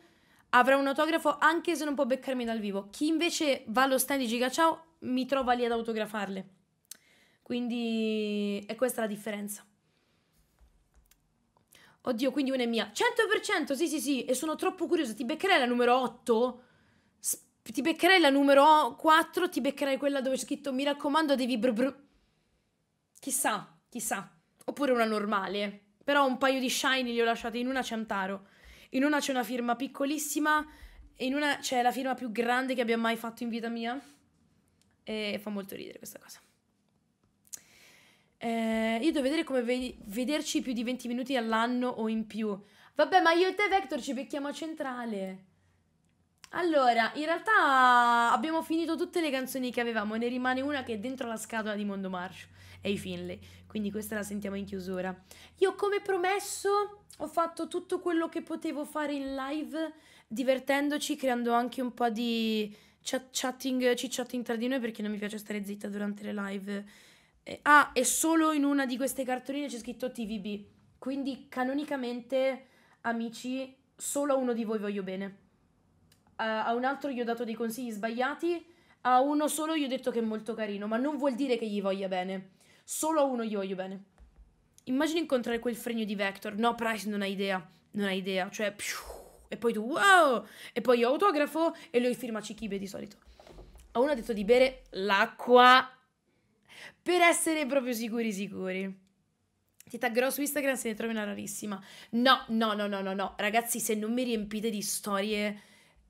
avrà un autografo anche se non può beccarmi dal vivo. Chi invece va allo stand di Giga Ciao mi trova lì ad autografarle. Quindi è questa la differenza. Oddio, quindi una è mia. 100%, sì, sì, sì, e sono troppo curiosa. Ti beccherai la numero 8? ti beccherai la numero 4, ti beccherai quella dove c'è scritto mi raccomando devi br, Chissà, chissà. Oppure una normale. Però un paio di shiny li ho lasciati, in una c'è Antaro, in una c'è una firma piccolissima, E in una c'è la firma più grande che abbia mai fatto in vita mia. E fa molto ridere questa cosa. Eh, io devo vedere come ve vederci più di 20 minuti all'anno o in più. Vabbè, ma io e te, Vector, ci becchiamo a centrale. Allora, in realtà abbiamo finito tutte le canzoni che avevamo, ne rimane una che è dentro la scatola di Mondo Marcio e i Finlay, quindi questa la sentiamo in chiusura. Io come promesso ho fatto tutto quello che potevo fare in live, divertendoci, creando anche un po' di chat chatting, chatting tra di noi perché non mi piace stare zitta durante le live. Eh, ah, e solo in una di queste cartoline c'è scritto TVB, quindi canonicamente, amici, solo a uno di voi voglio bene. Eh, a un altro gli ho dato dei consigli sbagliati, a uno solo gli ho detto che è molto carino, ma non vuol dire che gli voglia bene. Solo a uno gli voglio bene. Immagina incontrare quel fregno di Vector. No, Price non ha idea. Non ha idea. Cioè, più, e poi tu, wow! E poi io autografo e lui firma Cichibe di solito. A uno ha detto di bere l'acqua per essere proprio sicuri sicuri. Ti taggerò su Instagram se ne trovi una rarissima. No, no, no, no, no, no. Ragazzi, se non mi riempite di storie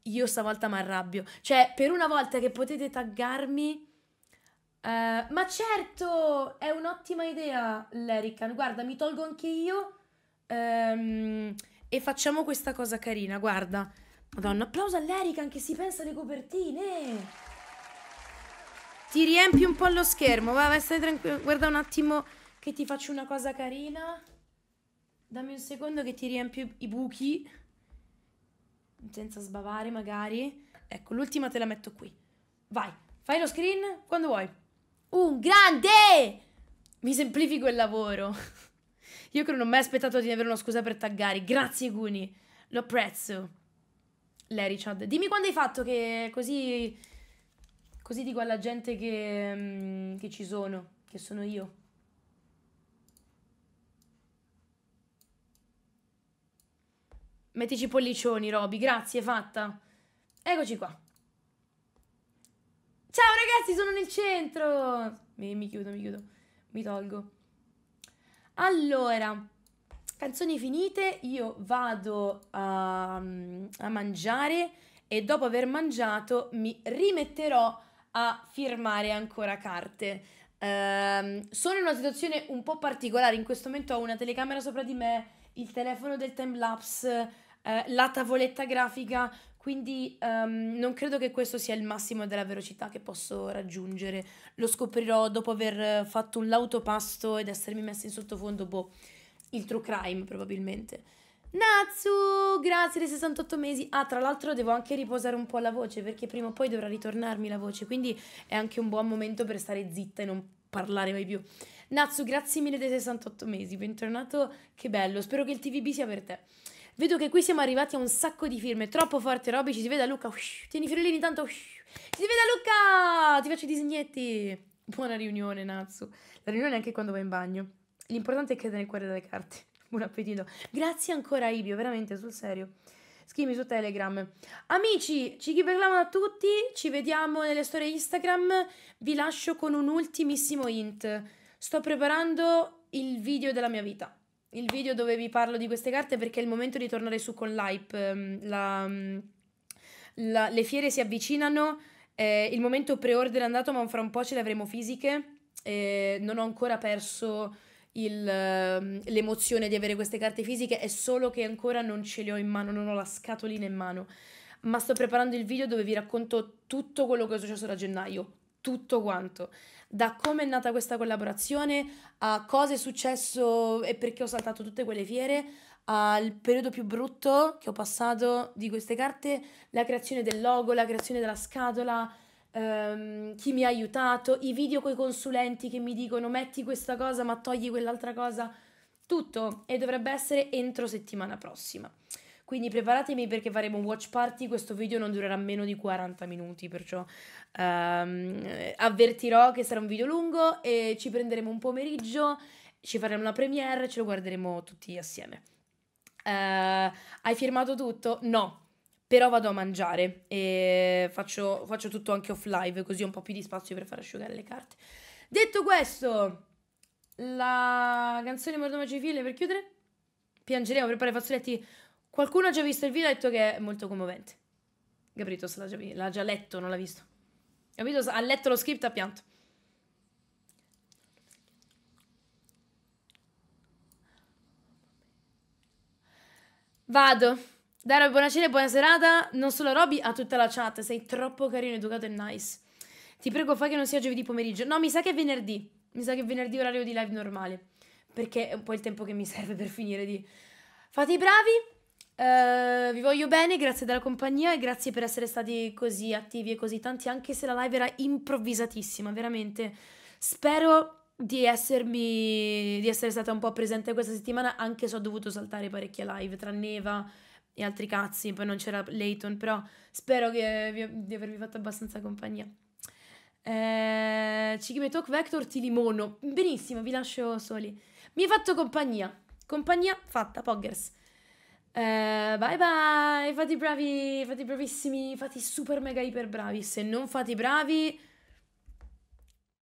io stavolta mi arrabbio. Cioè, per una volta che potete taggarmi... Uh, ma certo, è un'ottima idea, Lerican. Guarda, mi tolgo anche io. Um, e facciamo questa cosa carina, guarda. Madonna, applauso a Lerican che si pensa alle copertine. Ti riempi un po' lo schermo, va, vai, stai tranquillo. Guarda un attimo che ti faccio una cosa carina. Dammi un secondo che ti riempio i buchi senza sbavare magari. Ecco, l'ultima te la metto qui. Vai, fai lo screen quando vuoi. Un grande! Mi semplifico il lavoro. Io che non ho mai aspettato di avere una scusa per taggare. Grazie, Guni. Lo apprezzo. Lerichad, dimmi quando hai fatto che così... Così dico alla gente che, mm, che ci sono, che sono io. Mettici i pollicioni, Roby. Grazie, fatta. Eccoci qua. Ciao ragazzi, sono nel centro. Mi, mi chiudo, mi chiudo. Mi tolgo. Allora, canzoni finite, io vado a, a mangiare e dopo aver mangiato mi rimetterò a firmare ancora carte. Ehm, sono in una situazione un po' particolare, in questo momento ho una telecamera sopra di me il telefono del timelapse, eh, la tavoletta grafica, quindi um, non credo che questo sia il massimo della velocità che posso raggiungere. Lo scoprirò dopo aver fatto un l'autopasto ed essermi messa in sottofondo, boh, il true crime probabilmente. Natsu, grazie dei 68 mesi. Ah, tra l'altro devo anche riposare un po' la voce perché prima o poi dovrà ritornarmi la voce, quindi è anche un buon momento per stare zitta e non parlare mai più. Natsu, grazie mille dei 68 mesi, bentornato, che bello, spero che il TVB sia per te. Vedo che qui siamo arrivati a un sacco di firme, troppo forte Robby, ci si vede Luca, ush, tieni i friolini tanto, ush. ci si vede Luca, ti faccio i disegnetti. Buona riunione Natsu, la riunione è anche quando vai in bagno, l'importante è che te ne cuore dalle carte, buon appetito. Grazie ancora Ibio, veramente, sul serio. Scrivimi su Telegram. Amici, ci ribelliamo a tutti, ci vediamo nelle storie Instagram, vi lascio con un ultimissimo hint. Sto preparando il video della mia vita. Il video dove vi parlo di queste carte perché è il momento di tornare su con l'hype. Ehm, la, mm, la, le fiere si avvicinano, eh, il momento pre-order è andato ma fra un po' ce le avremo fisiche. Eh, non ho ancora perso il, ehm, l'emozione di avere queste carte fisiche, è solo che ancora non ce le ho in mano, non ho la scatolina in mano. Ma sto preparando il video dove vi racconto tutto quello che è successo da gennaio, tutto quanto da come è nata questa collaborazione a cosa è successo e perché ho saltato tutte quelle fiere, al periodo più brutto che ho passato di queste carte, la creazione del logo, la creazione della scatola, ehm, chi mi ha aiutato, i video con i consulenti che mi dicono metti questa cosa ma togli quell'altra cosa, tutto e dovrebbe essere entro settimana prossima. Quindi preparatemi perché faremo un watch party, questo video non durerà meno di 40 minuti, perciò ehm, avvertirò che sarà un video lungo e ci prenderemo un pomeriggio, ci faremo la premiere, ce lo guarderemo tutti assieme. Eh, hai firmato tutto? No, però vado a mangiare e faccio, faccio, tutto anche off live così ho un po' più di spazio per far asciugare le carte. Detto questo, la canzone Mordomaci File per chiudere. Piangeremo per fare fazzoletti Qualcuno ha già visto il video e ha detto che è molto commovente. Gabritos l'ha già, l'ha già letto, non l'ha visto. Gabritos ha letto lo script e ha pianto. Vado. Dai Roby, buonasera, buona serata. Non solo a Robby, a tutta la chat. Sei troppo carino, educato e nice. Ti prego, fai che non sia giovedì pomeriggio. No, mi sa che è venerdì. Mi sa che è venerdì orario di live normale. Perché è un po' il tempo che mi serve per finire di... Fate i bravi. Eh, vi voglio bene, grazie della compagnia e grazie per essere stati così attivi e così tanti, anche se la live era improvvisatissima, veramente. Spero di essermi di essere stata un po' presente questa settimana, anche se ho dovuto saltare parecchie live, tra Neva e altri cazzi, poi non c'era Layton, però spero che vi, di avervi fatto abbastanza compagnia. Eh, Talk Vector ti limono. Benissimo, vi lascio soli. Mi hai fatto compagnia. Compagnia fatta, Poggers. Eh, bye bye, fate i bravi, fate i bravissimi, fate i super mega iper bravi. Se non fate i bravi